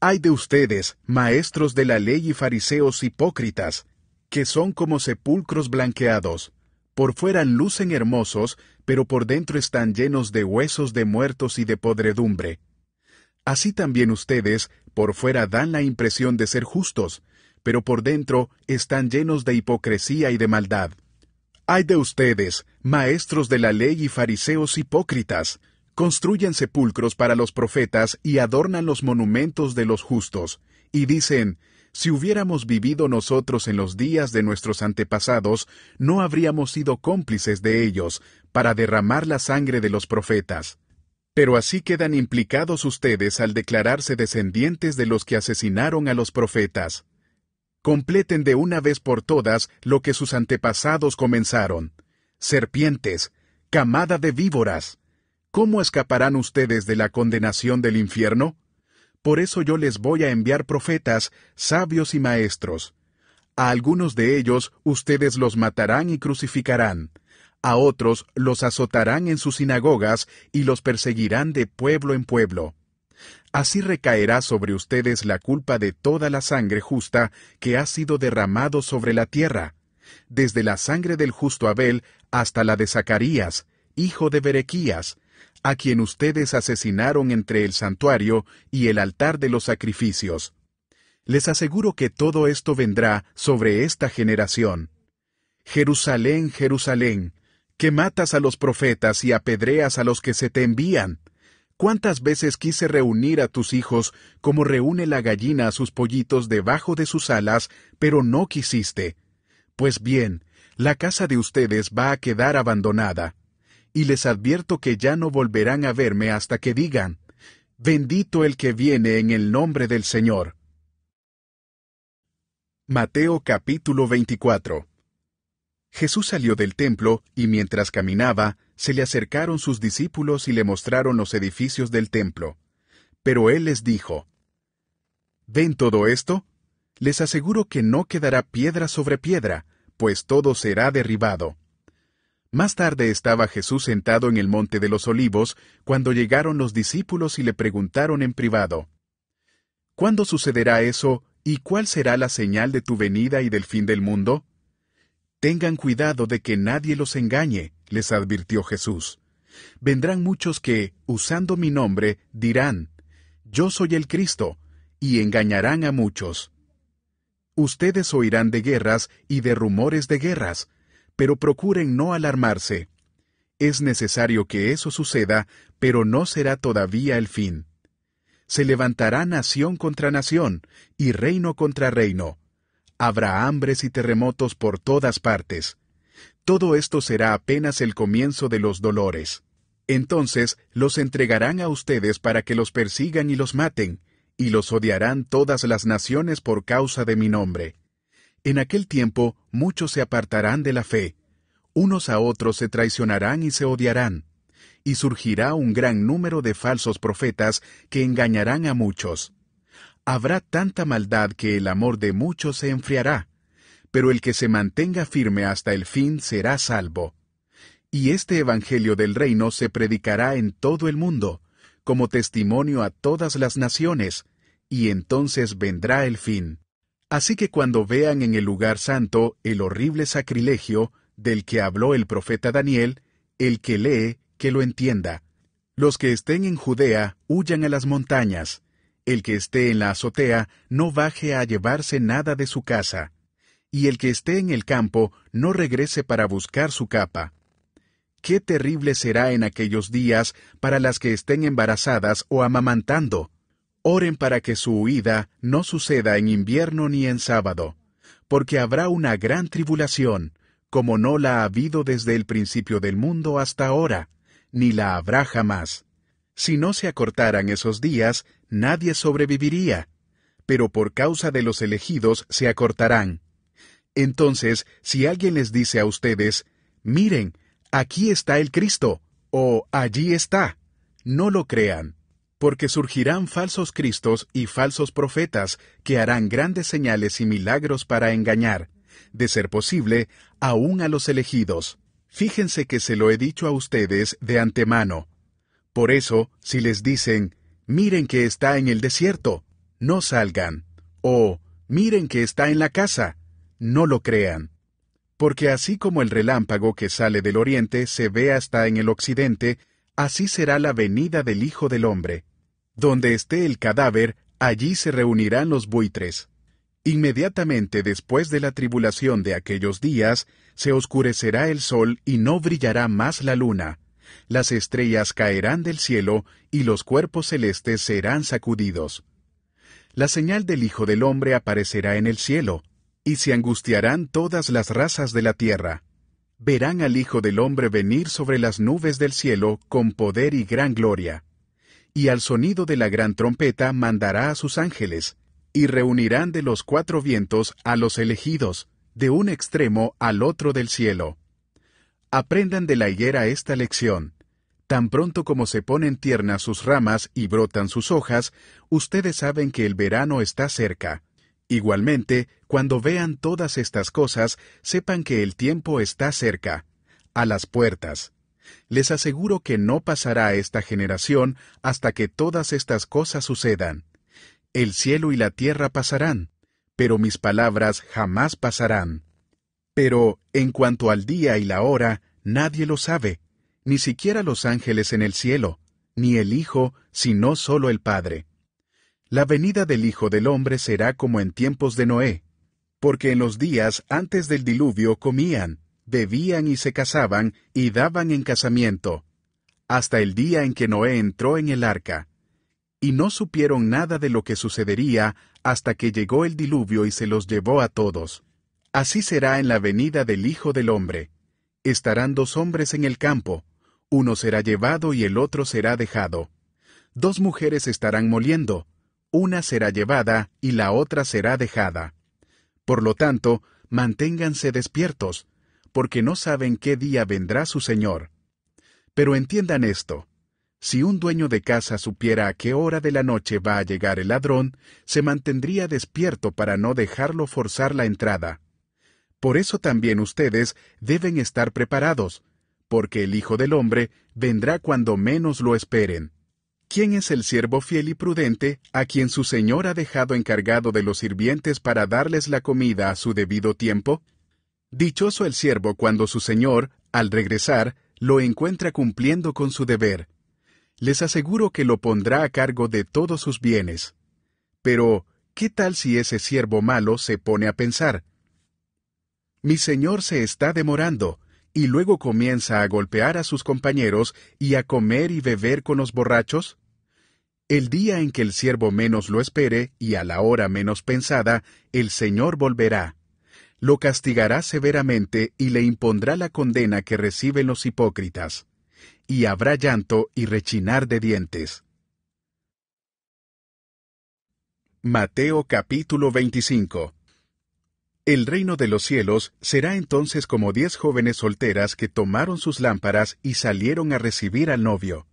Ay de ustedes, maestros de la ley y fariseos hipócritas, que son como sepulcros blanqueados. Por fuera lucen hermosos, pero por dentro están llenos de huesos de muertos y de podredumbre. Así también ustedes, por fuera dan la impresión de ser justos, pero por dentro están llenos de hipocresía y de maldad. Ay de ustedes, maestros de la ley y fariseos hipócritas, construyen sepulcros para los profetas y adornan los monumentos de los justos, y dicen, si hubiéramos vivido nosotros en los días de nuestros antepasados, no habríamos sido cómplices de ellos, para derramar la sangre de los profetas. Pero así quedan implicados ustedes al declararse descendientes de los que asesinaron a los profetas completen de una vez por todas lo que sus antepasados comenzaron. Serpientes, camada de víboras. ¿Cómo escaparán ustedes de la condenación del infierno? Por eso yo les voy a enviar profetas, sabios y maestros. A algunos de ellos ustedes los matarán y crucificarán, a otros los azotarán en sus sinagogas y los perseguirán de pueblo en pueblo Así recaerá sobre ustedes la culpa de toda la sangre justa que ha sido derramado sobre la tierra, desde la sangre del justo Abel hasta la de Zacarías, hijo de Berequías, a quien ustedes asesinaron entre el santuario y el altar de los sacrificios. Les aseguro que todo esto vendrá sobre esta generación. Jerusalén, Jerusalén, que matas a los profetas y apedreas a los que se te envían. ¿Cuántas veces quise reunir a tus hijos como reúne la gallina a sus pollitos debajo de sus alas, pero no quisiste? Pues bien, la casa de ustedes va a quedar abandonada, y les advierto que ya no volverán a verme hasta que digan, Bendito el que viene en el nombre del Señor. Mateo capítulo 24 Jesús salió del templo, y mientras caminaba, se le acercaron sus discípulos y le mostraron los edificios del templo. Pero él les dijo, ¿Ven todo esto? Les aseguro que no quedará piedra sobre piedra, pues todo será derribado. Más tarde estaba Jesús sentado en el monte de los olivos, cuando llegaron los discípulos y le preguntaron en privado, ¿Cuándo sucederá eso y cuál será la señal de tu venida y del fin del mundo? Tengan cuidado de que nadie los engañe, les advirtió Jesús. Vendrán muchos que, usando mi nombre, dirán, Yo soy el Cristo, y engañarán a muchos. Ustedes oirán de guerras y de rumores de guerras, pero procuren no alarmarse. Es necesario que eso suceda, pero no será todavía el fin. Se levantará nación contra nación y reino contra reino. Habrá hambres y terremotos por todas partes todo esto será apenas el comienzo de los dolores. Entonces los entregarán a ustedes para que los persigan y los maten, y los odiarán todas las naciones por causa de mi nombre. En aquel tiempo muchos se apartarán de la fe, unos a otros se traicionarán y se odiarán, y surgirá un gran número de falsos profetas que engañarán a muchos. Habrá tanta maldad que el amor de muchos se enfriará pero el que se mantenga firme hasta el fin será salvo. Y este Evangelio del reino se predicará en todo el mundo, como testimonio a todas las naciones, y entonces vendrá el fin. Así que cuando vean en el lugar santo el horrible sacrilegio del que habló el profeta Daniel, el que lee, que lo entienda. Los que estén en Judea, huyan a las montañas. El que esté en la azotea, no baje a llevarse nada de su casa y el que esté en el campo no regrese para buscar su capa. Qué terrible será en aquellos días para las que estén embarazadas o amamantando. Oren para que su huida no suceda en invierno ni en sábado, porque habrá una gran tribulación, como no la ha habido desde el principio del mundo hasta ahora, ni la habrá jamás. Si no se acortaran esos días, nadie sobreviviría, pero por causa de los elegidos se acortarán, entonces, si alguien les dice a ustedes, miren, aquí está el Cristo, o allí está, no lo crean, porque surgirán falsos Cristos y falsos profetas que harán grandes señales y milagros para engañar, de ser posible, aún a los elegidos. Fíjense que se lo he dicho a ustedes de antemano. Por eso, si les dicen, miren que está en el desierto, no salgan, o miren que está en la casa, no lo crean. Porque así como el relámpago que sale del oriente se ve hasta en el occidente, así será la venida del Hijo del Hombre. Donde esté el cadáver, allí se reunirán los buitres. Inmediatamente después de la tribulación de aquellos días, se oscurecerá el sol y no brillará más la luna. Las estrellas caerán del cielo y los cuerpos celestes serán sacudidos. La señal del Hijo del Hombre aparecerá en el cielo, y se angustiarán todas las razas de la tierra. Verán al Hijo del Hombre venir sobre las nubes del cielo con poder y gran gloria. Y al sonido de la gran trompeta mandará a sus ángeles, y reunirán de los cuatro vientos a los elegidos, de un extremo al otro del cielo. Aprendan de la higuera esta lección. Tan pronto como se ponen tiernas sus ramas y brotan sus hojas, ustedes saben que el verano está cerca. Igualmente, cuando vean todas estas cosas, sepan que el tiempo está cerca, a las puertas. Les aseguro que no pasará esta generación hasta que todas estas cosas sucedan. El cielo y la tierra pasarán, pero mis palabras jamás pasarán. Pero, en cuanto al día y la hora, nadie lo sabe, ni siquiera los ángeles en el cielo, ni el Hijo, sino solo el Padre. La venida del Hijo del Hombre será como en tiempos de Noé, porque en los días antes del diluvio comían, bebían y se casaban y daban en casamiento, hasta el día en que Noé entró en el arca. Y no supieron nada de lo que sucedería hasta que llegó el diluvio y se los llevó a todos. Así será en la venida del Hijo del Hombre. Estarán dos hombres en el campo, uno será llevado y el otro será dejado. Dos mujeres estarán moliendo, una será llevada y la otra será dejada. Por lo tanto, manténganse despiertos, porque no saben qué día vendrá su Señor. Pero entiendan esto. Si un dueño de casa supiera a qué hora de la noche va a llegar el ladrón, se mantendría despierto para no dejarlo forzar la entrada. Por eso también ustedes deben estar preparados, porque el Hijo del Hombre vendrá cuando menos lo esperen. ¿Quién es el siervo fiel y prudente, a quien su señor ha dejado encargado de los sirvientes para darles la comida a su debido tiempo? Dichoso el siervo cuando su señor, al regresar, lo encuentra cumpliendo con su deber. Les aseguro que lo pondrá a cargo de todos sus bienes. Pero, ¿qué tal si ese siervo malo se pone a pensar? Mi señor se está demorando, y luego comienza a golpear a sus compañeros y a comer y beber con los borrachos? El día en que el siervo menos lo espere y a la hora menos pensada, el Señor volverá. Lo castigará severamente y le impondrá la condena que reciben los hipócritas. Y habrá llanto y rechinar de dientes. Mateo capítulo 25 el reino de los cielos será entonces como diez jóvenes solteras que tomaron sus lámparas y salieron a recibir al novio.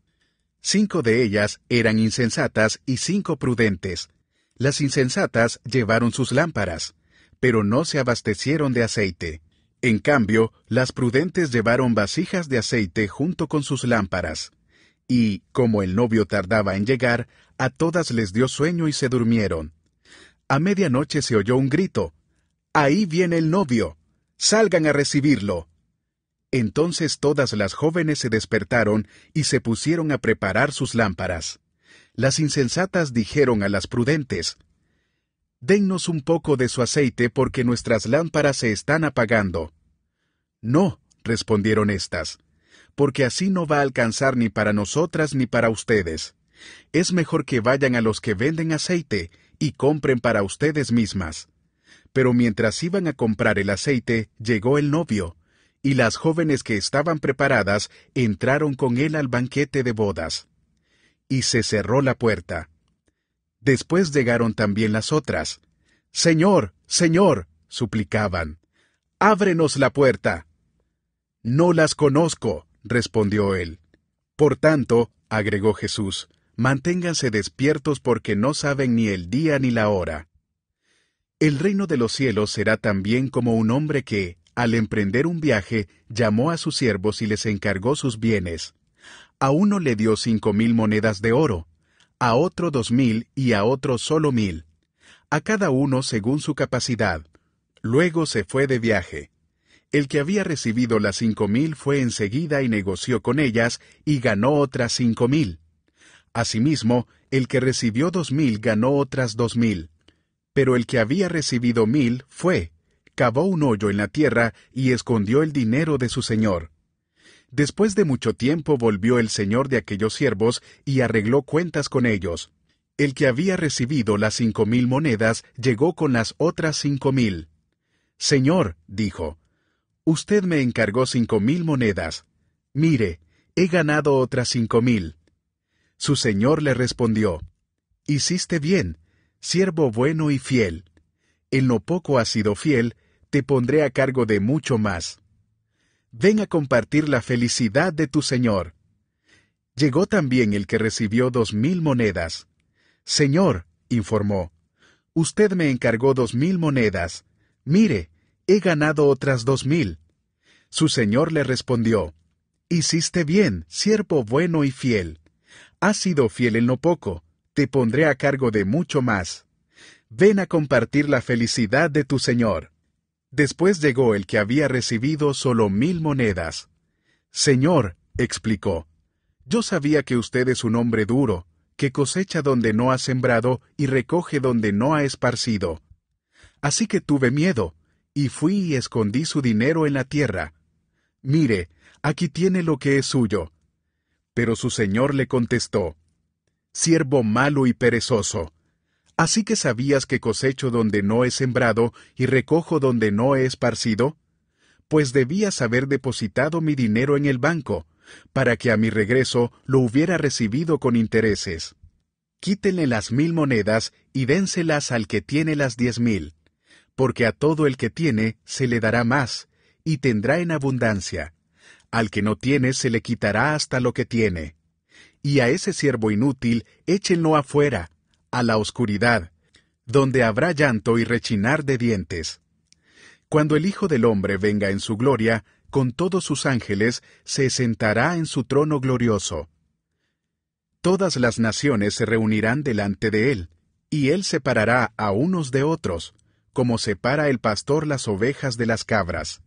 Cinco de ellas eran insensatas y cinco prudentes. Las insensatas llevaron sus lámparas, pero no se abastecieron de aceite. En cambio, las prudentes llevaron vasijas de aceite junto con sus lámparas. Y, como el novio tardaba en llegar, a todas les dio sueño y se durmieron. A medianoche se oyó un grito. Ahí viene el novio. Salgan a recibirlo. Entonces todas las jóvenes se despertaron y se pusieron a preparar sus lámparas. Las insensatas dijeron a las prudentes, Dennos un poco de su aceite porque nuestras lámparas se están apagando. No, respondieron éstas, porque así no va a alcanzar ni para nosotras ni para ustedes. Es mejor que vayan a los que venden aceite y compren para ustedes mismas. Pero mientras iban a comprar el aceite, llegó el novio, y las jóvenes que estaban preparadas entraron con él al banquete de bodas. Y se cerró la puerta. Después llegaron también las otras. Señor, Señor, suplicaban, ábrenos la puerta. No las conozco, respondió él. Por tanto, agregó Jesús, manténganse despiertos porque no saben ni el día ni la hora. El reino de los cielos será también como un hombre que, al emprender un viaje, llamó a sus siervos y les encargó sus bienes. A uno le dio cinco mil monedas de oro, a otro dos mil y a otro solo mil, a cada uno según su capacidad. Luego se fue de viaje. El que había recibido las cinco mil fue enseguida y negoció con ellas y ganó otras cinco mil. Asimismo, el que recibió dos mil ganó otras dos mil. Pero el que había recibido mil fue cavó un hoyo en la tierra y escondió el dinero de su señor. Después de mucho tiempo volvió el señor de aquellos siervos y arregló cuentas con ellos. El que había recibido las cinco mil monedas llegó con las otras cinco mil. Señor, dijo, usted me encargó cinco mil monedas. Mire, he ganado otras cinco mil. Su señor le respondió, Hiciste bien, siervo bueno y fiel. En lo poco ha sido fiel, te pondré a cargo de mucho más. Ven a compartir la felicidad de tu Señor. Llegó también el que recibió dos mil monedas. Señor, informó, usted me encargó dos mil monedas. Mire, he ganado otras dos mil. Su Señor le respondió, Hiciste bien, siervo bueno y fiel. Has sido fiel en lo poco, te pondré a cargo de mucho más. Ven a compartir la felicidad de tu Señor. Después llegó el que había recibido solo mil monedas. Señor, explicó, yo sabía que usted es un hombre duro, que cosecha donde no ha sembrado y recoge donde no ha esparcido. Así que tuve miedo, y fui y escondí su dinero en la tierra. Mire, aquí tiene lo que es suyo. Pero su señor le contestó, Siervo malo y perezoso, Así que sabías que cosecho donde no he sembrado y recojo donde no he esparcido? Pues debías haber depositado mi dinero en el banco, para que a mi regreso lo hubiera recibido con intereses. Quítenle las mil monedas y dénselas al que tiene las diez mil, porque a todo el que tiene se le dará más, y tendrá en abundancia. Al que no tiene se le quitará hasta lo que tiene. Y a ese siervo inútil échenlo afuera, a la oscuridad, donde habrá llanto y rechinar de dientes. Cuando el Hijo del Hombre venga en su gloria, con todos sus ángeles, se sentará en su trono glorioso. Todas las naciones se reunirán delante de él, y él separará a unos de otros, como separa el pastor las ovejas de las cabras.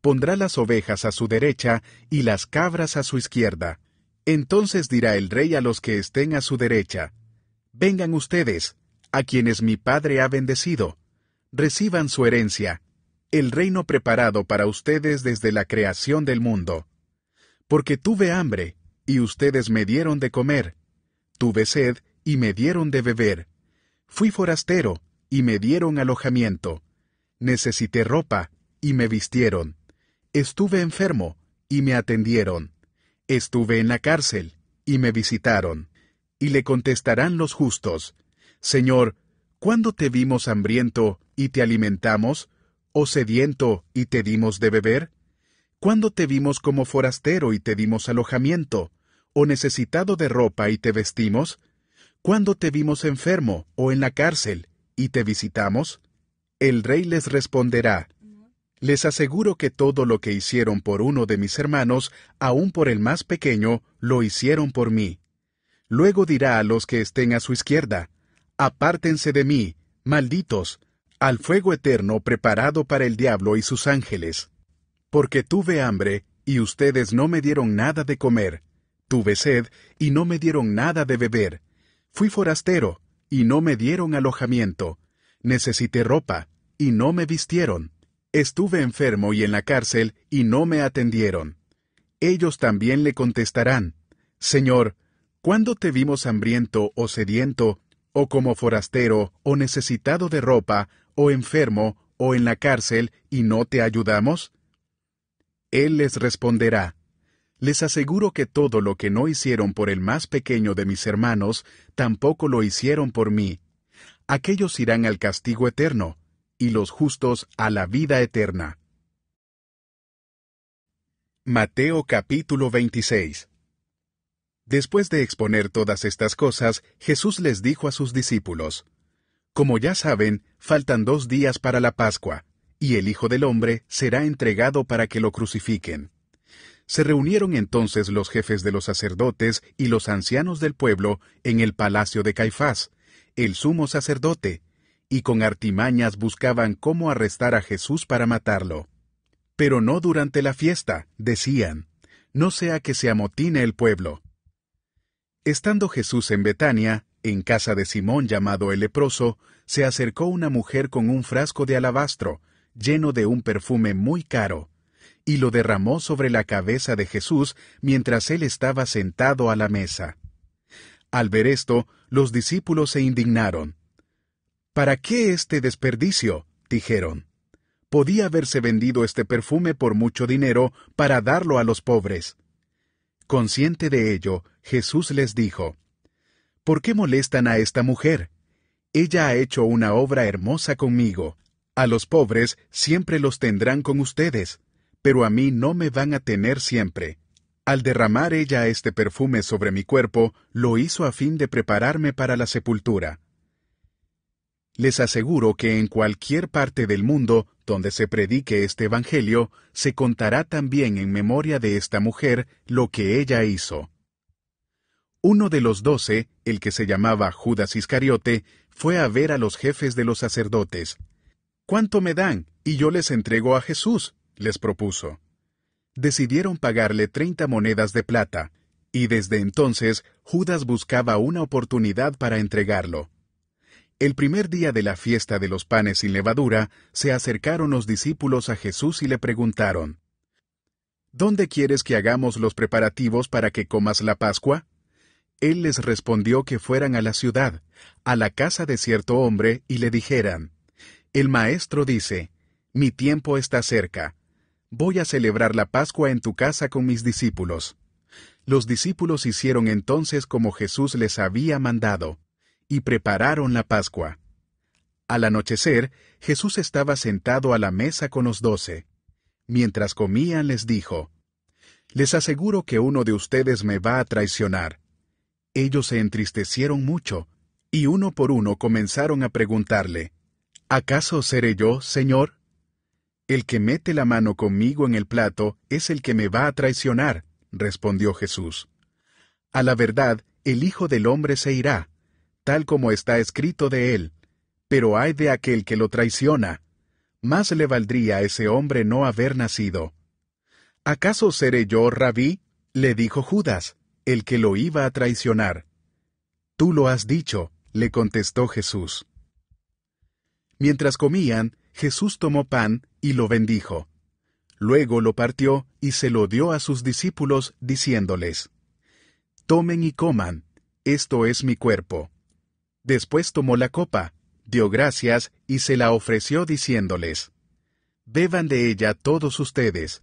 Pondrá las ovejas a su derecha y las cabras a su izquierda. Entonces dirá el rey a los que estén a su derecha, Vengan ustedes, a quienes mi Padre ha bendecido, reciban su herencia, el reino preparado para ustedes desde la creación del mundo. Porque tuve hambre, y ustedes me dieron de comer, tuve sed, y me dieron de beber, fui forastero, y me dieron alojamiento, necesité ropa, y me vistieron, estuve enfermo, y me atendieron, estuve en la cárcel, y me visitaron y le contestarán los justos, Señor, ¿cuándo te vimos hambriento y te alimentamos, o sediento y te dimos de beber? ¿Cuándo te vimos como forastero y te dimos alojamiento, o necesitado de ropa y te vestimos? ¿Cuándo te vimos enfermo o en la cárcel y te visitamos? El rey les responderá, les aseguro que todo lo que hicieron por uno de mis hermanos, aun por el más pequeño, lo hicieron por mí. Luego dirá a los que estén a su izquierda, Apártense de mí, malditos, al fuego eterno preparado para el diablo y sus ángeles. Porque tuve hambre, y ustedes no me dieron nada de comer. Tuve sed, y no me dieron nada de beber. Fui forastero, y no me dieron alojamiento. Necesité ropa, y no me vistieron. Estuve enfermo y en la cárcel, y no me atendieron. Ellos también le contestarán, Señor, ¿Cuándo te vimos hambriento o sediento, o como forastero, o necesitado de ropa, o enfermo, o en la cárcel, y no te ayudamos? Él les responderá, Les aseguro que todo lo que no hicieron por el más pequeño de mis hermanos, tampoco lo hicieron por mí. Aquellos irán al castigo eterno, y los justos a la vida eterna. Mateo capítulo 26 Después de exponer todas estas cosas, Jesús les dijo a sus discípulos, Como ya saben, faltan dos días para la Pascua, y el Hijo del Hombre será entregado para que lo crucifiquen. Se reunieron entonces los jefes de los sacerdotes y los ancianos del pueblo en el palacio de Caifás, el sumo sacerdote, y con artimañas buscaban cómo arrestar a Jesús para matarlo. Pero no durante la fiesta, decían, no sea que se amotine el pueblo. Estando Jesús en Betania, en casa de Simón llamado el leproso, se acercó una mujer con un frasco de alabastro, lleno de un perfume muy caro, y lo derramó sobre la cabeza de Jesús mientras él estaba sentado a la mesa. Al ver esto, los discípulos se indignaron. ¿Para qué este desperdicio? dijeron. Podía haberse vendido este perfume por mucho dinero para darlo a los pobres. Consciente de ello, Jesús les dijo, ¿Por qué molestan a esta mujer? Ella ha hecho una obra hermosa conmigo. A los pobres siempre los tendrán con ustedes, pero a mí no me van a tener siempre. Al derramar ella este perfume sobre mi cuerpo, lo hizo a fin de prepararme para la sepultura. Les aseguro que en cualquier parte del mundo donde se predique este Evangelio, se contará también en memoria de esta mujer lo que ella hizo. Uno de los doce, el que se llamaba Judas Iscariote, fue a ver a los jefes de los sacerdotes. ¿Cuánto me dan? Y yo les entrego a Jesús, les propuso. Decidieron pagarle treinta monedas de plata, y desde entonces Judas buscaba una oportunidad para entregarlo. El primer día de la fiesta de los panes sin levadura, se acercaron los discípulos a Jesús y le preguntaron, ¿Dónde quieres que hagamos los preparativos para que comas la Pascua? Él les respondió que fueran a la ciudad, a la casa de cierto hombre, y le dijeran, El maestro dice, Mi tiempo está cerca. Voy a celebrar la Pascua en tu casa con mis discípulos. Los discípulos hicieron entonces como Jesús les había mandado, y prepararon la Pascua. Al anochecer, Jesús estaba sentado a la mesa con los doce. Mientras comían les dijo, Les aseguro que uno de ustedes me va a traicionar. Ellos se entristecieron mucho, y uno por uno comenzaron a preguntarle, ¿Acaso seré yo, Señor? El que mete la mano conmigo en el plato es el que me va a traicionar, respondió Jesús. A la verdad, el Hijo del Hombre se irá, tal como está escrito de él, pero hay de aquel que lo traiciona. Más le valdría a ese hombre no haber nacido. ¿Acaso seré yo, rabí? le dijo Judas el que lo iba a traicionar. Tú lo has dicho, le contestó Jesús. Mientras comían, Jesús tomó pan y lo bendijo. Luego lo partió y se lo dio a sus discípulos, diciéndoles, Tomen y coman, esto es mi cuerpo. Después tomó la copa, dio gracias y se la ofreció diciéndoles, Beban de ella todos ustedes.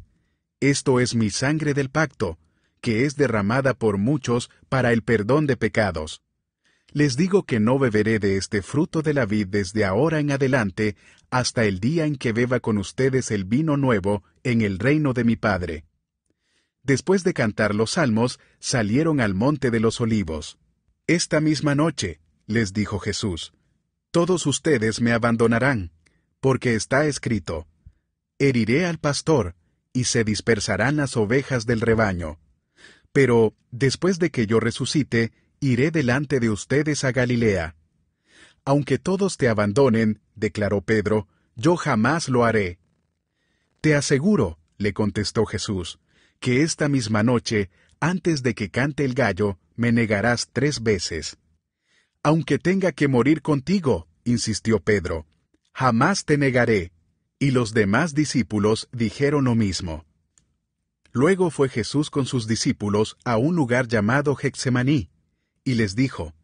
Esto es mi sangre del pacto, que es derramada por muchos para el perdón de pecados. Les digo que no beberé de este fruto de la vid desde ahora en adelante hasta el día en que beba con ustedes el vino nuevo en el reino de mi Padre. Después de cantar los salmos, salieron al monte de los olivos. Esta misma noche, les dijo Jesús, todos ustedes me abandonarán, porque está escrito, heriré al pastor, y se dispersarán las ovejas del rebaño. Pero, después de que yo resucite, iré delante de ustedes a Galilea. Aunque todos te abandonen, declaró Pedro, yo jamás lo haré. Te aseguro, le contestó Jesús, que esta misma noche, antes de que cante el gallo, me negarás tres veces. Aunque tenga que morir contigo, insistió Pedro, jamás te negaré. Y los demás discípulos dijeron lo mismo. Luego fue Jesús con sus discípulos a un lugar llamado Hexemaní, y les dijo,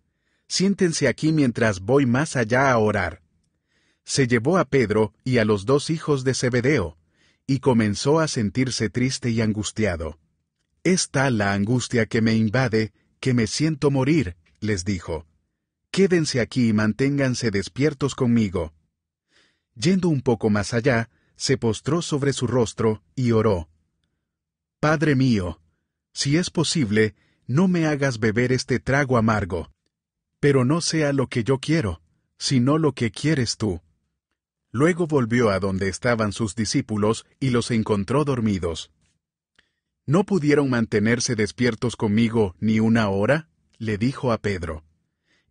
Siéntense aquí mientras voy más allá a orar. Se llevó a Pedro y a los dos hijos de Zebedeo, y comenzó a sentirse triste y angustiado. Es tal la angustia que me invade, que me siento morir, les dijo. Quédense aquí y manténganse despiertos conmigo. Yendo un poco más allá, se postró sobre su rostro y oró. Padre mío, si es posible, no me hagas beber este trago amargo, pero no sea lo que yo quiero, sino lo que quieres tú. Luego volvió a donde estaban sus discípulos y los encontró dormidos. ¿No pudieron mantenerse despiertos conmigo ni una hora? le dijo a Pedro.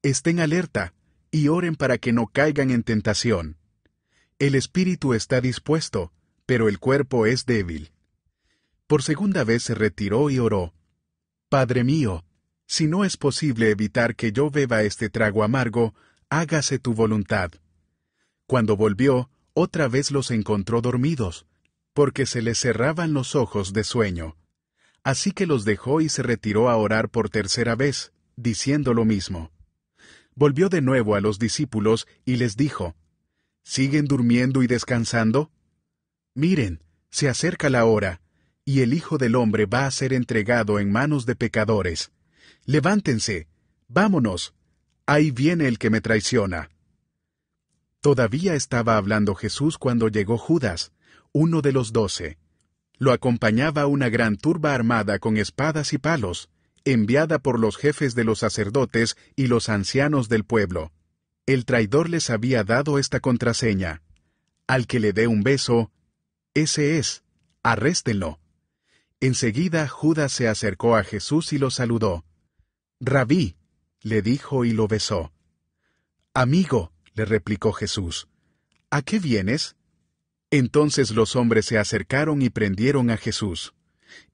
Estén alerta y oren para que no caigan en tentación. El espíritu está dispuesto, pero el cuerpo es débil por segunda vez se retiró y oró. Padre mío, si no es posible evitar que yo beba este trago amargo, hágase tu voluntad. Cuando volvió, otra vez los encontró dormidos, porque se les cerraban los ojos de sueño. Así que los dejó y se retiró a orar por tercera vez, diciendo lo mismo. Volvió de nuevo a los discípulos y les dijo, ¿Siguen durmiendo y descansando? Miren, se acerca la hora, y el Hijo del Hombre va a ser entregado en manos de pecadores. Levántense, vámonos, ahí viene el que me traiciona. Todavía estaba hablando Jesús cuando llegó Judas, uno de los doce. Lo acompañaba una gran turba armada con espadas y palos, enviada por los jefes de los sacerdotes y los ancianos del pueblo. El traidor les había dado esta contraseña. Al que le dé un beso, ese es, arréstenlo. Enseguida Judas se acercó a Jesús y lo saludó. Rabí, le dijo y lo besó. Amigo, le replicó Jesús, ¿a qué vienes? Entonces los hombres se acercaron y prendieron a Jesús.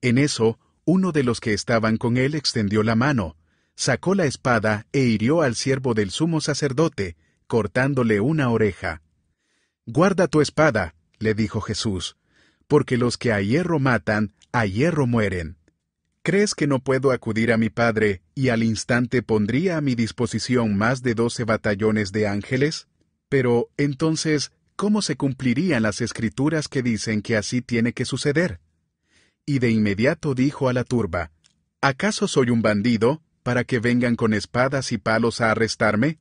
En eso, uno de los que estaban con él extendió la mano, sacó la espada e hirió al siervo del sumo sacerdote, cortándole una oreja. Guarda tu espada, le dijo Jesús, porque los que a hierro matan a hierro mueren. ¿Crees que no puedo acudir a mi padre y al instante pondría a mi disposición más de doce batallones de ángeles? Pero entonces, ¿cómo se cumplirían las escrituras que dicen que así tiene que suceder? Y de inmediato dijo a la turba, ¿Acaso soy un bandido, para que vengan con espadas y palos a arrestarme?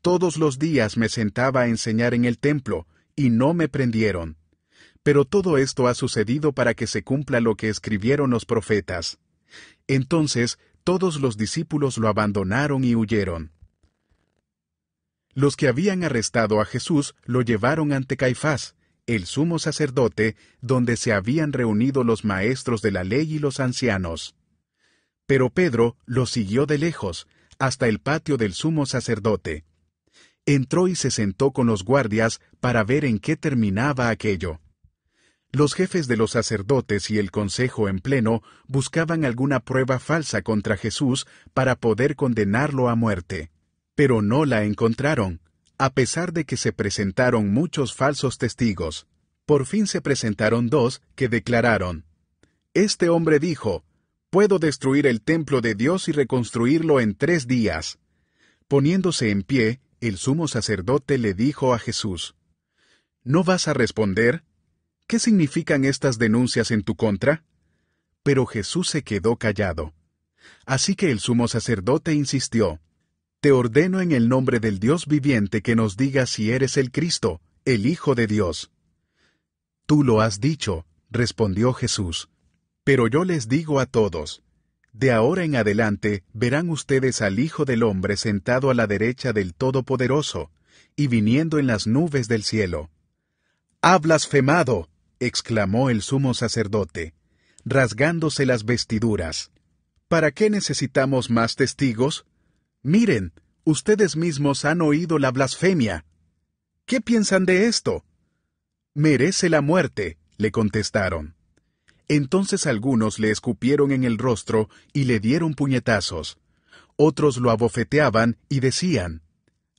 Todos los días me sentaba a enseñar en el templo, y no me prendieron. Pero todo esto ha sucedido para que se cumpla lo que escribieron los profetas. Entonces todos los discípulos lo abandonaron y huyeron. Los que habían arrestado a Jesús lo llevaron ante Caifás, el sumo sacerdote, donde se habían reunido los maestros de la ley y los ancianos. Pero Pedro lo siguió de lejos, hasta el patio del sumo sacerdote. Entró y se sentó con los guardias para ver en qué terminaba aquello. Los jefes de los sacerdotes y el consejo en pleno buscaban alguna prueba falsa contra Jesús para poder condenarlo a muerte, pero no la encontraron, a pesar de que se presentaron muchos falsos testigos. Por fin se presentaron dos que declararon, Este hombre dijo, Puedo destruir el templo de Dios y reconstruirlo en tres días. Poniéndose en pie, el sumo sacerdote le dijo a Jesús, ¿No vas a responder? ¿Qué significan estas denuncias en tu contra? Pero Jesús se quedó callado. Así que el sumo sacerdote insistió, Te ordeno en el nombre del Dios viviente que nos digas si eres el Cristo, el Hijo de Dios. Tú lo has dicho, respondió Jesús. Pero yo les digo a todos, de ahora en adelante verán ustedes al Hijo del Hombre sentado a la derecha del Todopoderoso, y viniendo en las nubes del cielo. ¡Ha blasfemado! exclamó el sumo sacerdote, rasgándose las vestiduras. ¿Para qué necesitamos más testigos? Miren, ustedes mismos han oído la blasfemia. ¿Qué piensan de esto? Merece la muerte, le contestaron. Entonces algunos le escupieron en el rostro y le dieron puñetazos. Otros lo abofeteaban y decían,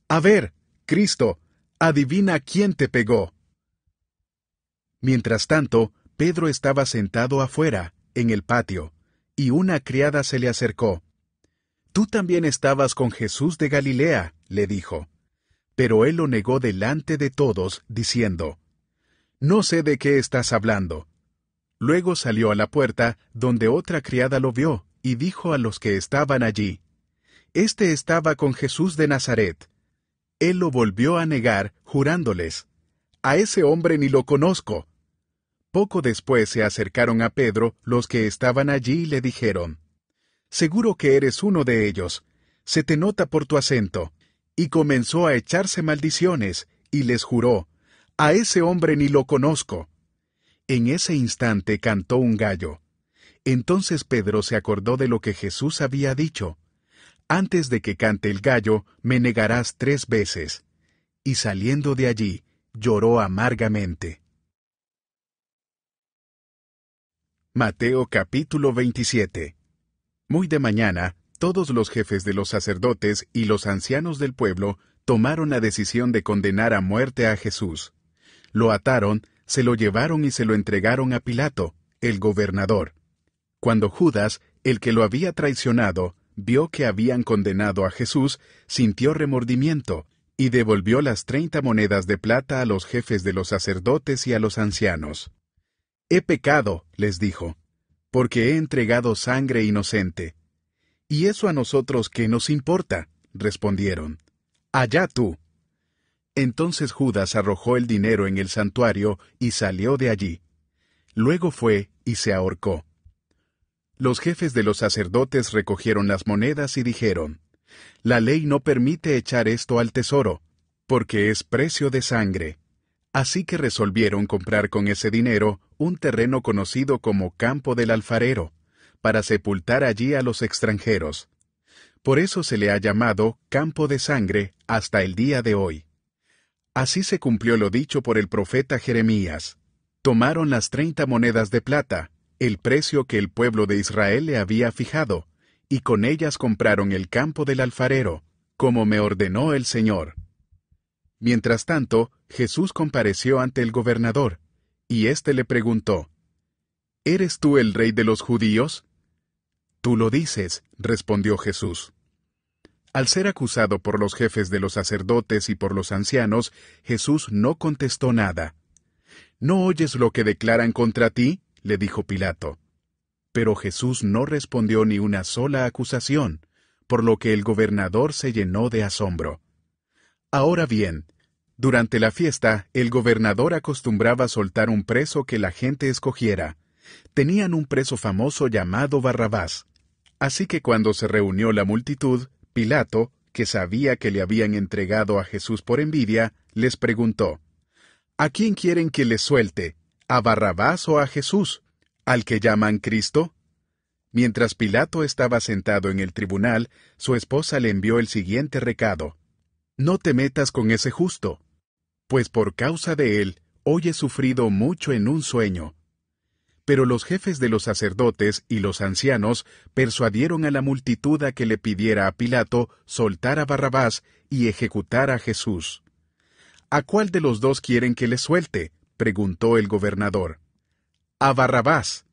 A ver, Cristo, adivina quién te pegó. Mientras tanto, Pedro estaba sentado afuera, en el patio, y una criada se le acercó. Tú también estabas con Jesús de Galilea, le dijo. Pero él lo negó delante de todos, diciendo, No sé de qué estás hablando. Luego salió a la puerta, donde otra criada lo vio, y dijo a los que estaban allí, Este estaba con Jesús de Nazaret. Él lo volvió a negar, jurándoles, A ese hombre ni lo conozco. Poco después se acercaron a Pedro los que estaban allí y le dijeron, Seguro que eres uno de ellos, se te nota por tu acento. Y comenzó a echarse maldiciones, y les juró, A ese hombre ni lo conozco. En ese instante cantó un gallo. Entonces Pedro se acordó de lo que Jesús había dicho, Antes de que cante el gallo, me negarás tres veces. Y saliendo de allí, lloró amargamente. Mateo capítulo 27. Muy de mañana, todos los jefes de los sacerdotes y los ancianos del pueblo tomaron la decisión de condenar a muerte a Jesús. Lo ataron, se lo llevaron y se lo entregaron a Pilato, el gobernador. Cuando Judas, el que lo había traicionado, vio que habían condenado a Jesús, sintió remordimiento, y devolvió las treinta monedas de plata a los jefes de los sacerdotes y a los ancianos. He pecado, les dijo, porque he entregado sangre inocente. ¿Y eso a nosotros qué nos importa? respondieron. Allá tú. Entonces Judas arrojó el dinero en el santuario y salió de allí. Luego fue y se ahorcó. Los jefes de los sacerdotes recogieron las monedas y dijeron, La ley no permite echar esto al tesoro, porque es precio de sangre. Así que resolvieron comprar con ese dinero un terreno conocido como Campo del Alfarero, para sepultar allí a los extranjeros. Por eso se le ha llamado Campo de Sangre hasta el día de hoy. Así se cumplió lo dicho por el profeta Jeremías. Tomaron las treinta monedas de plata, el precio que el pueblo de Israel le había fijado, y con ellas compraron el campo del alfarero, como me ordenó el Señor. Mientras tanto, Jesús compareció ante el gobernador, y éste le preguntó, ¿Eres tú el rey de los judíos? Tú lo dices, respondió Jesús. Al ser acusado por los jefes de los sacerdotes y por los ancianos, Jesús no contestó nada. ¿No oyes lo que declaran contra ti? le dijo Pilato. Pero Jesús no respondió ni una sola acusación, por lo que el gobernador se llenó de asombro. Ahora bien, durante la fiesta, el gobernador acostumbraba soltar un preso que la gente escogiera. Tenían un preso famoso llamado Barrabás. Así que cuando se reunió la multitud, Pilato, que sabía que le habían entregado a Jesús por envidia, les preguntó, ¿A quién quieren que les suelte? ¿A Barrabás o a Jesús? ¿Al que llaman Cristo? Mientras Pilato estaba sentado en el tribunal, su esposa le envió el siguiente recado. No te metas con ese justo pues por causa de él, hoy he sufrido mucho en un sueño. Pero los jefes de los sacerdotes y los ancianos persuadieron a la multitud a que le pidiera a Pilato soltar a Barrabás y ejecutar a Jesús. ¿A cuál de los dos quieren que le suelte? preguntó el gobernador. A Barrabás.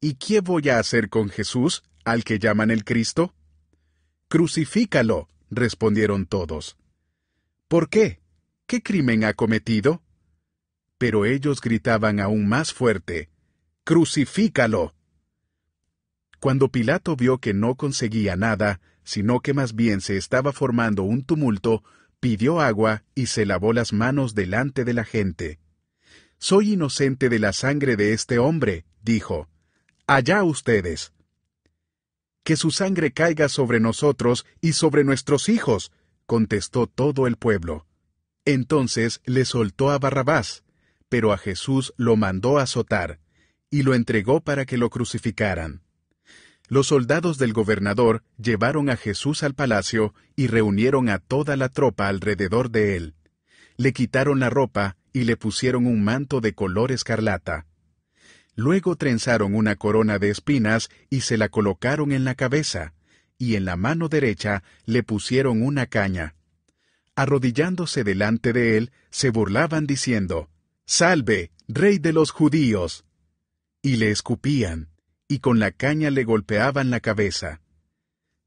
¿Y qué voy a hacer con Jesús, al que llaman el Cristo? Crucifícalo, respondieron todos. ¿Por qué? ¿Qué crimen ha cometido? Pero ellos gritaban aún más fuerte, Crucifícalo. Cuando Pilato vio que no conseguía nada, sino que más bien se estaba formando un tumulto, pidió agua y se lavó las manos delante de la gente. Soy inocente de la sangre de este hombre, dijo. Allá ustedes. Que su sangre caiga sobre nosotros y sobre nuestros hijos, contestó todo el pueblo. Entonces le soltó a Barrabás, pero a Jesús lo mandó azotar, y lo entregó para que lo crucificaran. Los soldados del gobernador llevaron a Jesús al palacio y reunieron a toda la tropa alrededor de él. Le quitaron la ropa y le pusieron un manto de color escarlata. Luego trenzaron una corona de espinas y se la colocaron en la cabeza, y en la mano derecha le pusieron una caña arrodillándose delante de él, se burlaban diciendo, Salve, rey de los judíos. Y le escupían, y con la caña le golpeaban la cabeza.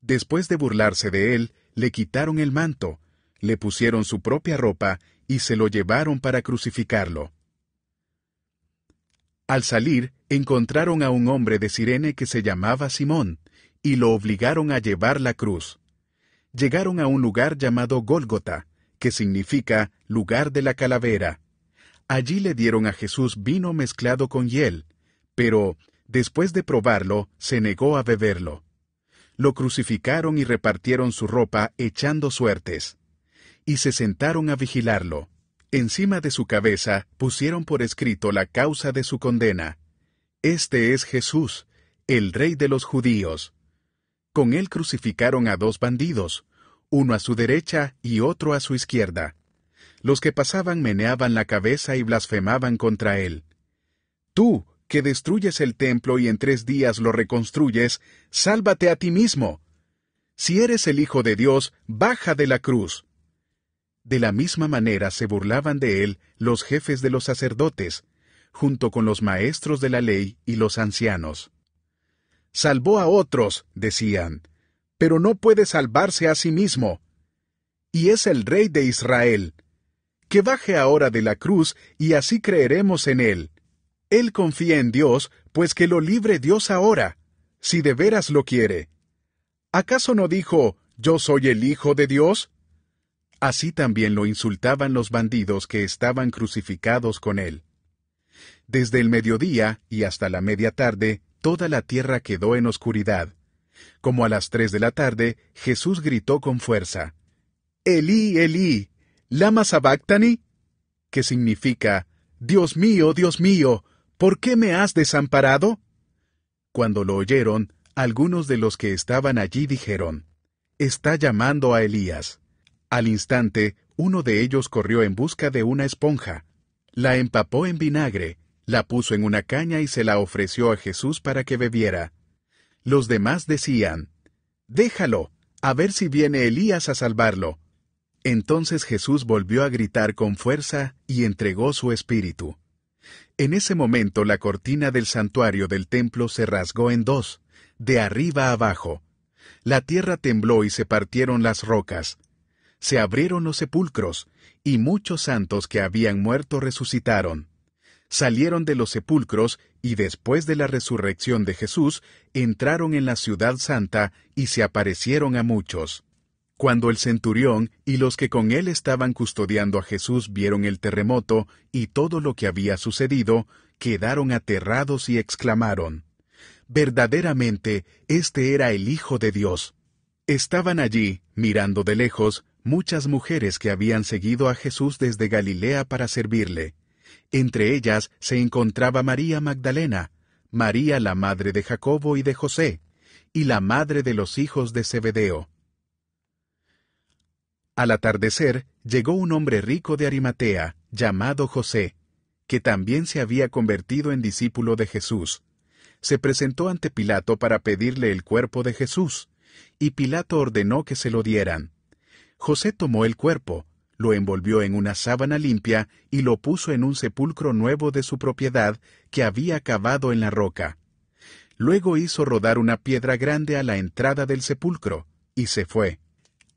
Después de burlarse de él, le quitaron el manto, le pusieron su propia ropa y se lo llevaron para crucificarlo. Al salir, encontraron a un hombre de Sirene que se llamaba Simón, y lo obligaron a llevar la cruz llegaron a un lugar llamado Gólgota, que significa lugar de la calavera. Allí le dieron a Jesús vino mezclado con hiel, pero, después de probarlo, se negó a beberlo. Lo crucificaron y repartieron su ropa echando suertes. Y se sentaron a vigilarlo. Encima de su cabeza pusieron por escrito la causa de su condena. Este es Jesús, el Rey de los judíos. Con él crucificaron a dos bandidos, uno a su derecha y otro a su izquierda. Los que pasaban meneaban la cabeza y blasfemaban contra él. Tú, que destruyes el templo y en tres días lo reconstruyes, sálvate a ti mismo. Si eres el Hijo de Dios, baja de la cruz. De la misma manera se burlaban de él los jefes de los sacerdotes, junto con los maestros de la ley y los ancianos. Salvó a otros, decían, pero no puede salvarse a sí mismo. Y es el Rey de Israel. Que baje ahora de la cruz y así creeremos en él. Él confía en Dios, pues que lo libre Dios ahora, si de veras lo quiere. ¿Acaso no dijo, Yo soy el Hijo de Dios? Así también lo insultaban los bandidos que estaban crucificados con él. Desde el mediodía y hasta la media tarde toda la tierra quedó en oscuridad. Como a las tres de la tarde, Jesús gritó con fuerza, Elí, Elí, lama sabactani, que significa, Dios mío, Dios mío, ¿por qué me has desamparado? Cuando lo oyeron, algunos de los que estaban allí dijeron, Está llamando a Elías. Al instante, uno de ellos corrió en busca de una esponja, la empapó en vinagre la puso en una caña y se la ofreció a Jesús para que bebiera. Los demás decían, Déjalo, a ver si viene Elías a salvarlo. Entonces Jesús volvió a gritar con fuerza y entregó su espíritu. En ese momento la cortina del santuario del templo se rasgó en dos, de arriba abajo. La tierra tembló y se partieron las rocas. Se abrieron los sepulcros, y muchos santos que habían muerto resucitaron salieron de los sepulcros y después de la resurrección de Jesús, entraron en la ciudad santa y se aparecieron a muchos. Cuando el centurión y los que con él estaban custodiando a Jesús vieron el terremoto y todo lo que había sucedido, quedaron aterrados y exclamaron, Verdaderamente, este era el Hijo de Dios. Estaban allí, mirando de lejos, muchas mujeres que habían seguido a Jesús desde Galilea para servirle entre ellas se encontraba María Magdalena, María la madre de Jacobo y de José, y la madre de los hijos de Zebedeo. Al atardecer llegó un hombre rico de Arimatea, llamado José, que también se había convertido en discípulo de Jesús. Se presentó ante Pilato para pedirle el cuerpo de Jesús, y Pilato ordenó que se lo dieran. José tomó el cuerpo, lo envolvió en una sábana limpia y lo puso en un sepulcro nuevo de su propiedad que había cavado en la roca. Luego hizo rodar una piedra grande a la entrada del sepulcro, y se fue.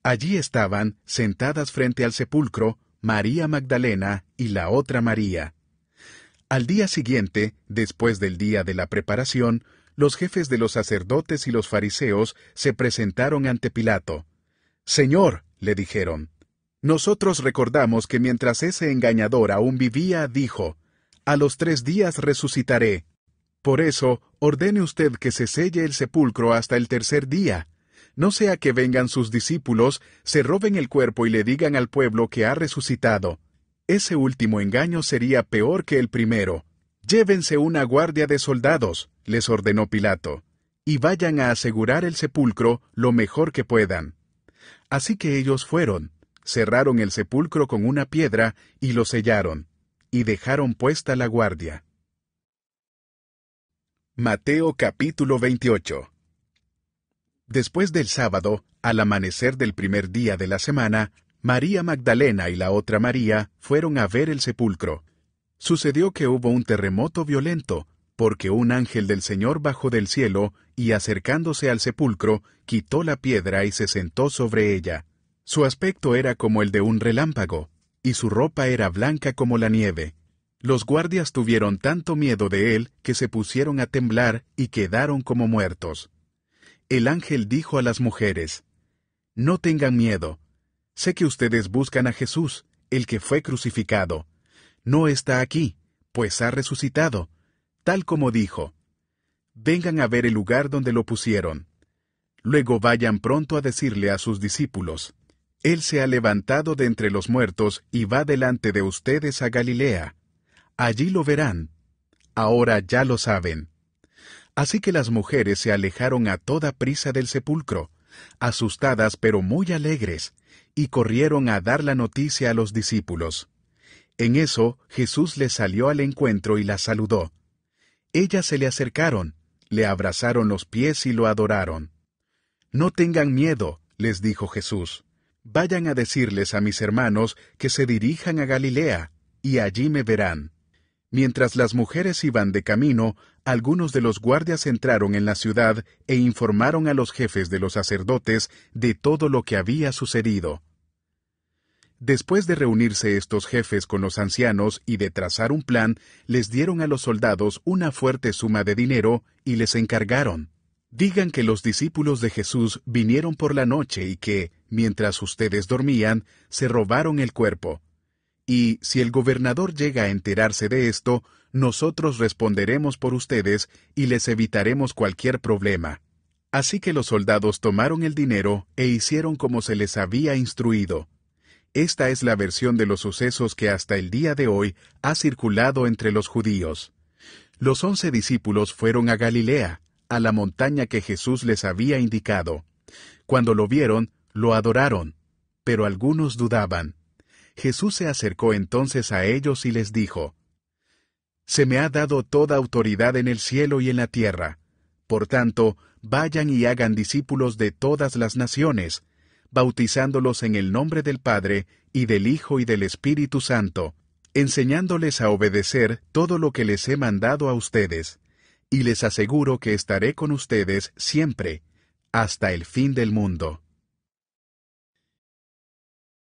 Allí estaban, sentadas frente al sepulcro, María Magdalena y la otra María. Al día siguiente, después del día de la preparación, los jefes de los sacerdotes y los fariseos se presentaron ante Pilato. Señor, le dijeron, nosotros recordamos que mientras ese engañador aún vivía, dijo, A los tres días resucitaré. Por eso, ordene usted que se selle el sepulcro hasta el tercer día, no sea que vengan sus discípulos, se roben el cuerpo y le digan al pueblo que ha resucitado. Ese último engaño sería peor que el primero. Llévense una guardia de soldados, les ordenó Pilato, y vayan a asegurar el sepulcro lo mejor que puedan. Así que ellos fueron, cerraron el sepulcro con una piedra y lo sellaron, y dejaron puesta la guardia. Mateo capítulo 28 Después del sábado, al amanecer del primer día de la semana, María Magdalena y la otra María fueron a ver el sepulcro. Sucedió que hubo un terremoto violento, porque un ángel del Señor bajó del cielo y acercándose al sepulcro, quitó la piedra y se sentó sobre ella. Su aspecto era como el de un relámpago, y su ropa era blanca como la nieve. Los guardias tuvieron tanto miedo de él que se pusieron a temblar y quedaron como muertos. El ángel dijo a las mujeres, No tengan miedo. Sé que ustedes buscan a Jesús, el que fue crucificado. No está aquí, pues ha resucitado, tal como dijo. Vengan a ver el lugar donde lo pusieron. Luego vayan pronto a decirle a sus discípulos, él se ha levantado de entre los muertos y va delante de ustedes a Galilea. Allí lo verán. Ahora ya lo saben. Así que las mujeres se alejaron a toda prisa del sepulcro, asustadas pero muy alegres, y corrieron a dar la noticia a los discípulos. En eso Jesús les salió al encuentro y las saludó. Ellas se le acercaron, le abrazaron los pies y lo adoraron. No tengan miedo, les dijo Jesús. Vayan a decirles a mis hermanos que se dirijan a Galilea, y allí me verán. Mientras las mujeres iban de camino, algunos de los guardias entraron en la ciudad e informaron a los jefes de los sacerdotes de todo lo que había sucedido. Después de reunirse estos jefes con los ancianos y de trazar un plan, les dieron a los soldados una fuerte suma de dinero y les encargaron. Digan que los discípulos de Jesús vinieron por la noche y que, mientras ustedes dormían, se robaron el cuerpo. Y si el gobernador llega a enterarse de esto, nosotros responderemos por ustedes y les evitaremos cualquier problema. Así que los soldados tomaron el dinero e hicieron como se les había instruido. Esta es la versión de los sucesos que hasta el día de hoy ha circulado entre los judíos. Los once discípulos fueron a Galilea, a la montaña que Jesús les había indicado. Cuando lo vieron, lo adoraron, pero algunos dudaban. Jesús se acercó entonces a ellos y les dijo, Se me ha dado toda autoridad en el cielo y en la tierra. Por tanto, vayan y hagan discípulos de todas las naciones, bautizándolos en el nombre del Padre, y del Hijo y del Espíritu Santo, enseñándoles a obedecer todo lo que les he mandado a ustedes. Y les aseguro que estaré con ustedes siempre, hasta el fin del mundo.